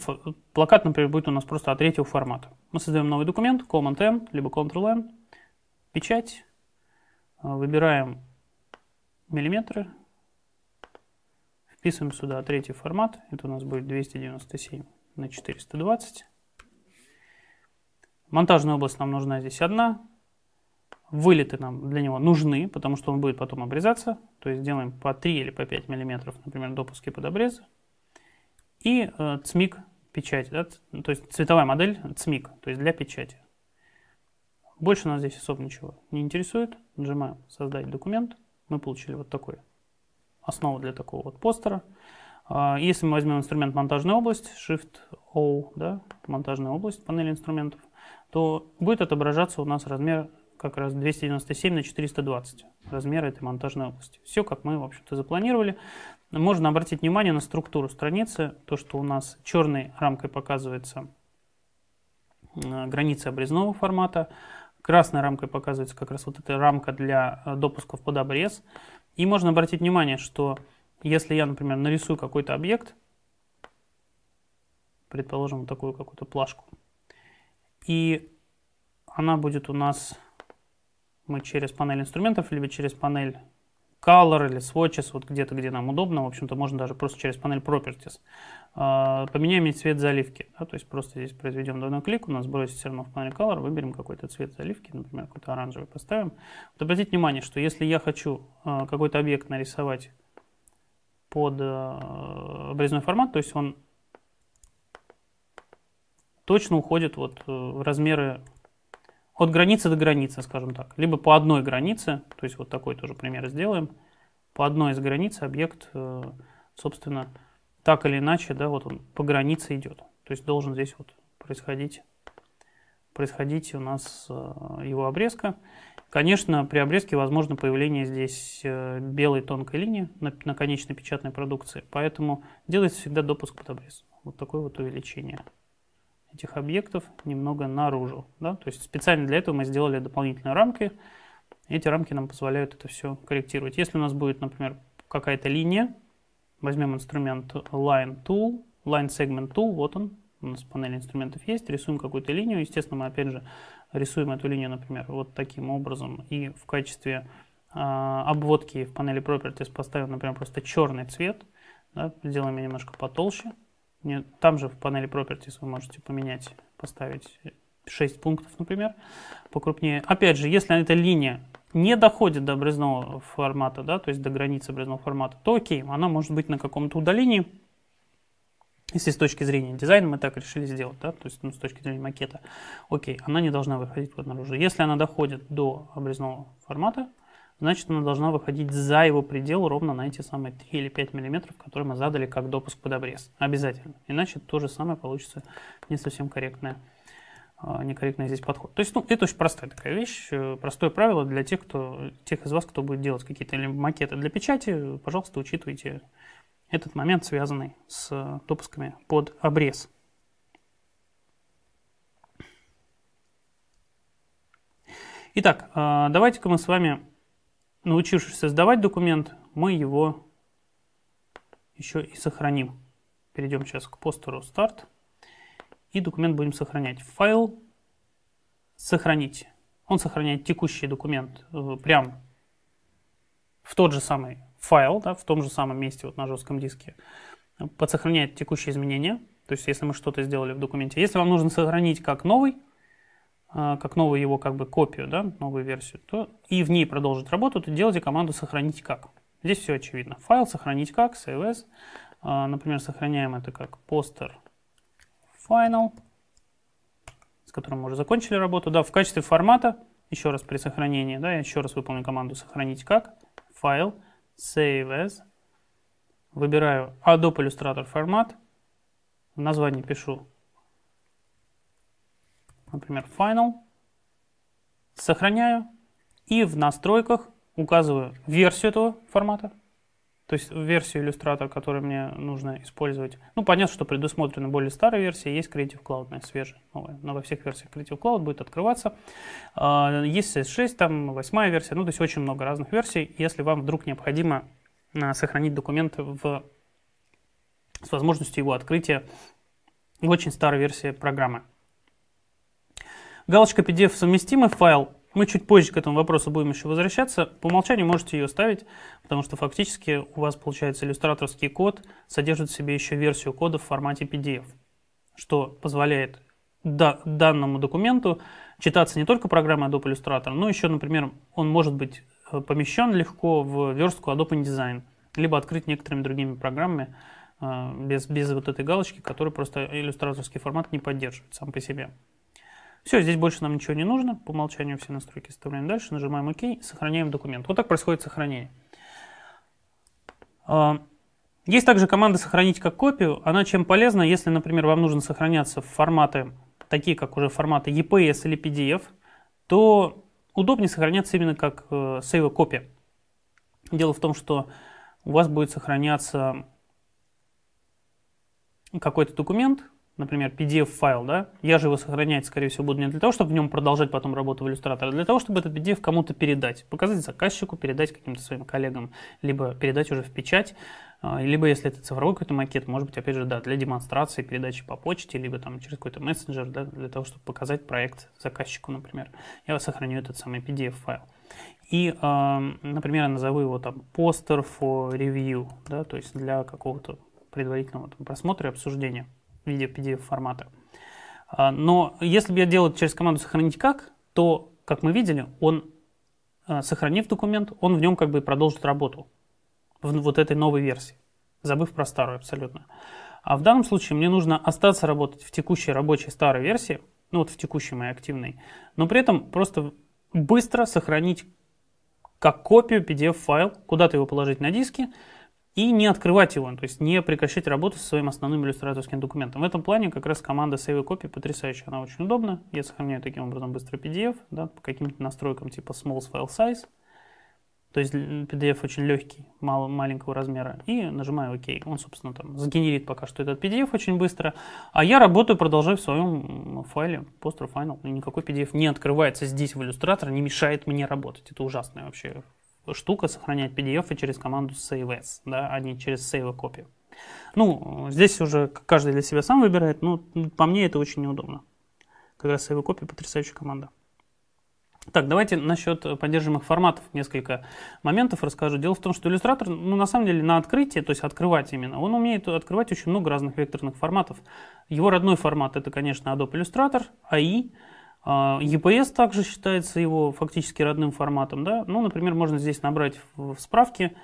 A: плакат, например, будет у нас просто а3 формата. Мы создаем новый документ, command M, либо ctrl M печать, а, выбираем миллиметры, вписываем сюда третий формат, это у нас будет 297 на 420. Монтажная область нам нужна здесь одна, вылеты нам для него нужны, потому что он будет потом обрезаться, то есть делаем по 3 или по 5 миллиметров, например, допуски под обрезы. И э, цмик печати, да? то есть цветовая модель цмик, то есть для печати. Больше нас здесь особо ничего не интересует. Нажимаем «Создать документ». Мы получили вот такой основу для такого вот постера. А, если мы возьмем инструмент «Монтажная область», Shift-O, да, «Монтажная область», панель инструментов, то будет отображаться у нас размер как раз 297 на 420, размер этой монтажной области. Все, как мы, в общем-то, запланировали. Можно обратить внимание на структуру страницы, то, что у нас черной рамкой показывается э, границы обрезного формата, Красной рамкой показывается как раз вот эта рамка для э, допусков под обрез. И можно обратить внимание, что если я, например, нарисую какой-то объект, предположим, вот такую какую-то плашку, и она будет у нас, мы через панель инструментов, либо через панель Color или Swatches, вот где-то, где нам удобно, в общем-то, можно даже просто через панель Properties. А, поменяем цвет заливки, да, то есть просто здесь произведем двойной клик, у нас бросится все равно в панель Color, выберем какой-то цвет заливки, например, какой-то оранжевый поставим. Вот обратите внимание, что если я хочу а, какой-то объект нарисовать под а, обрезной формат, то есть он точно уходит вот э, в размеры от границы до границы, скажем так, либо по одной границе, то есть вот такой тоже пример сделаем, по одной из границ объект, э, собственно, так или иначе, да, вот он по границе идет. То есть должен здесь вот происходить, происходить у нас э, его обрезка. Конечно, при обрезке возможно появление здесь э, белой тонкой линии на, на конечной печатной продукции, поэтому делается всегда допуск под обрез. Вот такое вот увеличение этих объектов немного наружу. Да? То есть специально для этого мы сделали дополнительные рамки. Эти рамки нам позволяют это все корректировать. Если у нас будет, например, какая-то линия, возьмем инструмент Line Tool, Line Segment Tool, вот он, у нас в панели инструментов есть, рисуем какую-то линию. Естественно, мы опять же рисуем эту линию, например, вот таким образом. И в качестве э, обводки в панели Properties поставим, например, просто черный цвет. Да, сделаем ее немножко потолще. Нет, там же в панели Properties вы можете поменять, поставить 6 пунктов, например, покрупнее. Опять же, если эта линия не доходит до обрезного формата, да, то есть до границы обрезного формата, то окей, она может быть на каком-то удалении. Если с точки зрения дизайна мы так решили сделать, да, то есть ну, с точки зрения макета, окей, она не должна выходить вот наружу. Если она доходит до обрезного формата, значит она должна выходить за его предел ровно на эти самые 3 или 5 миллиметров, которые мы задали как допуск под обрез. Обязательно. Иначе то же самое получится не совсем корректное а, некорректный здесь подход. То есть, ну, это очень простая такая вещь, э, простое правило для тех, кто, тех из вас, кто будет делать какие-то макеты для печати, пожалуйста, учитывайте этот момент, связанный с допусками под обрез. Итак, э, давайте-ка мы с вами научившись создавать документ, мы его еще и сохраним. Перейдем сейчас к постеру старт. И документ будем сохранять. Файл сохранить. Он сохраняет текущий документ э, прям в тот же самый файл, да, в том же самом месте вот на жестком диске. Подсохраняет текущие изменения. То есть, если мы что-то сделали в документе. Если вам нужно сохранить как новый, а, как новую его как бы копию, да, новую версию, то и в ней продолжить работу, то делайте команду «сохранить как». Здесь все очевидно. Файл «сохранить как», save as. А, например, сохраняем это как постер final, с которым мы уже закончили работу. Да, в качестве формата, еще раз при сохранении, да, я еще раз выполню команду «сохранить как», файл, save as. Выбираю Adobe Illustrator формат, в названии пишу например, Final, сохраняю и в настройках указываю версию этого формата, то есть версию иллюстратора, которую мне нужно использовать. Ну, понятно, что предусмотрена более старая версия, есть Creative Cloud, свежая, новая. Но во всех версиях Creative Cloud будет открываться. А, есть CS6, там восьмая версия, ну, то есть очень много разных версий. Если вам вдруг необходимо а, сохранить документ в, с возможностью его открытия в очень старой версии программы. Галочка PDF совместимый файл. Мы чуть позже к этому вопросу будем еще возвращаться. По умолчанию можете ее ставить, потому что фактически у вас получается иллюстраторский код содержит в себе еще версию кода в формате PDF, что позволяет данному документу читаться не только программой Adobe Illustrator, но еще, например, он может быть э, помещен легко в верстку Adobe InDesign, либо открыть некоторыми другими программами э, без, без вот этой галочки, которая просто иллюстраторский формат не поддерживает сам по себе. Все, здесь больше нам ничего не нужно. По умолчанию все настройки вставляем дальше, нажимаем ОК, сохраняем документ. Вот так происходит сохранение. А, есть также команда «Сохранить как копию». Она чем полезна, если, например, вам нужно сохраняться в форматы, такие как уже форматы EPS или PDF, то удобнее сохраняться именно как сейва э, копия. Дело в том, что у вас будет сохраняться какой-то документ, например, PDF-файл, да, я же его сохранять, скорее всего, буду не для того, чтобы в нем продолжать потом работу в иллюстраторе, а для того, чтобы этот PDF кому-то передать, показать заказчику, передать каким-то своим коллегам, либо передать уже в печать, а, либо если это цифровой какой-то макет, может быть, опять же, да, для демонстрации, передачи по почте, либо там через какой-то мессенджер, да, для того, чтобы показать проект заказчику, например. Я сохраню этот самый PDF-файл. И, а, например, я назову его там постер for review, да, то есть для какого-то предварительного там, просмотра и обсуждения в виде PDF формата. Но если бы я делал через команду «сохранить как», то, как мы видели, он, а, сохранив документ, он в нем как бы продолжит работу в вот этой новой версии, забыв про старую абсолютно. А в данном случае мне нужно остаться работать в текущей рабочей старой версии, ну вот в текущей моей активной, но при этом просто быстро сохранить как копию PDF-файл, куда-то его положить на диске, и не открывать его, то есть не прекращать работу со своим основным иллюстраторским документом. В этом плане как раз команда Save Copy потрясающая, она очень удобна. Я сохраняю таким образом быстро PDF, да, по каким-то настройкам типа small file size, то есть PDF очень легкий, мало, маленького размера, и нажимаю ОК. Он, собственно, там сгенерит пока что этот PDF очень быстро, а я работаю, продолжаю в своем файле Poster Final, и никакой PDF не открывается здесь в иллюстратор, не мешает мне работать. Это ужасная вообще штука сохранять PDF и через команду save as, да, а не через save copy. Ну, здесь уже каждый для себя сам выбирает, но по мне это очень неудобно. Как раз save copy потрясающая команда. Так, давайте насчет поддерживаемых форматов несколько моментов расскажу. Дело в том, что иллюстратор, ну, на самом деле, на открытие, то есть открывать именно, он умеет открывать очень много разных векторных форматов. Его родной формат – это, конечно, Adobe Illustrator, AI а – EPS а, также считается его фактически родным форматом. Да? Ну, например, можно здесь набрать в справке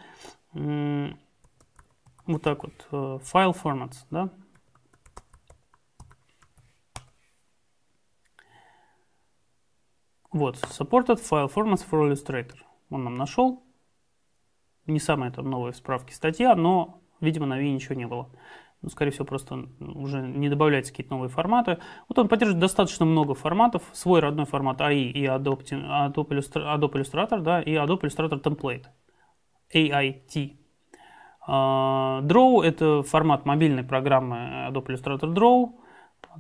A: вот так вот, file э, formats, да? Вот, supported file formats for Illustrator. Он нам нашел. Не самая там новая в справке статья, но, видимо, на V ничего не было ну, скорее всего, просто уже не добавляются какие-то новые форматы. Вот он поддерживает достаточно много форматов. Свой родной формат AI и Adobe, Adobe, Adobe Illustrator, да, и Adobe Illustrator Template, AIT. А, Draw – это формат мобильной программы Adobe Illustrator Draw.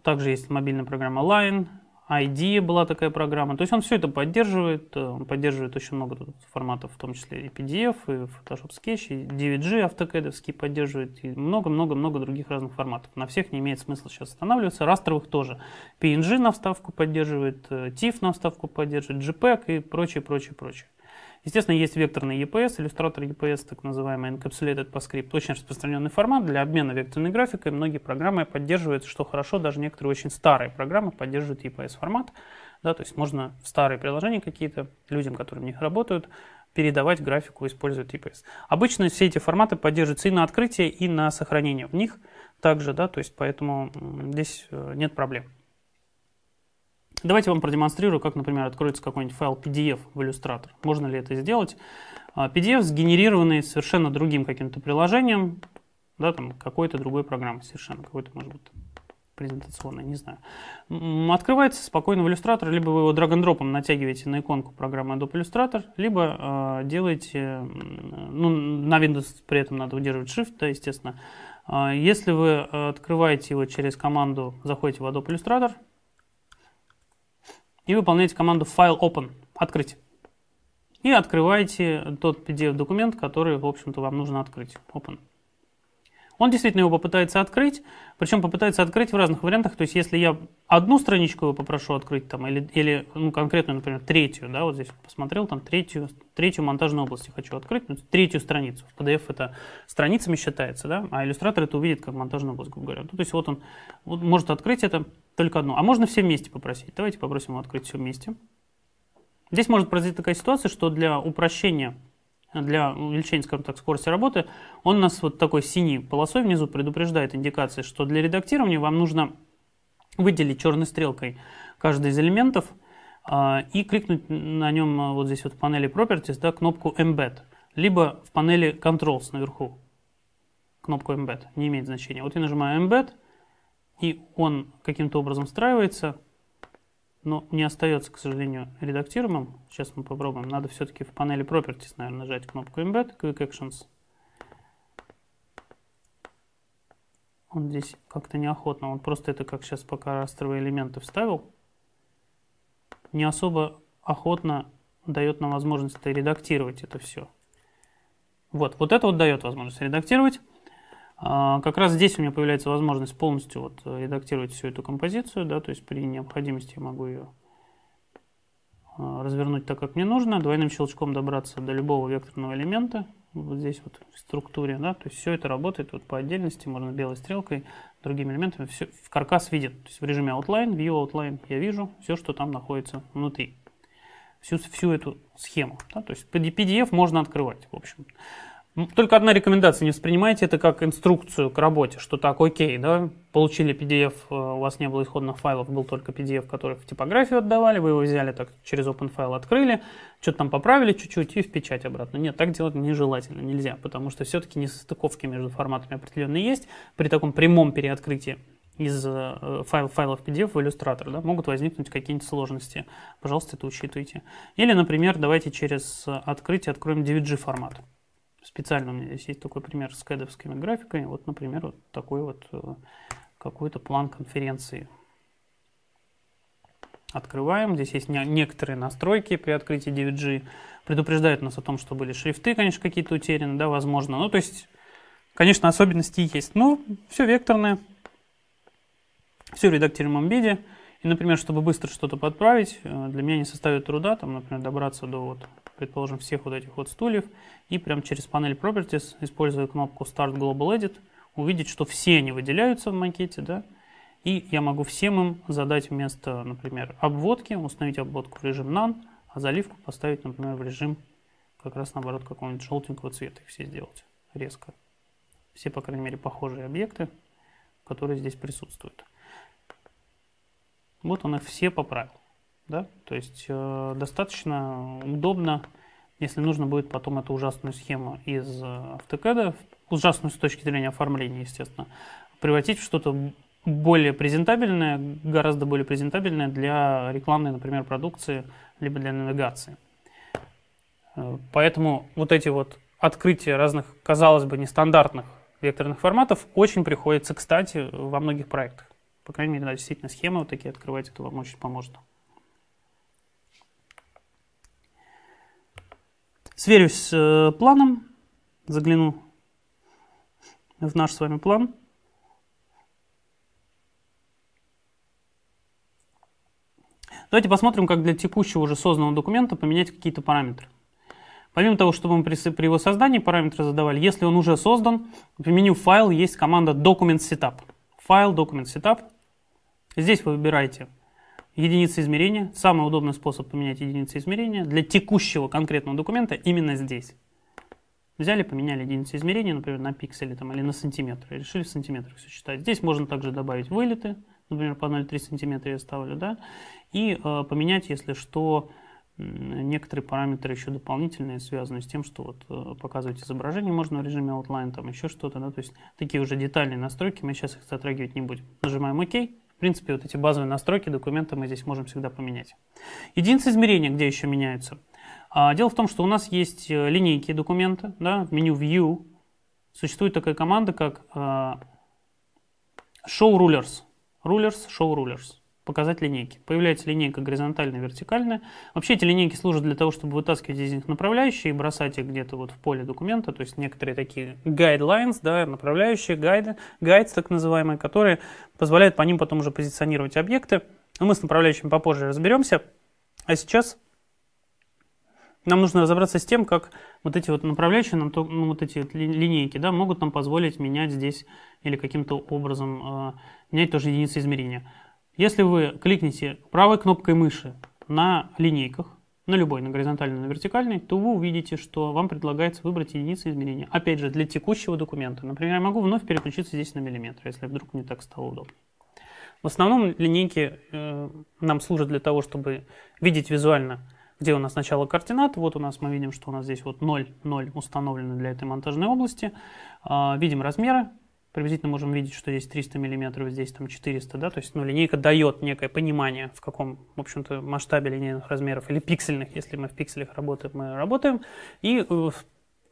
A: Также есть мобильная программа Line, ID была такая программа. То есть он все это поддерживает. Э, он поддерживает очень много форматов, в том числе и PDF, и Photoshop Sketch, и DVG автокэдовский поддерживает, и много-много-много других разных форматов. На всех не имеет смысла сейчас останавливаться. Растровых тоже. PNG на вставку поддерживает, э, TIFF на вставку поддерживает, JPEG e и прочее, прочее, прочее. Естественно, есть векторный EPS, иллюстратор EPS, так называемый Encapsulated PostScript, очень распространенный формат для обмена векторной графикой. Многие программы поддерживают, что хорошо, даже некоторые очень старые программы поддерживают EPS формат. Да, то есть можно в старые приложения какие-то людям, которые в них работают, передавать графику, использовать EPS. Обычно все эти форматы поддерживаются и на открытие, и на сохранение в них также, да, то есть поэтому здесь э, нет проблем. Давайте вам продемонстрирую, как, например, откроется какой-нибудь файл PDF в Illustrator. Можно ли это сделать? А, PDF сгенерированный совершенно другим каким-то приложением, да, там какой-то другой программой, совершенно, какой-то, может быть, презентационной, не знаю. Открывается спокойно в Illustrator, либо вы его драг-н-дропом натягиваете на иконку программы Adobe Illustrator, либо э, делаете, ну, на Windows при этом надо удерживать Shift, да, естественно. А, если вы открываете его через команду, заходите в Adobe Illustrator – и выполняете команду file open, открыть. И открываете тот PDF-документ, который, в общем-то, вам нужно открыть. Open. Он действительно его попытается открыть, причем попытается открыть в разных вариантах. То есть, если я одну страничку его попрошу открыть, там, или, или ну, конкретную, например, третью, да, вот здесь посмотрел, там, третью, третью монтажной области хочу открыть, ну, третью страницу. В PDF это страницами считается, да, а иллюстратор это увидит как монтажную область, грубо говоря. Ну, то есть, вот он вот может открыть это только одну. А можно все вместе попросить. Давайте попросим его открыть все вместе. Здесь может произойти такая ситуация, что для упрощения для увеличения, скажем так, скорости работы, он нас вот такой синий полосой внизу предупреждает индикации, что для редактирования вам нужно выделить черной стрелкой каждый из элементов а, и кликнуть на нем а, вот здесь вот в панели Properties да, кнопку Embed, либо в панели Controls наверху кнопку Embed, не имеет значения. Вот я нажимаю Embed, и он каким-то образом встраивается – но не остается, к сожалению, редактируемым. Сейчас мы попробуем. Надо все-таки в панели Properties, наверное, нажать кнопку Embed, Quick Actions. Он здесь как-то неохотно. Он просто это, как сейчас пока растровые элементы вставил. Не особо охотно дает нам возможность это редактировать это все. Вот, вот это вот дает возможность редактировать. А, как раз здесь у меня появляется возможность полностью вот э, редактировать всю эту композицию, да, то есть при необходимости я могу ее а, развернуть так, как мне нужно, двойным щелчком добраться до любого векторного элемента, вот здесь вот в структуре, да, то есть все это работает вот по отдельности, можно белой стрелкой, другими элементами, все, в каркас видит, то есть в режиме outline, view outline я вижу все, что там находится внутри, всю, всю эту схему, да, то есть PDF можно открывать, в общем. -то. Только одна рекомендация, не воспринимайте это как инструкцию к работе, что так, окей, да, получили PDF, э, у вас не было исходных файлов, был только PDF, который в типографию отдавали, вы его взяли так через OpenFile открыли, что-то там поправили чуть-чуть и в печать обратно. Нет, так делать нежелательно, нельзя, потому что все-таки несостыковки между форматами определенные есть. При таком прямом переоткрытии из э, файл, файлов PDF в Illustrator, да, могут возникнуть какие-нибудь сложности. Пожалуйста, это учитывайте. Или, например, давайте через открытие откроем DVG формат специально у меня здесь есть такой пример с кэдовскими графиками. Вот, например, вот такой вот э, какой-то план конференции. Открываем. Здесь есть некоторые настройки при открытии 9 Предупреждают нас о том, что были шрифты, конечно, какие-то утеряны, да, возможно. Ну, то есть, конечно, особенности есть. Но ну, все векторное, все в редактируемом виде. И, например, чтобы быстро что-то подправить, э, для меня не составит труда, там, например, добраться до вот предположим, всех вот этих вот стульев, и прямо через панель Properties, используя кнопку Start Global Edit, увидеть, что все они выделяются в макете, да, и я могу всем им задать вместо, например, обводки, установить обводку в режим None, а заливку поставить, например, в режим как раз наоборот какого-нибудь желтенького цвета их все сделать резко. Все, по крайней мере, похожие объекты, которые здесь присутствуют. Вот он их все поправил. Да? То есть э, достаточно удобно, если нужно будет потом эту ужасную схему из AutoCAD, э, ужасную с точки зрения оформления, естественно, превратить в что-то более презентабельное, гораздо более презентабельное для рекламной, например, продукции, либо для навигации. Э, поэтому вот эти вот открытия разных, казалось бы, нестандартных векторных форматов очень приходится, кстати, во многих проектах. По крайней мере, да, действительно, схемы вот такие открывать, это вам очень поможет. Сверюсь с э, планом, загляну в наш с вами план. Давайте посмотрим, как для текущего уже созданного документа поменять какие-то параметры. Помимо того, чтобы мы при его создании параметры задавали, если он уже создан, в меню файл есть команда document setup. Файл document setup. Здесь вы выбираете единицы измерения. Самый удобный способ поменять единицы измерения для текущего конкретного документа именно здесь. Взяли, поменяли единицы измерения, например, на пиксели там, или на сантиметр, решили в сантиметрах все считать. Здесь можно также добавить вылеты, например, по 0,3 сантиметра я ставлю, да, и э, поменять, если что, некоторые параметры еще дополнительные, связанные с тем, что вот э, показывать изображение можно в режиме outline, там еще что-то, да, то есть такие уже детальные настройки, мы сейчас их затрагивать не будем. Нажимаем ОК, в принципе, вот эти базовые настройки документа мы здесь можем всегда поменять. Единицы измерения, где еще меняются? А, дело в том, что у нас есть э, линейки документа, да, в меню View существует такая команда, как э, Show Rulers. Rulers, Show Rulers показать линейки. Появляется линейка горизонтальная, вертикальная. Вообще эти линейки служат для того, чтобы вытаскивать из них направляющие и бросать их где-то вот в поле документа, то есть некоторые такие guidelines, да, направляющие, гайды, гайдс так называемые, которые позволяют по ним потом уже позиционировать объекты. Но мы с направляющими попозже разберемся. А сейчас нам нужно разобраться с тем, как вот эти вот направляющие, нам, ну, вот эти вот линейки, да, могут нам позволить менять здесь или каким-то образом э, менять тоже единицы измерения. Если вы кликните правой кнопкой мыши на линейках, на любой, на горизонтальной, на вертикальной, то вы увидите, что вам предлагается выбрать единицы измерения. Опять же, для текущего документа. Например, я могу вновь переключиться здесь на миллиметр, если вдруг мне так стало удобно. В основном линейки э, нам служат для того, чтобы видеть визуально, где у нас начало координат. Вот у нас мы видим, что у нас здесь вот 0, 0 установлены для этой монтажной области. Э, видим размеры, приблизительно можем видеть, что здесь 300 миллиметров, здесь там 400, да, то есть, ну, линейка дает некое понимание, в каком, в общем-то, масштабе линейных размеров или пиксельных, если мы в пикселях работаем, мы работаем, и э,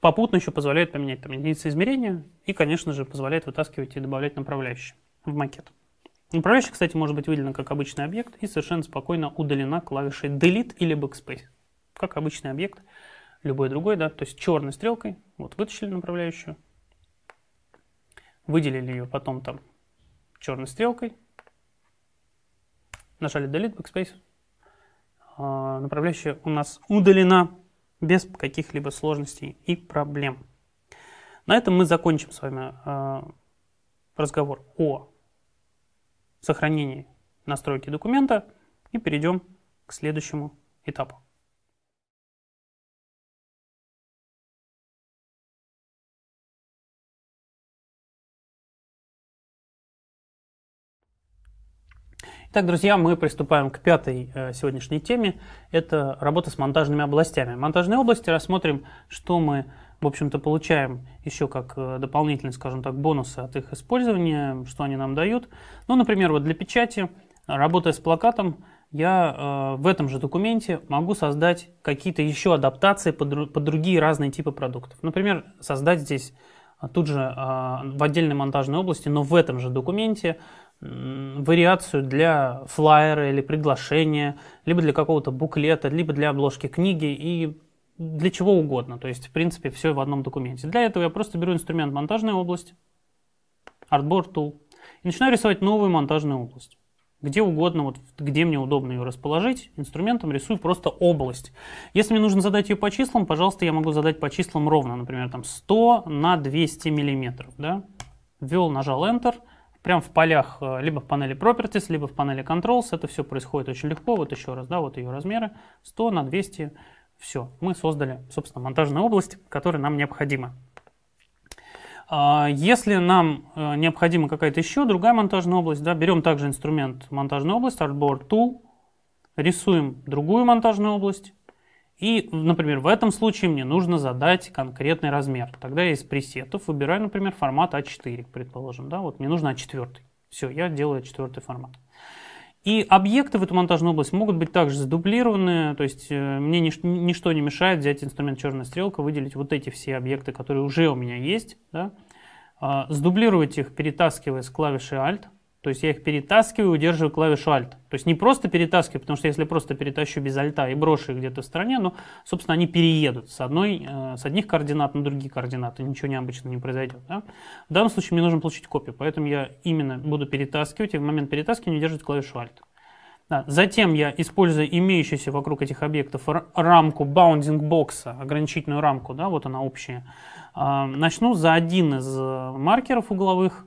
A: попутно еще позволяет поменять там единицы измерения и, конечно же, позволяет вытаскивать и добавлять направляющие в макет. Направляющая, кстати, может быть выделена как обычный объект и совершенно спокойно удалена клавишей Delete или Backspace, как обычный объект, любой другой, да, то есть черной стрелкой, вот вытащили направляющую, выделили ее потом там черной стрелкой, нажали Delete Backspace, а, направляющая у нас удалена без каких-либо сложностей и проблем. На этом мы закончим с вами а, разговор о сохранении настройки документа и перейдем к следующему этапу. Итак, друзья, мы приступаем к пятой э, сегодняшней теме. Это работа с монтажными областями. Монтажные области рассмотрим, что мы, в общем-то, получаем еще как э, дополнительные, скажем так, бонусы от их использования, что они нам дают. Ну, например, вот для печати, работая с плакатом, я э, в этом же документе могу создать какие-то еще адаптации под, под другие разные типы продуктов. Например, создать здесь тут же в отдельной монтажной области, но в этом же документе вариацию для флайера или приглашения, либо для какого-то буклета, либо для обложки книги и для чего угодно. То есть, в принципе, все в одном документе. Для этого я просто беру инструмент монтажная область, Artboard Tool, и начинаю рисовать новую монтажную область. Где угодно, вот где мне удобно ее расположить, инструментом рисую просто область. Если мне нужно задать ее по числам, пожалуйста, я могу задать по числам ровно, например, там 100 на 200 миллиметров, да? Ввел, нажал Enter – прямо в полях, э, либо в панели Properties, либо в панели Controls. Это все происходит очень легко. Вот еще раз, да, вот ее размеры 100 на 200. Все, мы создали, собственно, монтажную область, которая нам необходима. А, если нам э, необходима какая-то еще другая монтажная область, да, берем также инструмент монтажная область, Artboard Tool, рисуем другую монтажную область, и, например, в этом случае мне нужно задать конкретный размер. Тогда я из пресетов выбираю, например, формат А4, предположим. Да? Вот мне нужно А4. Все, я делаю А4 формат. И объекты в эту монтажную область могут быть также задублированы, то есть э, мне нич- ничто не мешает взять инструмент черная стрелка, выделить вот эти все объекты, которые уже у меня есть, да, а, сдублировать их, перетаскивая с клавиши Alt, то есть я их перетаскиваю, удерживаю клавишу Alt. То есть не просто перетаскиваю, потому что если просто перетащу без Альта и брошу их где-то в стороне, ну, собственно, они переедут с, одной, э, с одних координат на другие координаты, ничего необычного не произойдет. Да? В данном случае мне нужно получить копию, поэтому я именно буду перетаскивать и в момент перетаскивания удерживать клавишу Alt. Да. Затем я, использую имеющуюся вокруг этих объектов рамку bounding бокса, ограничительную рамку, да, вот она общая, а, начну за один из э, маркеров угловых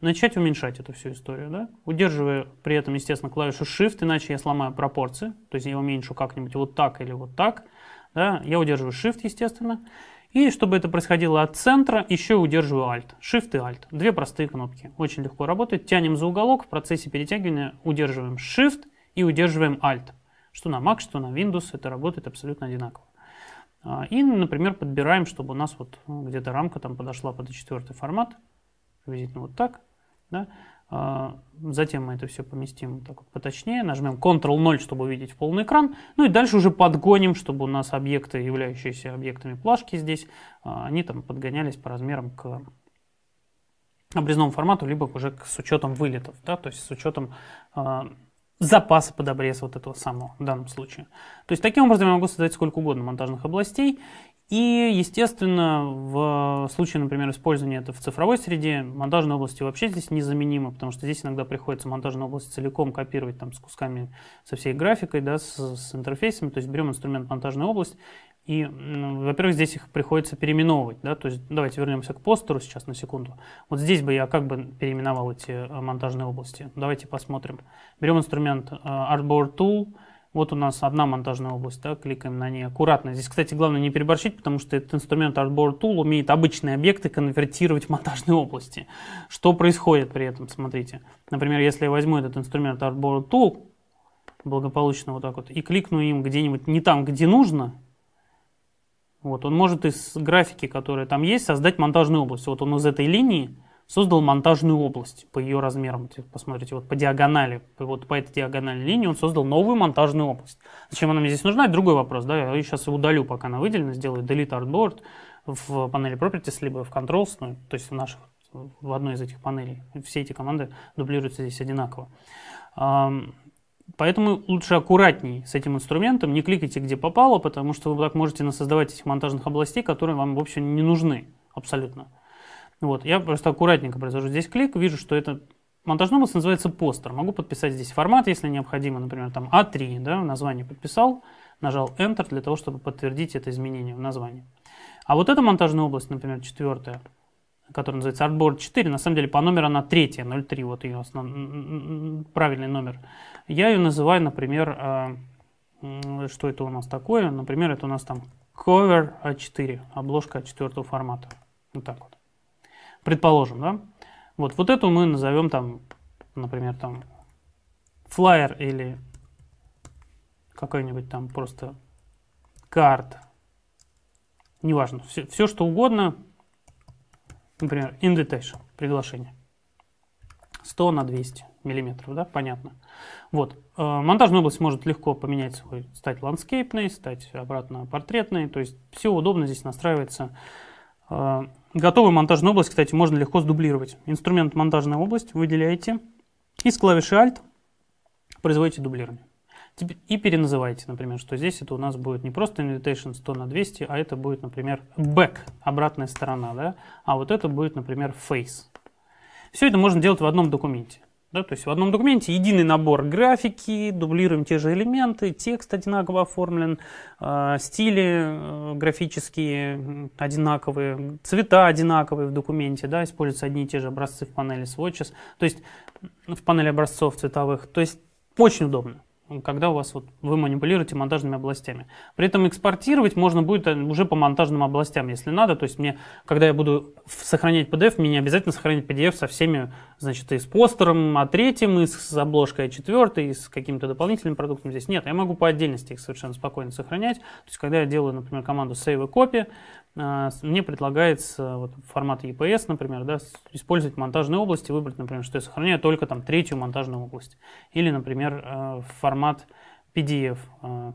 A: начать уменьшать эту всю историю, да? удерживая при этом, естественно, клавишу Shift, иначе я сломаю пропорции, то есть я уменьшу как-нибудь вот так или вот так, да? я удерживаю Shift, естественно, и чтобы это происходило от центра, еще удерживаю Alt, Shift и Alt, две простые кнопки, очень легко работает, тянем за уголок, в процессе перетягивания удерживаем Shift и удерживаем Alt, что на Mac, что на Windows, это работает абсолютно одинаково. А, и, например, подбираем, чтобы у нас вот ну, где-то рамка там подошла под четвертый формат, приблизительно вот так – да? А, затем мы это все поместим так вот поточнее, нажмем Ctrl-0, чтобы увидеть полный экран. Ну и дальше уже подгоним, чтобы у нас объекты, являющиеся объектами плашки здесь, а, они там подгонялись по размерам к обрезному формату, либо уже с учетом вылетов, да, то есть с учетом а, запаса под обрез вот этого самого в данном случае. То есть таким образом я могу создать сколько угодно монтажных областей, и, естественно, в случае, например, использования это в цифровой среде, монтажные области вообще здесь незаменимы, потому что здесь иногда приходится монтажную область целиком копировать там, с кусками, со всей графикой, да, с, с интерфейсами. То есть берем инструмент монтажная область, и, во-первых, здесь их приходится переименовывать. Да? То есть давайте вернемся к постеру сейчас на секунду. Вот здесь бы я как бы переименовал эти э, монтажные области. Давайте посмотрим. Берем инструмент э, Artboard Tool, вот у нас одна монтажная область, да, кликаем на ней аккуратно. Здесь, кстати, главное не переборщить, потому что этот инструмент Artboard Tool умеет обычные объекты конвертировать в монтажные области. Что происходит при этом, смотрите. Например, если я возьму этот инструмент Artboard Tool, благополучно вот так вот, и кликну им где-нибудь не там, где нужно, вот, он может из графики, которая там есть, создать монтажную область. Вот он из этой линии, создал монтажную область по ее размерам. Посмотрите, вот по диагонали, вот по этой диагональной линии он создал новую монтажную область. Зачем она мне здесь нужна, другой вопрос. Да? Я ее сейчас удалю, пока она выделена, сделаю delete artboard в панели properties, либо в controls, ну, то есть в наших в одной из этих панелей. Все эти команды дублируются здесь одинаково. Поэтому лучше аккуратней с этим инструментом, не кликайте где попало, потому что вы так можете создавать этих монтажных областей, которые вам, в общем, не нужны абсолютно. Вот, я просто аккуратненько произвожу здесь клик, вижу, что это монтажной бус называется постер. Могу подписать здесь формат, если необходимо, например, там А3, да, название подписал, нажал Enter для того, чтобы подтвердить это изменение в названии. А вот эта монтажная область, например, четвертая, которая называется Artboard 4, на самом деле по номеру она третья, 03, вот ее основной правильный номер. Я ее называю, например, а, что это у нас такое? Например, это у нас там Cover A4, а обложка четвертого формата. Вот так вот предположим, да? Вот, вот эту мы назовем там, например, там flyer или какой-нибудь там просто карт. Неважно, все, все что угодно. Например, invitation, приглашение. 100 на 200 миллиметров, да, понятно. Вот, э, монтажная область может легко поменять свой, стать ландскейпной, стать обратно портретной, то есть все удобно здесь настраивается а, готовую монтажную область, кстати, можно легко сдублировать. Инструмент «Монтажная область» выделяете и с клавиши Alt производите дублирование. И переназываете, например, что здесь это у нас будет не просто invitation 100 на 200, а это будет, например, back, обратная сторона, да? А вот это будет, например, face. Все это можно делать в одном документе. Да, то есть в одном документе единый набор графики, дублируем те же элементы, текст одинаково оформлен, э, стили э, графические одинаковые, цвета одинаковые в документе, да, используются одни и те же образцы в панели swatches, то есть в панели образцов цветовых, то есть очень удобно когда у вас вот вы манипулируете монтажными областями. При этом экспортировать можно будет э, уже по монтажным областям, если надо. То есть мне, когда я буду сохранять PDF, мне не обязательно сохранять PDF со всеми, значит, и с постером, а третьим, и с обложкой, и четвертой, и с каким-то дополнительным продуктом здесь. Нет, я могу по отдельности их совершенно спокойно сохранять. То есть когда я делаю, например, команду save и copy, а, мне предлагается вот, формат EPS, например, да, использовать монтажные области, выбрать, например, что я сохраняю только там третью монтажную область. Или, например, э, формат PDF. А,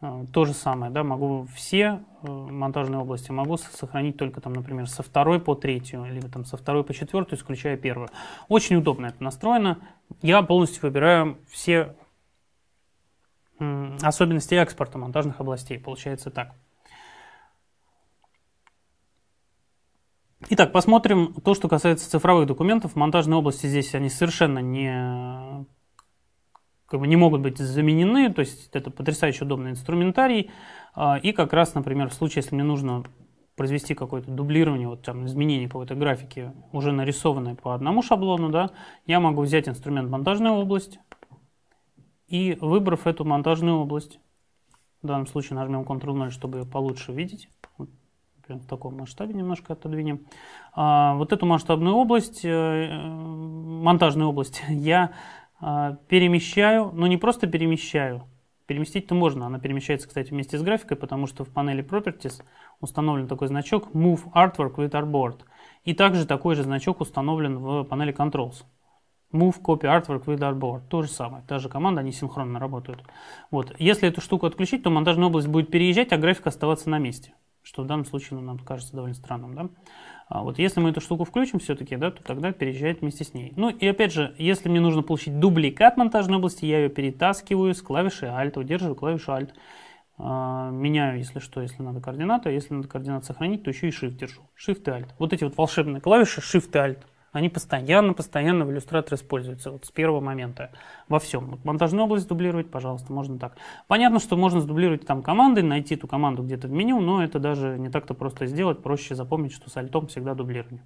A: а, то же самое, да, могу все э, монтажные области, могу сохранить только там, например, со второй по третью, или там со второй по четвертую, исключая первую. Очень удобно это настроено. Я полностью выбираю все особенности экспорта монтажных областей, получается так. Итак, посмотрим то, что касается цифровых документов. В монтажной области здесь они совершенно не, как бы не могут быть заменены, то есть это потрясающе удобный инструментарий. А, и как раз, например, в случае, если мне нужно произвести какое-то дублирование, вот там изменение какой-то графики, уже нарисованной по одному шаблону, да, я могу взять инструмент монтажная область и, выбрав эту монтажную область, в данном случае нажмем Ctrl-0, чтобы ее получше видеть, прям в таком масштабе немножко отодвинем. А, вот эту масштабную область, э, э, монтажную область, я э, перемещаю, но ну, не просто перемещаю, переместить-то можно, она перемещается, кстати, вместе с графикой, потому что в панели Properties установлен такой значок Move Artwork with Artboard, и также такой же значок установлен в панели Controls. Move Copy Artwork with Artboard. То же самое, та же команда, они синхронно работают. Вот. Если эту штуку отключить, то монтажная область будет переезжать, а график оставаться на месте что в данном случае ну, нам кажется довольно странным. Да? А вот если мы эту штуку включим все-таки, да, то тогда переезжает вместе с ней. Ну и опять же, если мне нужно получить дубликат монтажной области, я ее перетаскиваю с клавиши Alt, удерживаю клавишу Alt. А, меняю, если что, если надо координаты, а если надо координаты сохранить, то еще и Shift держу. Shift и Alt. Вот эти вот волшебные клавиши Shift и Alt. Они постоянно, постоянно в иллюстраторе используются, вот с первого момента, во всем. Вот монтажную область дублировать, пожалуйста, можно так. Понятно, что можно сдублировать там команды, найти ту команду где-то в меню, но это даже не так-то просто сделать, проще запомнить, что с альтом всегда дублирование.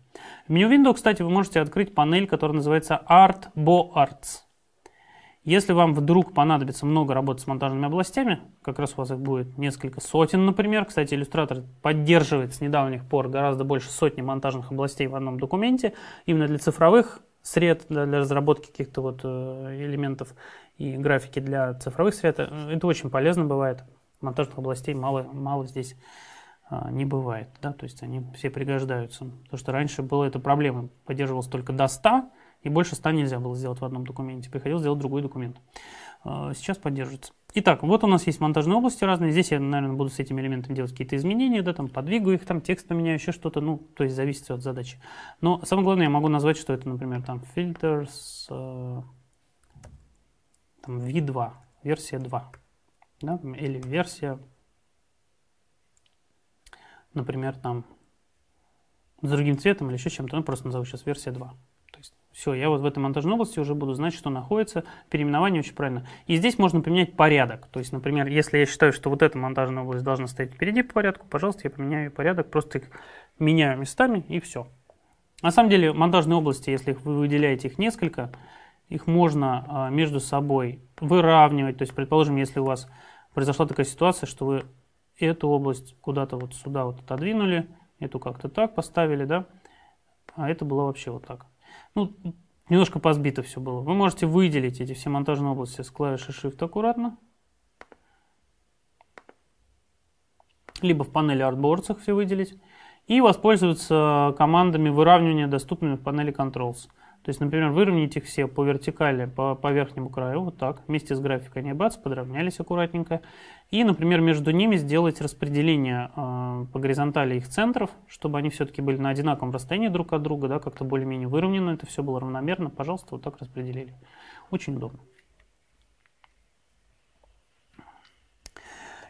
A: В меню Windows, кстати, вы можете открыть панель, которая называется Art Boards. Если вам вдруг понадобится много работы с монтажными областями, как раз у вас их будет несколько сотен, например. Кстати, иллюстратор поддерживает с недавних пор гораздо больше сотни монтажных областей в одном документе. Именно для цифровых сред, для, разработки каких-то вот э, элементов и графики для цифровых сред. Э, это очень полезно бывает. Монтажных областей мало, мало здесь а, не бывает. Да? То есть они все пригождаются. Потому что раньше было это проблема, Поддерживалось только до 100, и больше 100 нельзя было сделать в одном документе. Приходилось сделать другой документ. А, сейчас поддерживается. Итак, вот у нас есть монтажные области разные. Здесь я, наверное, буду с этим элементом делать какие-то изменения, да, там подвигу их, там текст поменяю, еще что-то, ну, то есть зависит от задачи. Но самое главное, я могу назвать, что это, например, там filters, э, там v2, версия 2, да, или версия, например, там с другим цветом или еще чем-то, ну, просто назову сейчас версия 2. Все, я вот в этой монтажной области уже буду знать, что находится. Переименование очень правильно. И здесь можно поменять порядок. То есть, например, если я считаю, что вот эта монтажная область должна стоять впереди по порядку, пожалуйста, я поменяю порядок, просто их меняю местами и все. На самом деле монтажные области, если вы выделяете их несколько, их можно а, между собой выравнивать. То есть, предположим, если у вас произошла такая ситуация, что вы эту область куда-то вот сюда вот отодвинули, эту как-то так поставили, да, а это было вообще вот так. Ну, немножко позбито все было. Вы можете выделить эти все монтажные области с клавиши Shift аккуратно. Либо в панели Artboards все выделить. И воспользоваться командами выравнивания, доступными в панели Controls. То есть, например, выровнять их все по вертикали, по, по верхнему краю, вот так, вместе с графикой они бац, подровнялись аккуратненько. И, например, между ними сделать распределение э, по горизонтали их центров, чтобы они все-таки были на одинаковом расстоянии друг от друга, да, как-то более-менее выровнено, это все было равномерно. Пожалуйста, вот так распределили. Очень удобно.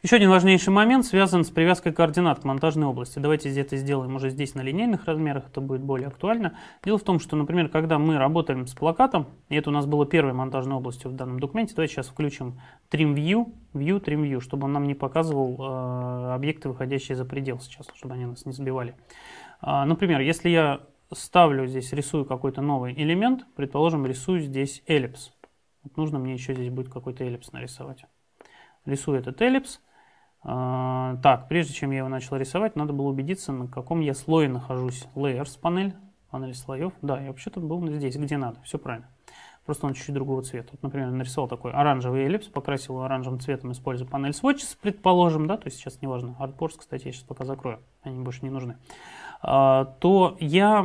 A: Еще один важнейший момент связан с привязкой координат к монтажной области. Давайте это сделаем уже здесь на линейных размерах, это будет более актуально. Дело в том, что, например, когда мы работаем с плакатом, и это у нас было первой монтажной областью в данном документе, давайте сейчас включим Trim View, View, Trim View, чтобы он нам не показывал э, объекты, выходящие за предел сейчас, чтобы они нас не сбивали. Э, например, если я ставлю здесь, рисую какой-то новый элемент, предположим, рисую здесь эллипс. Вот нужно мне еще здесь будет какой-то эллипс нарисовать. Рисую этот эллипс. А, так, прежде чем я его начал рисовать, надо было убедиться, на каком я слое нахожусь. Layers панель, панель слоев. Да, я вообще-то был здесь, где надо, все правильно. Просто он чуть-чуть другого цвета. Вот, например, нарисовал такой оранжевый эллипс, покрасил его оранжевым цветом, используя панель Swatches, предположим, да, то есть сейчас неважно, Artboards, кстати, я сейчас пока закрою, они больше не нужны, а, то я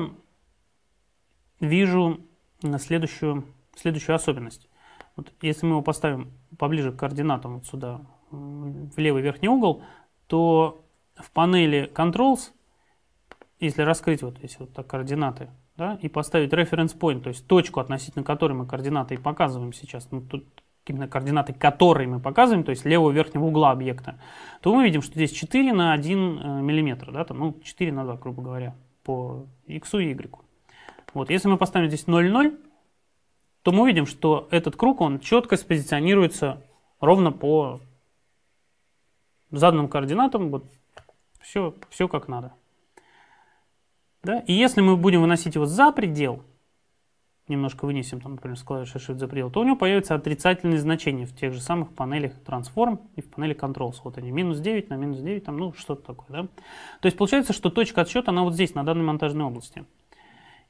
A: вижу э, следующую, следующую особенность. Вот если мы его поставим поближе к координатам, вот сюда, в левый верхний угол, то в панели Controls, если раскрыть вот эти вот так координаты, да, и поставить reference point, то есть точку, относительно которой мы координаты и показываем сейчас, ну, тут именно координаты, которые мы показываем, то есть левого верхнего угла объекта, то мы видим, что здесь 4 на 1 э, миллиметр, да, там, ну, 4 на 2, грубо говоря, по x и y. Вот, если мы поставим здесь 0,0, то мы видим, что этот круг, он четко спозиционируется ровно по заданным координатам вот, все, все как надо. Да? И если мы будем выносить его за предел, немножко вынесем, там, например, с клавиши Shift за предел, то у него появятся отрицательные значения в тех же самых панелях Transform и в панели Controls. Вот они, минус 9 на минус 9, там, ну, что-то такое, да? То есть получается, что точка отсчета, она вот здесь, на данной монтажной области.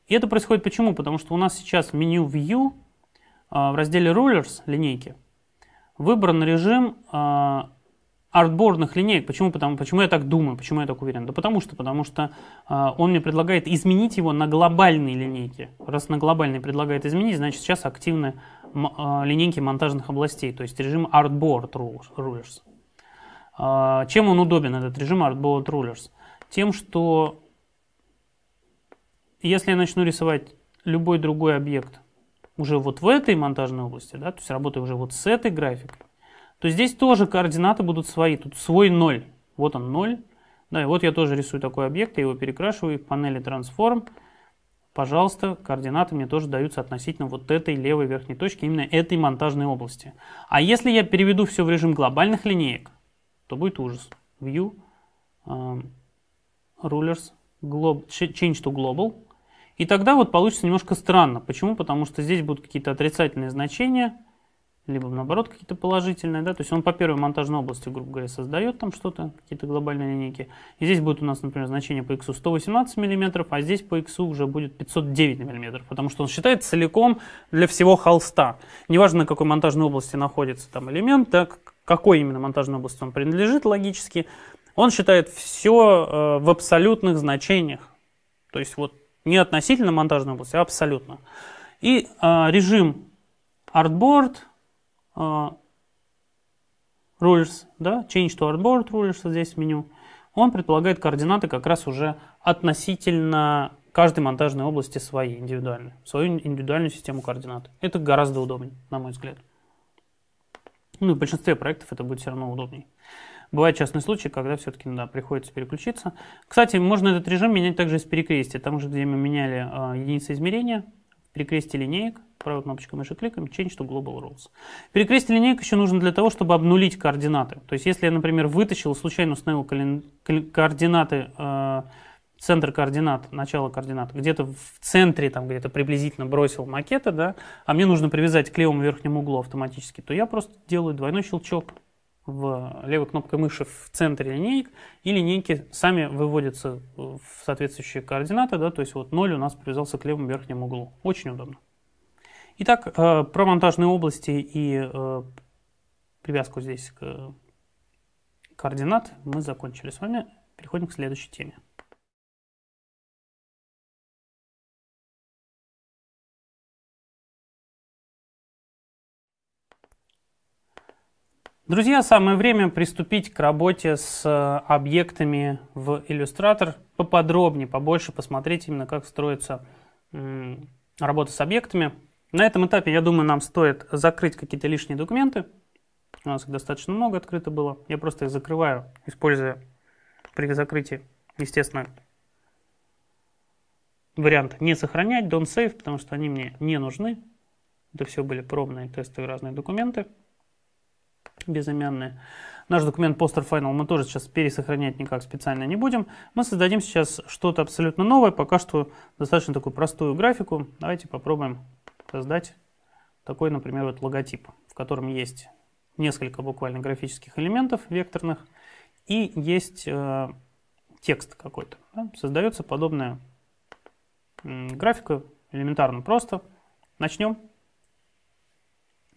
A: И это происходит почему? Потому что у нас сейчас в меню View а, в разделе Rulers, линейки, выбран режим а, артборных линеек. Почему? Потому, почему я так думаю, почему я так уверен? Да потому что, потому что э, он мне предлагает изменить его на глобальной линейке. Раз на глобальной предлагает изменить, значит сейчас активны э, линейки монтажных областей, то есть режим Artboard Rulers. Э, чем он удобен, этот режим Artboard Rulers? Тем, что если я начну рисовать любой другой объект уже вот в этой монтажной области, да, то есть работаю уже вот с этой графикой, то здесь тоже координаты будут свои. Тут свой 0. Вот он 0. Да, и вот я тоже рисую такой объект, я его перекрашиваю в панели Transform. Пожалуйста, координаты мне тоже даются относительно вот этой левой верхней точки, именно этой монтажной области. А если я переведу все в режим глобальных линеек, то будет ужас. View, um, Rulers, glob, Change to Global. И тогда вот получится немножко странно. Почему? Потому что здесь будут какие-то отрицательные значения, либо наоборот какие-то положительные, да, то есть он по первой монтажной области, грубо говоря, создает там что-то, какие-то глобальные линейки. И здесь будет у нас, например, значение по x 118 мм, а здесь по x уже будет 509 мм, потому что он считает целиком для всего холста. Неважно, на какой монтажной области находится там элемент, так какой именно монтажной области он принадлежит логически, он считает все э, в абсолютных значениях. То есть вот не относительно монтажной области, а абсолютно. И э, режим артборд, rulers, а, да, change to artboard rulers здесь в меню, он предполагает координаты как раз уже относительно каждой монтажной области свои индивидуальные, свою индивидуальную систему координат. Это гораздо удобнее, на мой взгляд. Ну, в большинстве проектов это будет все равно удобнее. Бывают частные случаи, когда все-таки да, приходится переключиться. Кстати, можно этот режим менять также из перекрестия. Там же, где мы меняли э, единицы измерения, перекрестие линеек, правой кнопочкой мыши кликаем, change to global rules. Перекрестие линеек еще нужно для того, чтобы обнулить координаты. То есть, если я, например, вытащил случайно установил координаты, э, центр координат, начало координат, где-то в центре, там где-то приблизительно бросил макеты, да, а мне нужно привязать к левому верхнему углу автоматически, то я просто делаю двойной щелчок, в левой кнопкой мыши в центре линейк, и линейки сами выводятся в соответствующие координаты, да, то есть вот 0 у нас привязался к левому верхнему углу. Очень удобно. Итак, э, про монтажные области и э, привязку здесь к э, координат мы закончили с вами. Переходим к следующей теме. Друзья, самое время приступить к работе с э, объектами в Illustrator. Поподробнее, побольше посмотреть именно, как строится работа с объектами. На этом этапе, я думаю, нам стоит закрыть какие-то лишние документы. У нас их достаточно много открыто было. Я просто их закрываю, используя при закрытии, естественно, вариант не сохранять, don't save, потому что они мне не нужны. Это все были пробные тестовые разные документы безымянные. Наш документ Poster Final мы тоже сейчас пересохранять никак специально не будем. Мы создадим сейчас что-то абсолютно новое, пока что достаточно такую простую графику. Давайте попробуем создать такой, например, вот логотип, в котором есть несколько буквально графических элементов векторных и есть э, текст какой-то. Да? Создается подобная графика, элементарно просто. Начнем.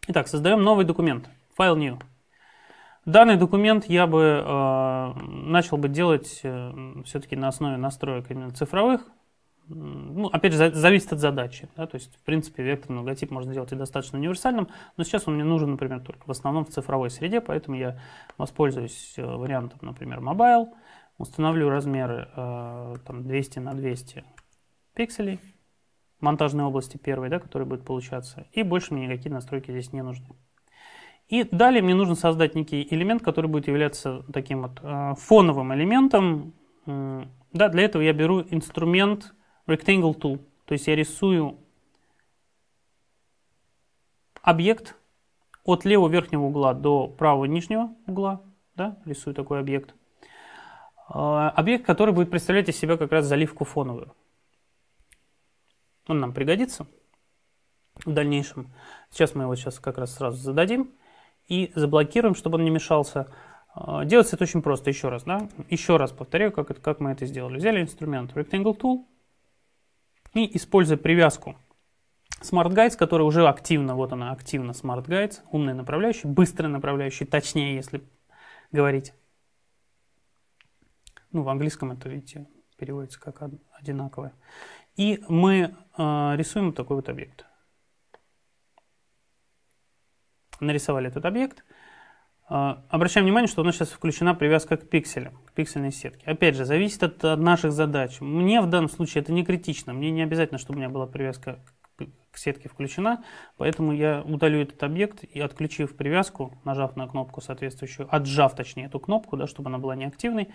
A: Итак, создаем новый документ, файл new. Данный документ я бы э, начал бы делать э, все-таки на основе настроек именно цифровых. Ну, опять же, за, зависит от задачи. Да? То есть, в принципе, векторный логотип можно сделать и достаточно универсальным, но сейчас он мне нужен, например, только в основном в цифровой среде, поэтому я воспользуюсь э, вариантом, например, mobile, установлю размеры э, там, 200 на 200 пикселей, монтажной области первой, да, которая будет получаться, и больше мне никакие настройки здесь не нужны. И далее мне нужно создать некий элемент, который будет являться таким вот э, фоновым элементом. Да, для этого я беру инструмент Rectangle Tool. То есть я рисую объект от левого верхнего угла до правого нижнего угла. Да, рисую такой объект. Э, объект, который будет представлять из себя как раз заливку фоновую. Он нам пригодится в дальнейшем. Сейчас мы его сейчас как раз сразу зададим и заблокируем, чтобы он не мешался. А, делается это очень просто, еще раз, да? Еще раз повторяю, как, это, как мы это сделали. Взяли инструмент Rectangle Tool и, используя привязку Smart Guides, который уже активно, вот она, активно Smart Guides, умный направляющий, быстрый направляющий, точнее, если говорить. Ну, в английском это, видите, переводится как одинаковое. И мы э, рисуем такой вот объект. нарисовали этот объект. А, обращаем внимание, что у нас сейчас включена привязка к пикселям, к пиксельной сетке. Опять же, зависит от, наших задач. Мне в данном случае это не критично. Мне не обязательно, чтобы у меня была привязка к, сетке включена. Поэтому я удалю этот объект и отключив привязку, нажав на кнопку соответствующую, отжав точнее эту кнопку, да, чтобы она была неактивной,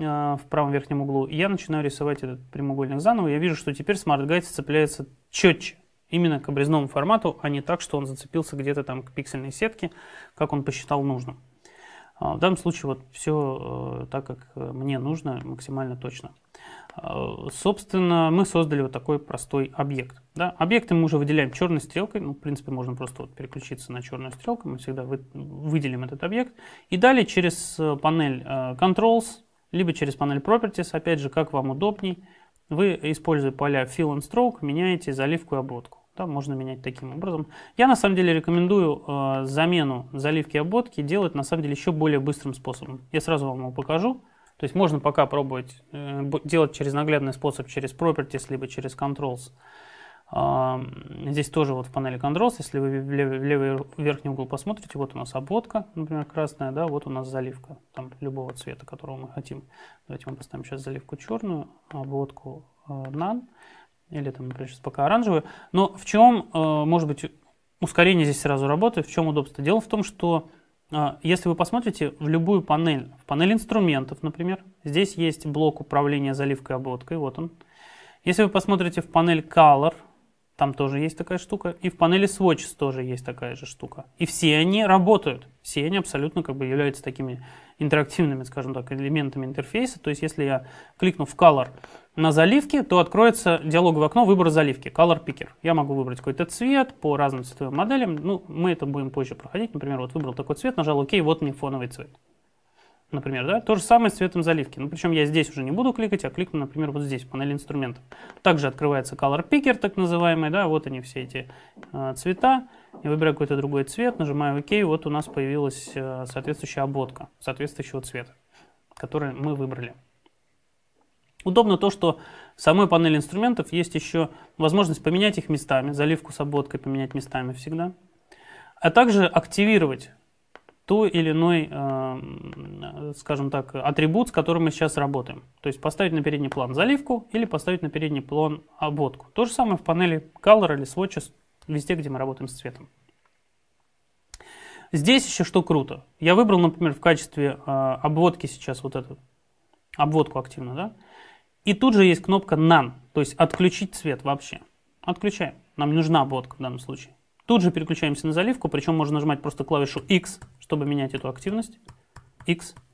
A: а, в правом верхнем углу, я начинаю рисовать этот прямоугольник заново. Я вижу, что теперь смарт-гайд сцепляется четче именно к обрезному формату, а не так, что он зацепился где-то там к пиксельной сетке, как он посчитал нужным. А, в данном случае вот все э, так, как э, мне нужно, максимально точно. А, собственно, мы создали вот такой простой объект. Да? Объекты мы уже выделяем черной стрелкой. Ну, в принципе, можно просто вот переключиться на черную стрелку. Мы всегда вы, выделим этот объект. И далее через э, панель Controls, либо через панель Properties, опять же, как вам удобней, вы, используя поля Fill and Stroke, меняете заливку и обводку. Там можно менять таким образом. Я на самом деле рекомендую э, замену заливки обводки делать на самом деле еще более быстрым способом. Я сразу вам его покажу. То есть можно пока пробовать э, делать через наглядный способ, через Properties, либо через Controls. Э, здесь тоже вот в панели Controls, если вы в левый, в левый верхний угол посмотрите, вот у нас обводка, например, красная, да, вот у нас заливка, там любого цвета, которого мы хотим. Давайте мы поставим сейчас заливку черную, обводку э, none или там, например, сейчас пока оранжевую. Но в чем, э, может быть, ускорение здесь сразу работает, в чем удобство? Дело в том, что э, если вы посмотрите в любую панель, в панель инструментов, например, здесь есть блок управления заливкой обводкой, вот он. Если вы посмотрите в панель Color, там тоже есть такая штука, и в панели Swatches тоже есть такая же штука. И все они работают все они абсолютно как бы являются такими интерактивными, скажем так, элементами интерфейса. То есть, если я кликну в Color на заливке, то откроется диалоговое окно выбора заливки, Color Picker. Я могу выбрать какой-то цвет по разным цветовым моделям. Ну, мы это будем позже проходить. Например, вот выбрал такой цвет, нажал ОК, вот мне фоновый цвет. Например, да, то же самое с цветом заливки. Ну, причем я здесь уже не буду кликать, а кликну, например, вот здесь, в панели инструментов. Также открывается Color Picker, так называемый, да, вот они все эти э, цвета. Я выбираю какой-то другой цвет, нажимаю ОК, и вот у нас появилась э, соответствующая обводка соответствующего цвета, который мы выбрали. Удобно то, что в самой панели инструментов есть еще возможность поменять их местами, заливку с обводкой поменять местами всегда, а также активировать то или иной, э, скажем так, атрибут, с которым мы сейчас работаем. То есть поставить на передний план заливку или поставить на передний план обводку. То же самое в панели Color или Swatches везде, где мы работаем с цветом. Здесь еще что круто. Я выбрал, например, в качестве э, обводки сейчас вот эту обводку активно, да? И тут же есть кнопка None, то есть отключить цвет вообще. Отключаем. Нам не нужна обводка в данном случае. Тут же переключаемся на заливку, причем можно нажимать просто клавишу X, чтобы менять эту активность. X –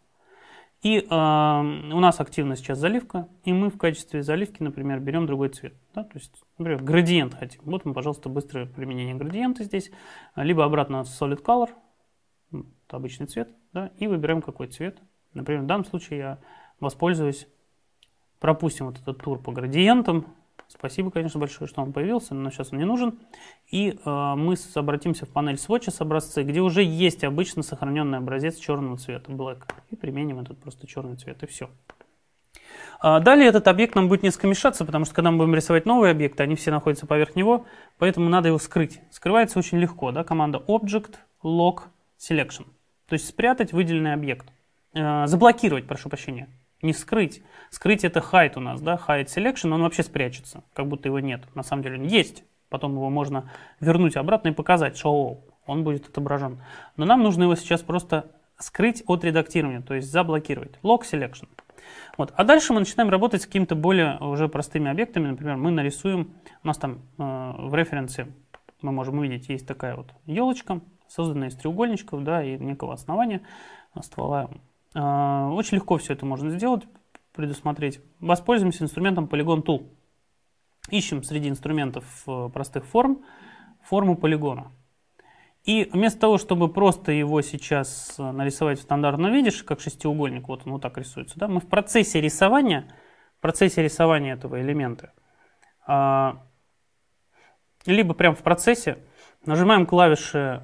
A: и э, у нас активна сейчас заливка, и мы в качестве заливки, например, берем другой цвет. Да? То есть, например, градиент хотим. Вот мы, пожалуйста, быстрое применение градиента здесь. Либо обратно Solid Color, это обычный цвет, да? и выбираем какой цвет. Например, в данном случае я воспользуюсь, пропустим вот этот тур по градиентам, Спасибо, конечно, большое, что он появился, но сейчас он не нужен. И э, мы обратимся в панель сводча образцы, где уже есть обычно сохраненный образец черного цвета, black. И применим этот просто черный цвет, и все. А далее этот объект нам будет несколько мешаться, потому что когда мы будем рисовать новые объекты, они все находятся поверх него, поэтому надо его скрыть. Скрывается очень легко, да, команда Object, Lock, Selection. То есть спрятать выделенный объект. Э, заблокировать, прошу прощения не скрыть. Скрыть это hide у нас, да, hide selection, он вообще спрячется, как будто его нет. На самом деле он есть, потом его можно вернуть обратно и показать show он будет отображен. Но нам нужно его сейчас просто скрыть от редактирования, то есть заблокировать. Log selection. Вот. А дальше мы начинаем работать с какими-то более уже простыми объектами. Например, мы нарисуем, у нас там э, в референсе мы можем увидеть, есть такая вот елочка, созданная из треугольничков да, и некого основания ствола а, очень легко все это можно сделать, предусмотреть. Воспользуемся инструментом Polygon Tool. Ищем среди инструментов э, простых форм форму полигона. И вместо того, чтобы просто его сейчас э, нарисовать в стандартном виде, как шестиугольник, вот он вот так рисуется, да, мы в процессе рисования, в процессе рисования этого элемента, а, либо прямо в процессе нажимаем клавиши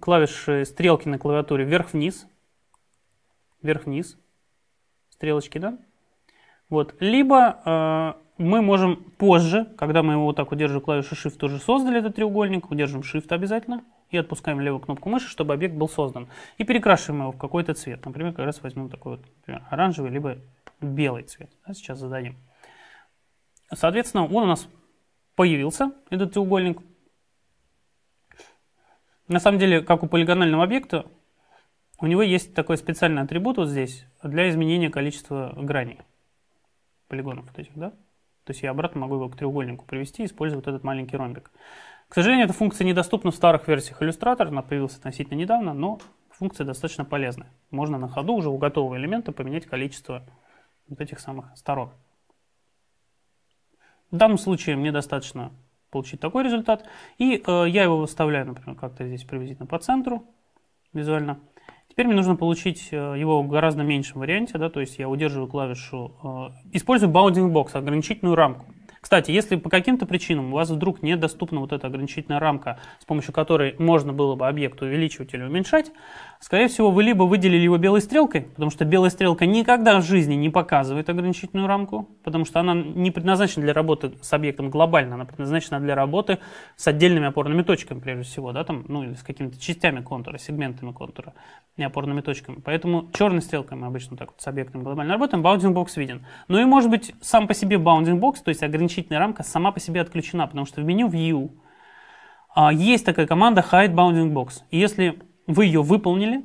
A: клавиши стрелки на клавиатуре вверх-вниз, вверх-вниз, стрелочки, да? Вот. Либо э, мы можем позже, когда мы его вот так удерживаем, клавишу Shift тоже создали этот треугольник, удержим Shift обязательно и отпускаем левую кнопку мыши, чтобы объект был создан. И перекрашиваем его в какой-то цвет. Например, как раз возьмем такой вот например, оранжевый, либо белый цвет. Да, сейчас зададим. Соответственно, он у нас появился, этот треугольник. На самом деле, как у полигонального объекта, у него есть такой специальный атрибут вот здесь для изменения количества граней полигонов вот этих, да? То есть я обратно могу его к треугольнику привести, используя вот этот маленький ромбик. К сожалению, эта функция недоступна в старых версиях Illustrator, она появилась относительно недавно, но функция достаточно полезная. Можно на ходу уже у готового элемента поменять количество вот этих самых сторон. В данном случае мне достаточно получить такой результат. И э, я его выставляю, например, как-то здесь приблизительно по центру визуально. Теперь мне нужно получить э, его в гораздо меньшем варианте, да, то есть я удерживаю клавишу, э, использую bounding box, ограничительную рамку. Кстати, если по каким-то причинам у вас вдруг недоступна вот эта ограничительная рамка, с помощью которой можно было бы объект увеличивать или уменьшать, Скорее всего, вы либо выделили его белой стрелкой, потому что белая стрелка никогда в жизни не показывает ограничительную рамку, потому что она не предназначена для работы с объектом глобально, она предназначена для работы с отдельными опорными точками, прежде всего, да, там, ну, с какими-то частями контура, сегментами контура и опорными точками. Поэтому черной стрелкой мы обычно так вот с объектом глобально работаем, bounding box виден. Ну и, может быть, сам по себе bounding box, то есть ограничительная рамка, сама по себе отключена, потому что в меню View а, есть такая команда hide bounding box. И если вы ее выполнили,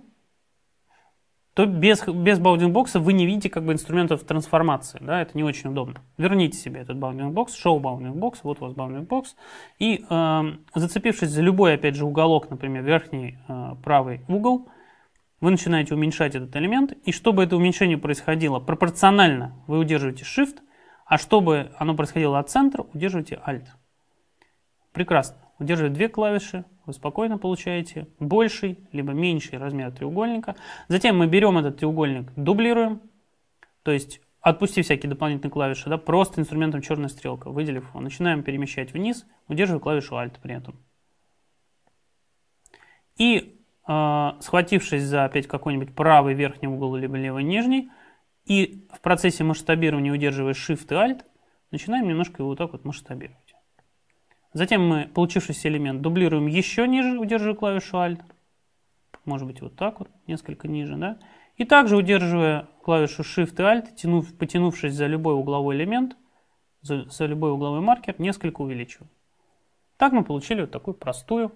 A: то без, без баудинг-бокса вы не видите как бы инструментов трансформации, да, это не очень удобно. Верните себе этот баудинг-бокс, шоу баудинг-бокс, вот у вас баудинг-бокс, и э, зацепившись за любой, опять же, уголок, например, верхний э, правый угол, вы начинаете уменьшать этот элемент, и чтобы это уменьшение происходило пропорционально, вы удерживаете Shift, а чтобы оно происходило от центра, удерживаете Alt. Прекрасно. Удерживает две клавиши, вы спокойно получаете больший либо меньший размер треугольника. Затем мы берем этот треугольник, дублируем, то есть отпусти всякие дополнительные клавиши, да, просто инструментом черная стрелка, выделив его. Начинаем перемещать вниз, удерживая клавишу Alt при этом. И э, схватившись за опять какой-нибудь правый верхний угол, либо левый нижний, и в процессе масштабирования удерживая Shift и Alt, начинаем немножко его вот так вот масштабировать. Затем мы получившийся элемент дублируем еще ниже, удерживая клавишу Alt. Может быть, вот так вот, несколько ниже, да? И также, удерживая клавишу Shift и Alt, тянув, потянувшись за любой угловой элемент, за, за любой угловой маркер, несколько увеличиваем. Так мы получили вот такую простую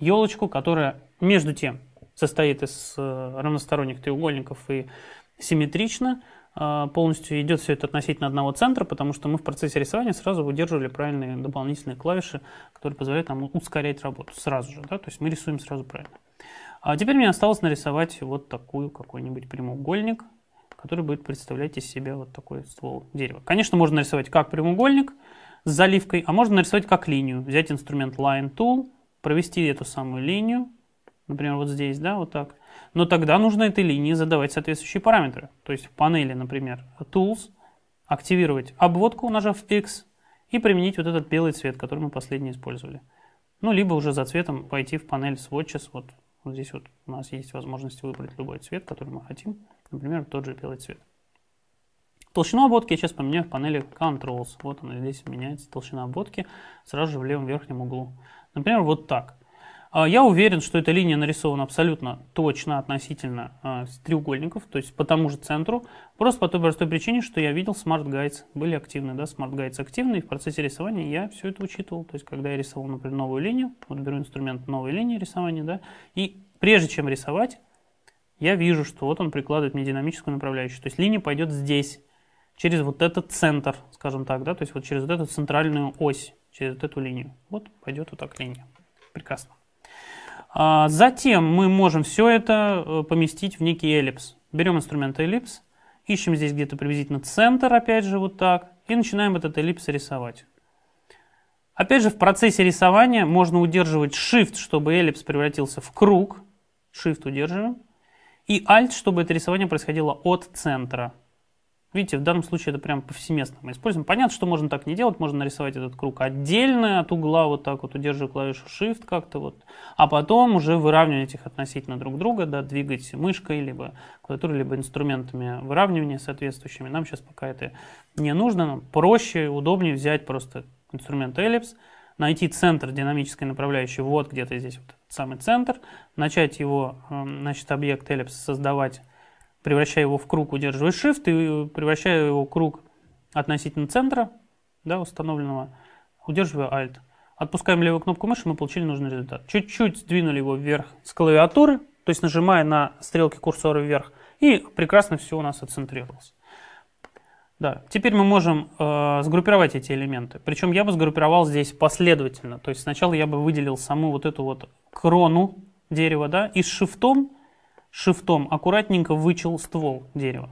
A: елочку, которая между тем состоит из э, равносторонних треугольников и симметрично а, полностью идет все это относительно одного центра, потому что мы в процессе рисования сразу выдерживали правильные дополнительные клавиши, которые позволяют нам ускорять работу сразу же. Да? То есть мы рисуем сразу правильно. А теперь мне осталось нарисовать вот такую какой-нибудь прямоугольник, который будет представлять из себя вот такой ствол дерева. Конечно, можно нарисовать как прямоугольник с заливкой, а можно нарисовать как линию. Взять инструмент Line Tool, провести эту самую линию, например, вот здесь, да, вот так, но тогда нужно этой линии задавать соответствующие параметры. То есть в панели, например, Tools, активировать обводку, нажав X, и применить вот этот белый цвет, который мы последний использовали. Ну, либо уже за цветом пойти в панель Swatches. Вот, вот здесь вот у нас есть возможность выбрать любой цвет, который мы хотим. Например, тот же белый цвет. Толщину обводки я сейчас поменяю в панели Controls. Вот она здесь меняется, толщина обводки, сразу же в левом верхнем углу. Например, вот так. А, я уверен, что эта линия нарисована абсолютно точно относительно а, треугольников, то есть по тому же центру, просто по той простой причине, что я видел Smart Guides, были активны, да, Smart Guides активны, и в процессе рисования я все это учитывал, то есть когда я рисовал, например, новую линию, вот беру инструмент новой линии рисования, да, и прежде чем рисовать, я вижу, что вот он прикладывает мне динамическую направляющую, то есть линия пойдет здесь, через вот этот центр, скажем так, да, то есть вот через вот эту центральную ось, через вот эту линию. Вот пойдет вот так линия. Прекрасно. А затем мы можем все это э, поместить в некий эллипс. Берем инструмент эллипс, ищем здесь где-то приблизительно центр, опять же вот так, и начинаем этот эллипс рисовать. Опять же, в процессе рисования можно удерживать Shift, чтобы эллипс превратился в круг. Shift удерживаем. И Alt, чтобы это рисование происходило от центра. Видите, в данном случае это прям повсеместно мы используем. Понятно, что можно так не делать, можно нарисовать этот круг отдельно от угла, вот так вот, удерживая клавишу Shift как-то вот, а потом уже выравнивать их относительно друг друга, да, двигать мышкой, либо клавиатурой, либо инструментами выравнивания соответствующими. Нам сейчас пока это не нужно, нам проще, удобнее взять просто инструмент эллипс, найти центр динамической направляющей, вот где-то здесь вот самый центр, начать его, эм, значит, объект эллипса создавать превращая его в круг, удерживая Shift и превращая его в круг относительно центра, да, установленного, удерживая Alt. Отпускаем левую кнопку мыши, мы получили нужный результат. Чуть-чуть сдвинули его вверх с клавиатуры, то есть нажимая на стрелки курсора вверх, и прекрасно все у нас отцентрировалось. Да, теперь мы можем э, сгруппировать эти элементы. Причем я бы сгруппировал здесь последовательно. То есть сначала я бы выделил саму вот эту вот крону дерева, да, и с шифтом шифтом аккуратненько вычел ствол дерева.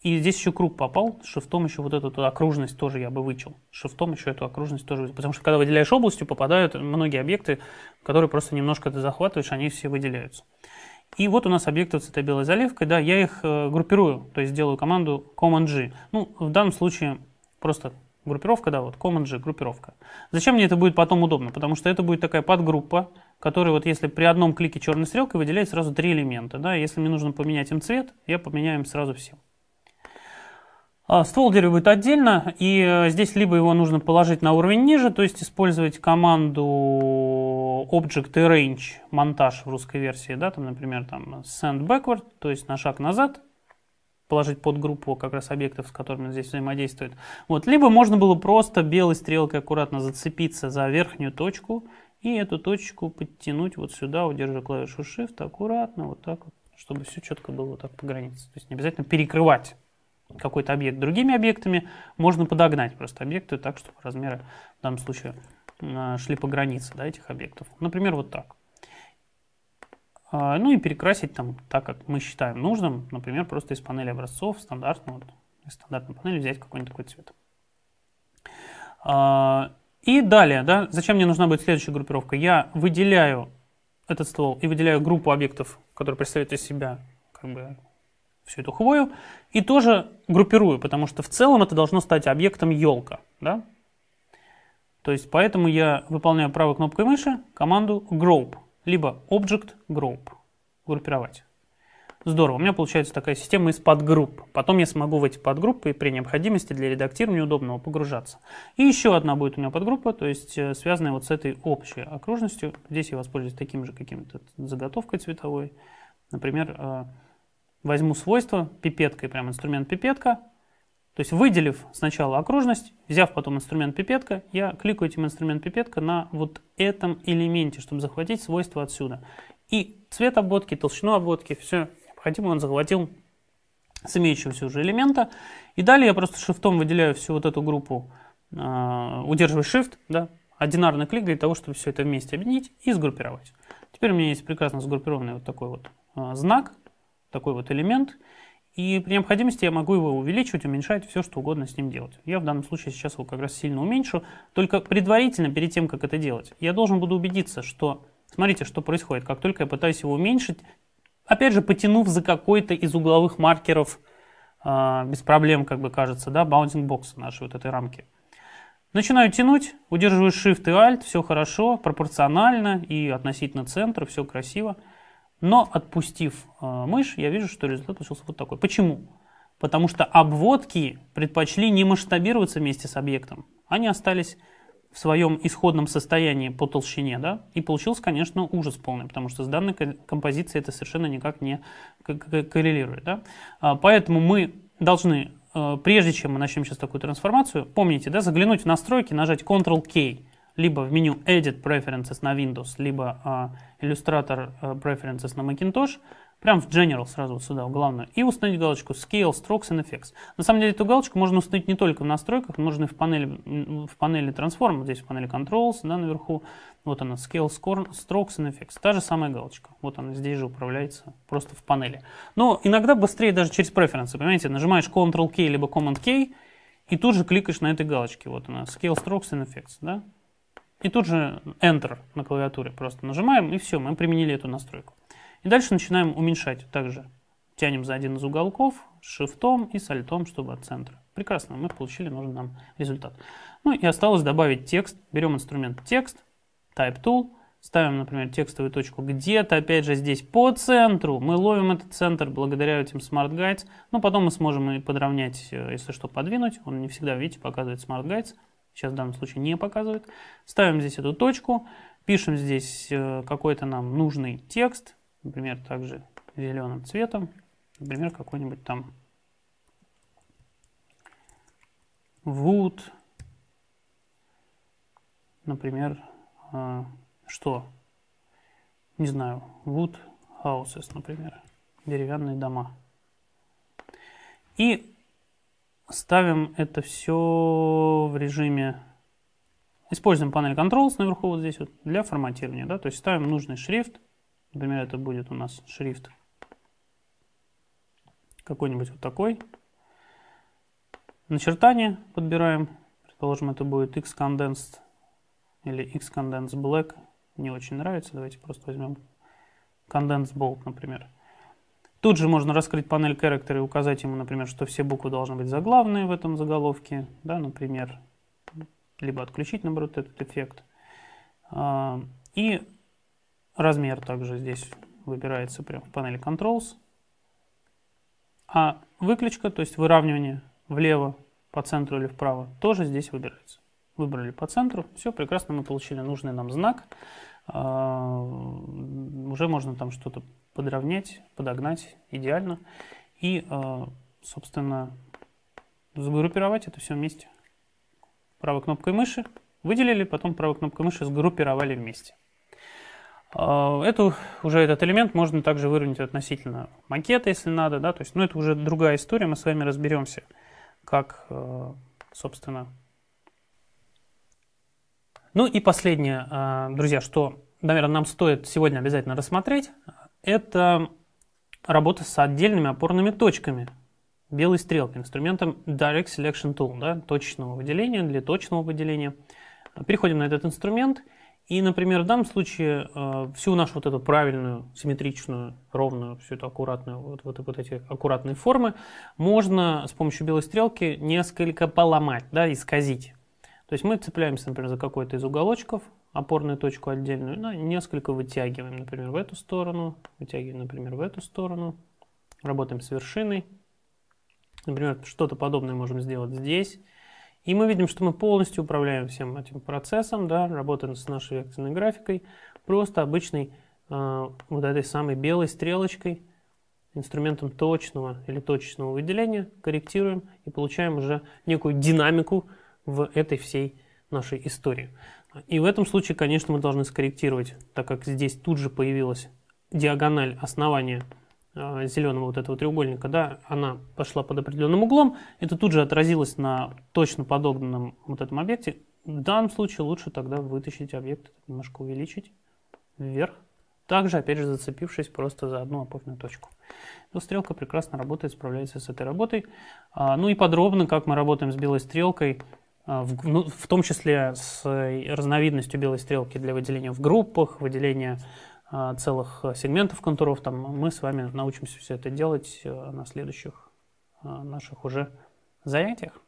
A: И здесь еще круг попал, шифтом еще вот эту, окружность тоже я бы вычел. Шифтом еще эту окружность тоже Потому что когда выделяешь областью, попадают многие объекты, которые просто немножко ты захватываешь, они все выделяются. И вот у нас объекты с этой белой заливкой, да, я их э, группирую, то есть делаю команду Command-G. Ну, в данном случае просто группировка, да, вот Command-G, группировка. Зачем мне это будет потом удобно? Потому что это будет такая подгруппа, который вот если при одном клике черной стрелкой выделяет сразу три элемента. Да? Если мне нужно поменять им цвет, я поменяю им сразу всем. А ствол дерева будет отдельно, и э, здесь либо его нужно положить на уровень ниже, то есть использовать команду object range, монтаж в русской версии, да, там, например, там send backward, то есть на шаг назад, положить под группу как раз объектов, с которыми здесь взаимодействует. Вот, либо можно было просто белой стрелкой аккуратно зацепиться за верхнюю точку, и эту точку подтянуть вот сюда, удерживая клавишу Shift аккуратно, вот так вот, чтобы все четко было вот так по границе. То есть не обязательно перекрывать какой-то объект другими объектами, можно подогнать просто объекты так, чтобы размеры в данном случае а, шли по границе да, этих объектов. Например, вот так. А, ну и перекрасить там так, как мы считаем нужным. Например, просто из панели образцов стандартного, из стандартной панели взять какой-нибудь такой цвет. А, и далее, да, зачем мне нужна будет следующая группировка? Я выделяю этот ствол и выделяю группу объектов, которые представляют из себя как бы, всю эту хвою, и тоже группирую, потому что в целом это должно стать объектом елка. Да? То есть поэтому я выполняю правой кнопкой мыши команду group, либо object group, группировать. Здорово, у меня получается такая система из подгрупп. Потом я смогу в эти подгруппы при необходимости для редактирования удобного погружаться. И еще одна будет у меня подгруппа, то есть э, связанная вот с этой общей окружностью. Здесь я воспользуюсь таким же каким-то заготовкой цветовой. Например, э, возьму свойство пипеткой, прям инструмент пипетка. То есть выделив сначала окружность, взяв потом инструмент пипетка, я кликаю этим инструмент пипетка на вот этом элементе, чтобы захватить свойство отсюда. И цвет обводки, толщину обводки, все необходимый он захватил с имеющегося уже элемента. И далее я просто шифтом выделяю всю вот эту группу, э, а, удерживая shift, да, одинарный клик для того, чтобы все это вместе объединить и сгруппировать. Теперь у меня есть прекрасно сгруппированный вот такой вот а, знак, такой вот элемент. И при необходимости я могу его увеличивать, уменьшать, все что угодно с ним делать. Я в данном случае сейчас его как раз сильно уменьшу, только предварительно, перед тем, как это делать, я должен буду убедиться, что, смотрите, что происходит. Как только я пытаюсь его уменьшить, опять же, потянув за какой-то из угловых маркеров э, без проблем, как бы кажется, да, баунтинг бокса нашей вот этой рамки. Начинаю тянуть, удерживаю Shift и Alt, все хорошо, пропорционально и относительно центра, все красиво. Но отпустив э, мышь, я вижу, что результат получился вот такой. Почему? Потому что обводки предпочли не масштабироваться вместе с объектом. Они остались в своем исходном состоянии по толщине, да, и получился, конечно, ужас полный, потому что с данной композицией это совершенно никак не коррелирует, да. А, поэтому мы должны, э, прежде чем мы начнем сейчас такую трансформацию, помните, да, заглянуть в настройки, нажать Ctrl-K, либо в меню Edit Preferences на Windows, либо а, Illustrator э, Preferences на Macintosh, Прям в General сразу вот сюда, в главную. И установить галочку Scale, Strokes and Effects. На самом деле эту галочку можно установить не только в настройках, можно и в панели, в панели Transform, здесь в панели Controls, да, наверху. Вот она, Scale, Score, Strokes and Effects. Та же самая галочка. Вот она здесь же управляется, просто в панели. Но иногда быстрее даже через преференсы, понимаете? Нажимаешь Ctrl-K либо Command-K, и тут же кликаешь на этой галочке. Вот она, Scale, Strokes and Effects, да? И тут же Enter на клавиатуре просто нажимаем, и все, мы применили эту настройку. И дальше начинаем уменьшать также. Тянем за один из уголков, шифтом и сальтом, чтобы от центра. Прекрасно, мы получили нужный нам результат. Ну и осталось добавить текст. Берем инструмент текст, type tool, ставим, например, текстовую точку где-то, опять же, здесь по центру. Мы ловим этот центр благодаря этим Smart Guides. Но потом мы сможем и подровнять, э, если что, подвинуть. Он не всегда, видите, показывает Smart Guides. Сейчас в данном случае не показывает. Ставим здесь эту точку, пишем здесь э, какой-то нам нужный текст например, также зеленым цветом, например, какой-нибудь там wood, например, э, что? Не знаю, wood houses, например, деревянные дома. И ставим это все в режиме используем панель Controls наверху вот здесь вот для форматирования, да, то есть ставим нужный шрифт, Например, это будет у нас шрифт какой-нибудь вот такой. Начертание подбираем. Предположим, это будет X-Condensed или X-Condensed Black. Не очень нравится. Давайте просто возьмем Condensed Bold, например. Тут же можно раскрыть панель Character и указать ему, например, что все буквы должны быть заглавные в этом заголовке. Да, например, либо отключить, наоборот, этот эффект. А, и Размер также здесь выбирается прямо в панели Controls. А выключка, то есть выравнивание влево, по центру или вправо, тоже здесь выбирается. Выбрали по центру, все, прекрасно, мы получили нужный нам знак. А, уже можно там что-то подровнять, подогнать, идеально. И, а, собственно, сгруппировать это все вместе. Правой кнопкой мыши выделили, потом правой кнопкой мыши сгруппировали вместе. А, эту, уже этот элемент можно также выровнять относительно макета, если надо, да, то есть, ну, это уже другая история, мы с вами разберемся, как, э, собственно. Ну и последнее, э, друзья, что, наверное, нам стоит сегодня обязательно рассмотреть, это работа с отдельными опорными точками белой стрелкой, инструментом Direct Selection Tool, да, точечного выделения, для точного выделения. Переходим на этот инструмент – и, например, в данном случае э, всю нашу вот эту правильную, симметричную, ровную, всю эту аккуратную, вот, вот, вот эти аккуратные формы можно с помощью белой стрелки несколько поломать, да, исказить. То есть мы цепляемся, например, за какой-то из уголочков, опорную точку отдельную, ну, несколько вытягиваем, например, в эту сторону, вытягиваем, например, в эту сторону, работаем с вершиной. Например, что-то подобное можем сделать здесь. И мы видим, что мы полностью управляем всем этим процессом, да, работаем с нашей векторной графикой, просто обычной э, вот этой самой белой стрелочкой, инструментом точного или точечного выделения, корректируем и получаем уже некую динамику в этой всей нашей истории. И в этом случае, конечно, мы должны скорректировать, так как здесь тут же появилась диагональ основания Э, зеленого вот этого треугольника, да, она пошла под определенным углом, это тут же отразилось на точно подогнанном вот этом объекте. В данном случае лучше тогда вытащить объект, немножко увеличить вверх, также, опять же, зацепившись просто за одну опорную точку. Но ну, стрелка прекрасно работает, справляется с этой работой. А, ну и подробно, как мы работаем с белой стрелкой, а, в, ну, в том числе с э, разновидностью белой стрелки для выделения в группах, выделения а, целых э, сегментов контуров, там мы с вами научимся все это делать э, на следующих а, наших уже занятиях.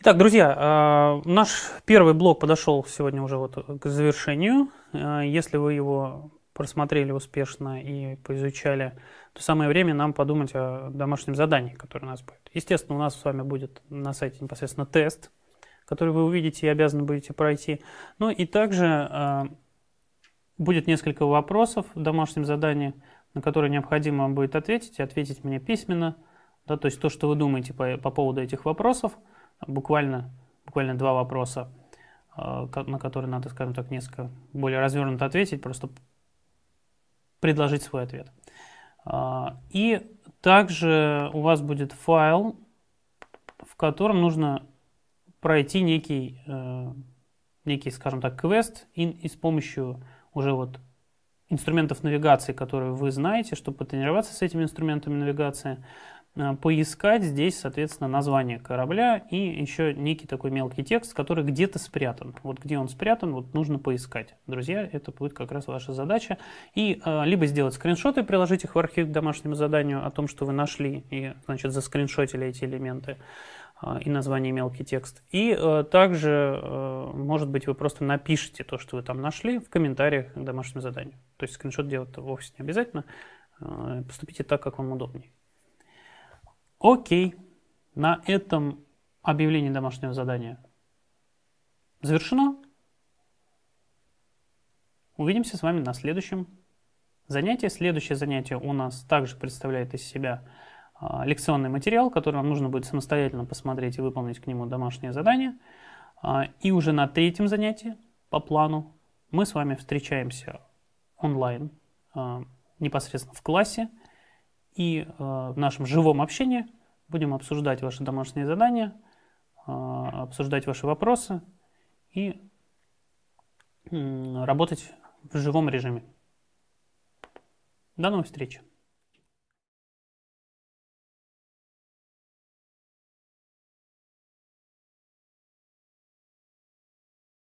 A: Итак, друзья, а, наш первый блок подошел сегодня уже вот к завершению. Если вы его просмотрели успешно и поизучали, то самое время нам подумать о домашнем задании, которое у нас будет. Естественно, у нас с вами будет на сайте непосредственно тест, который вы увидите и обязаны будете пройти. Ну и также э, будет несколько вопросов в домашнем задании, на которые необходимо вам будет ответить, и ответить мне письменно. Да, то есть то, что вы думаете по, по поводу этих вопросов, буквально, буквально два вопроса, э, на которые надо, скажем так, несколько более развернуто ответить, просто предложить свой ответ. А, и также у вас будет файл, в котором нужно пройти некий, э, некий скажем так, квест и, и с помощью уже вот инструментов навигации, которые вы знаете, чтобы потренироваться с этими инструментами навигации, Э, поискать здесь, соответственно, название корабля и еще некий такой мелкий текст, который где-то спрятан. Вот где он спрятан, вот нужно поискать. Друзья, это будет как раз ваша задача. И э, либо сделать скриншоты, приложить их в архив к домашнему заданию о том, что вы нашли и, значит, заскриншотили эти элементы э, и название мелкий текст. И э, также, э, может быть, вы просто напишите то, что вы там нашли в комментариях к домашнему заданию. То есть скриншот делать вовсе не обязательно. Э, поступите так, как вам удобнее. Окей, на этом объявление домашнего задания завершено. Увидимся с вами на следующем занятии. Следующее занятие у нас также представляет из себя а, лекционный материал, который вам нужно будет самостоятельно посмотреть и выполнить к нему домашнее задание. А, и уже на третьем занятии по плану мы с вами встречаемся онлайн а, непосредственно в классе и э, в нашем живом общении будем обсуждать ваши домашние задания, э, обсуждать ваши вопросы и работать в живом режиме. До новых встреч!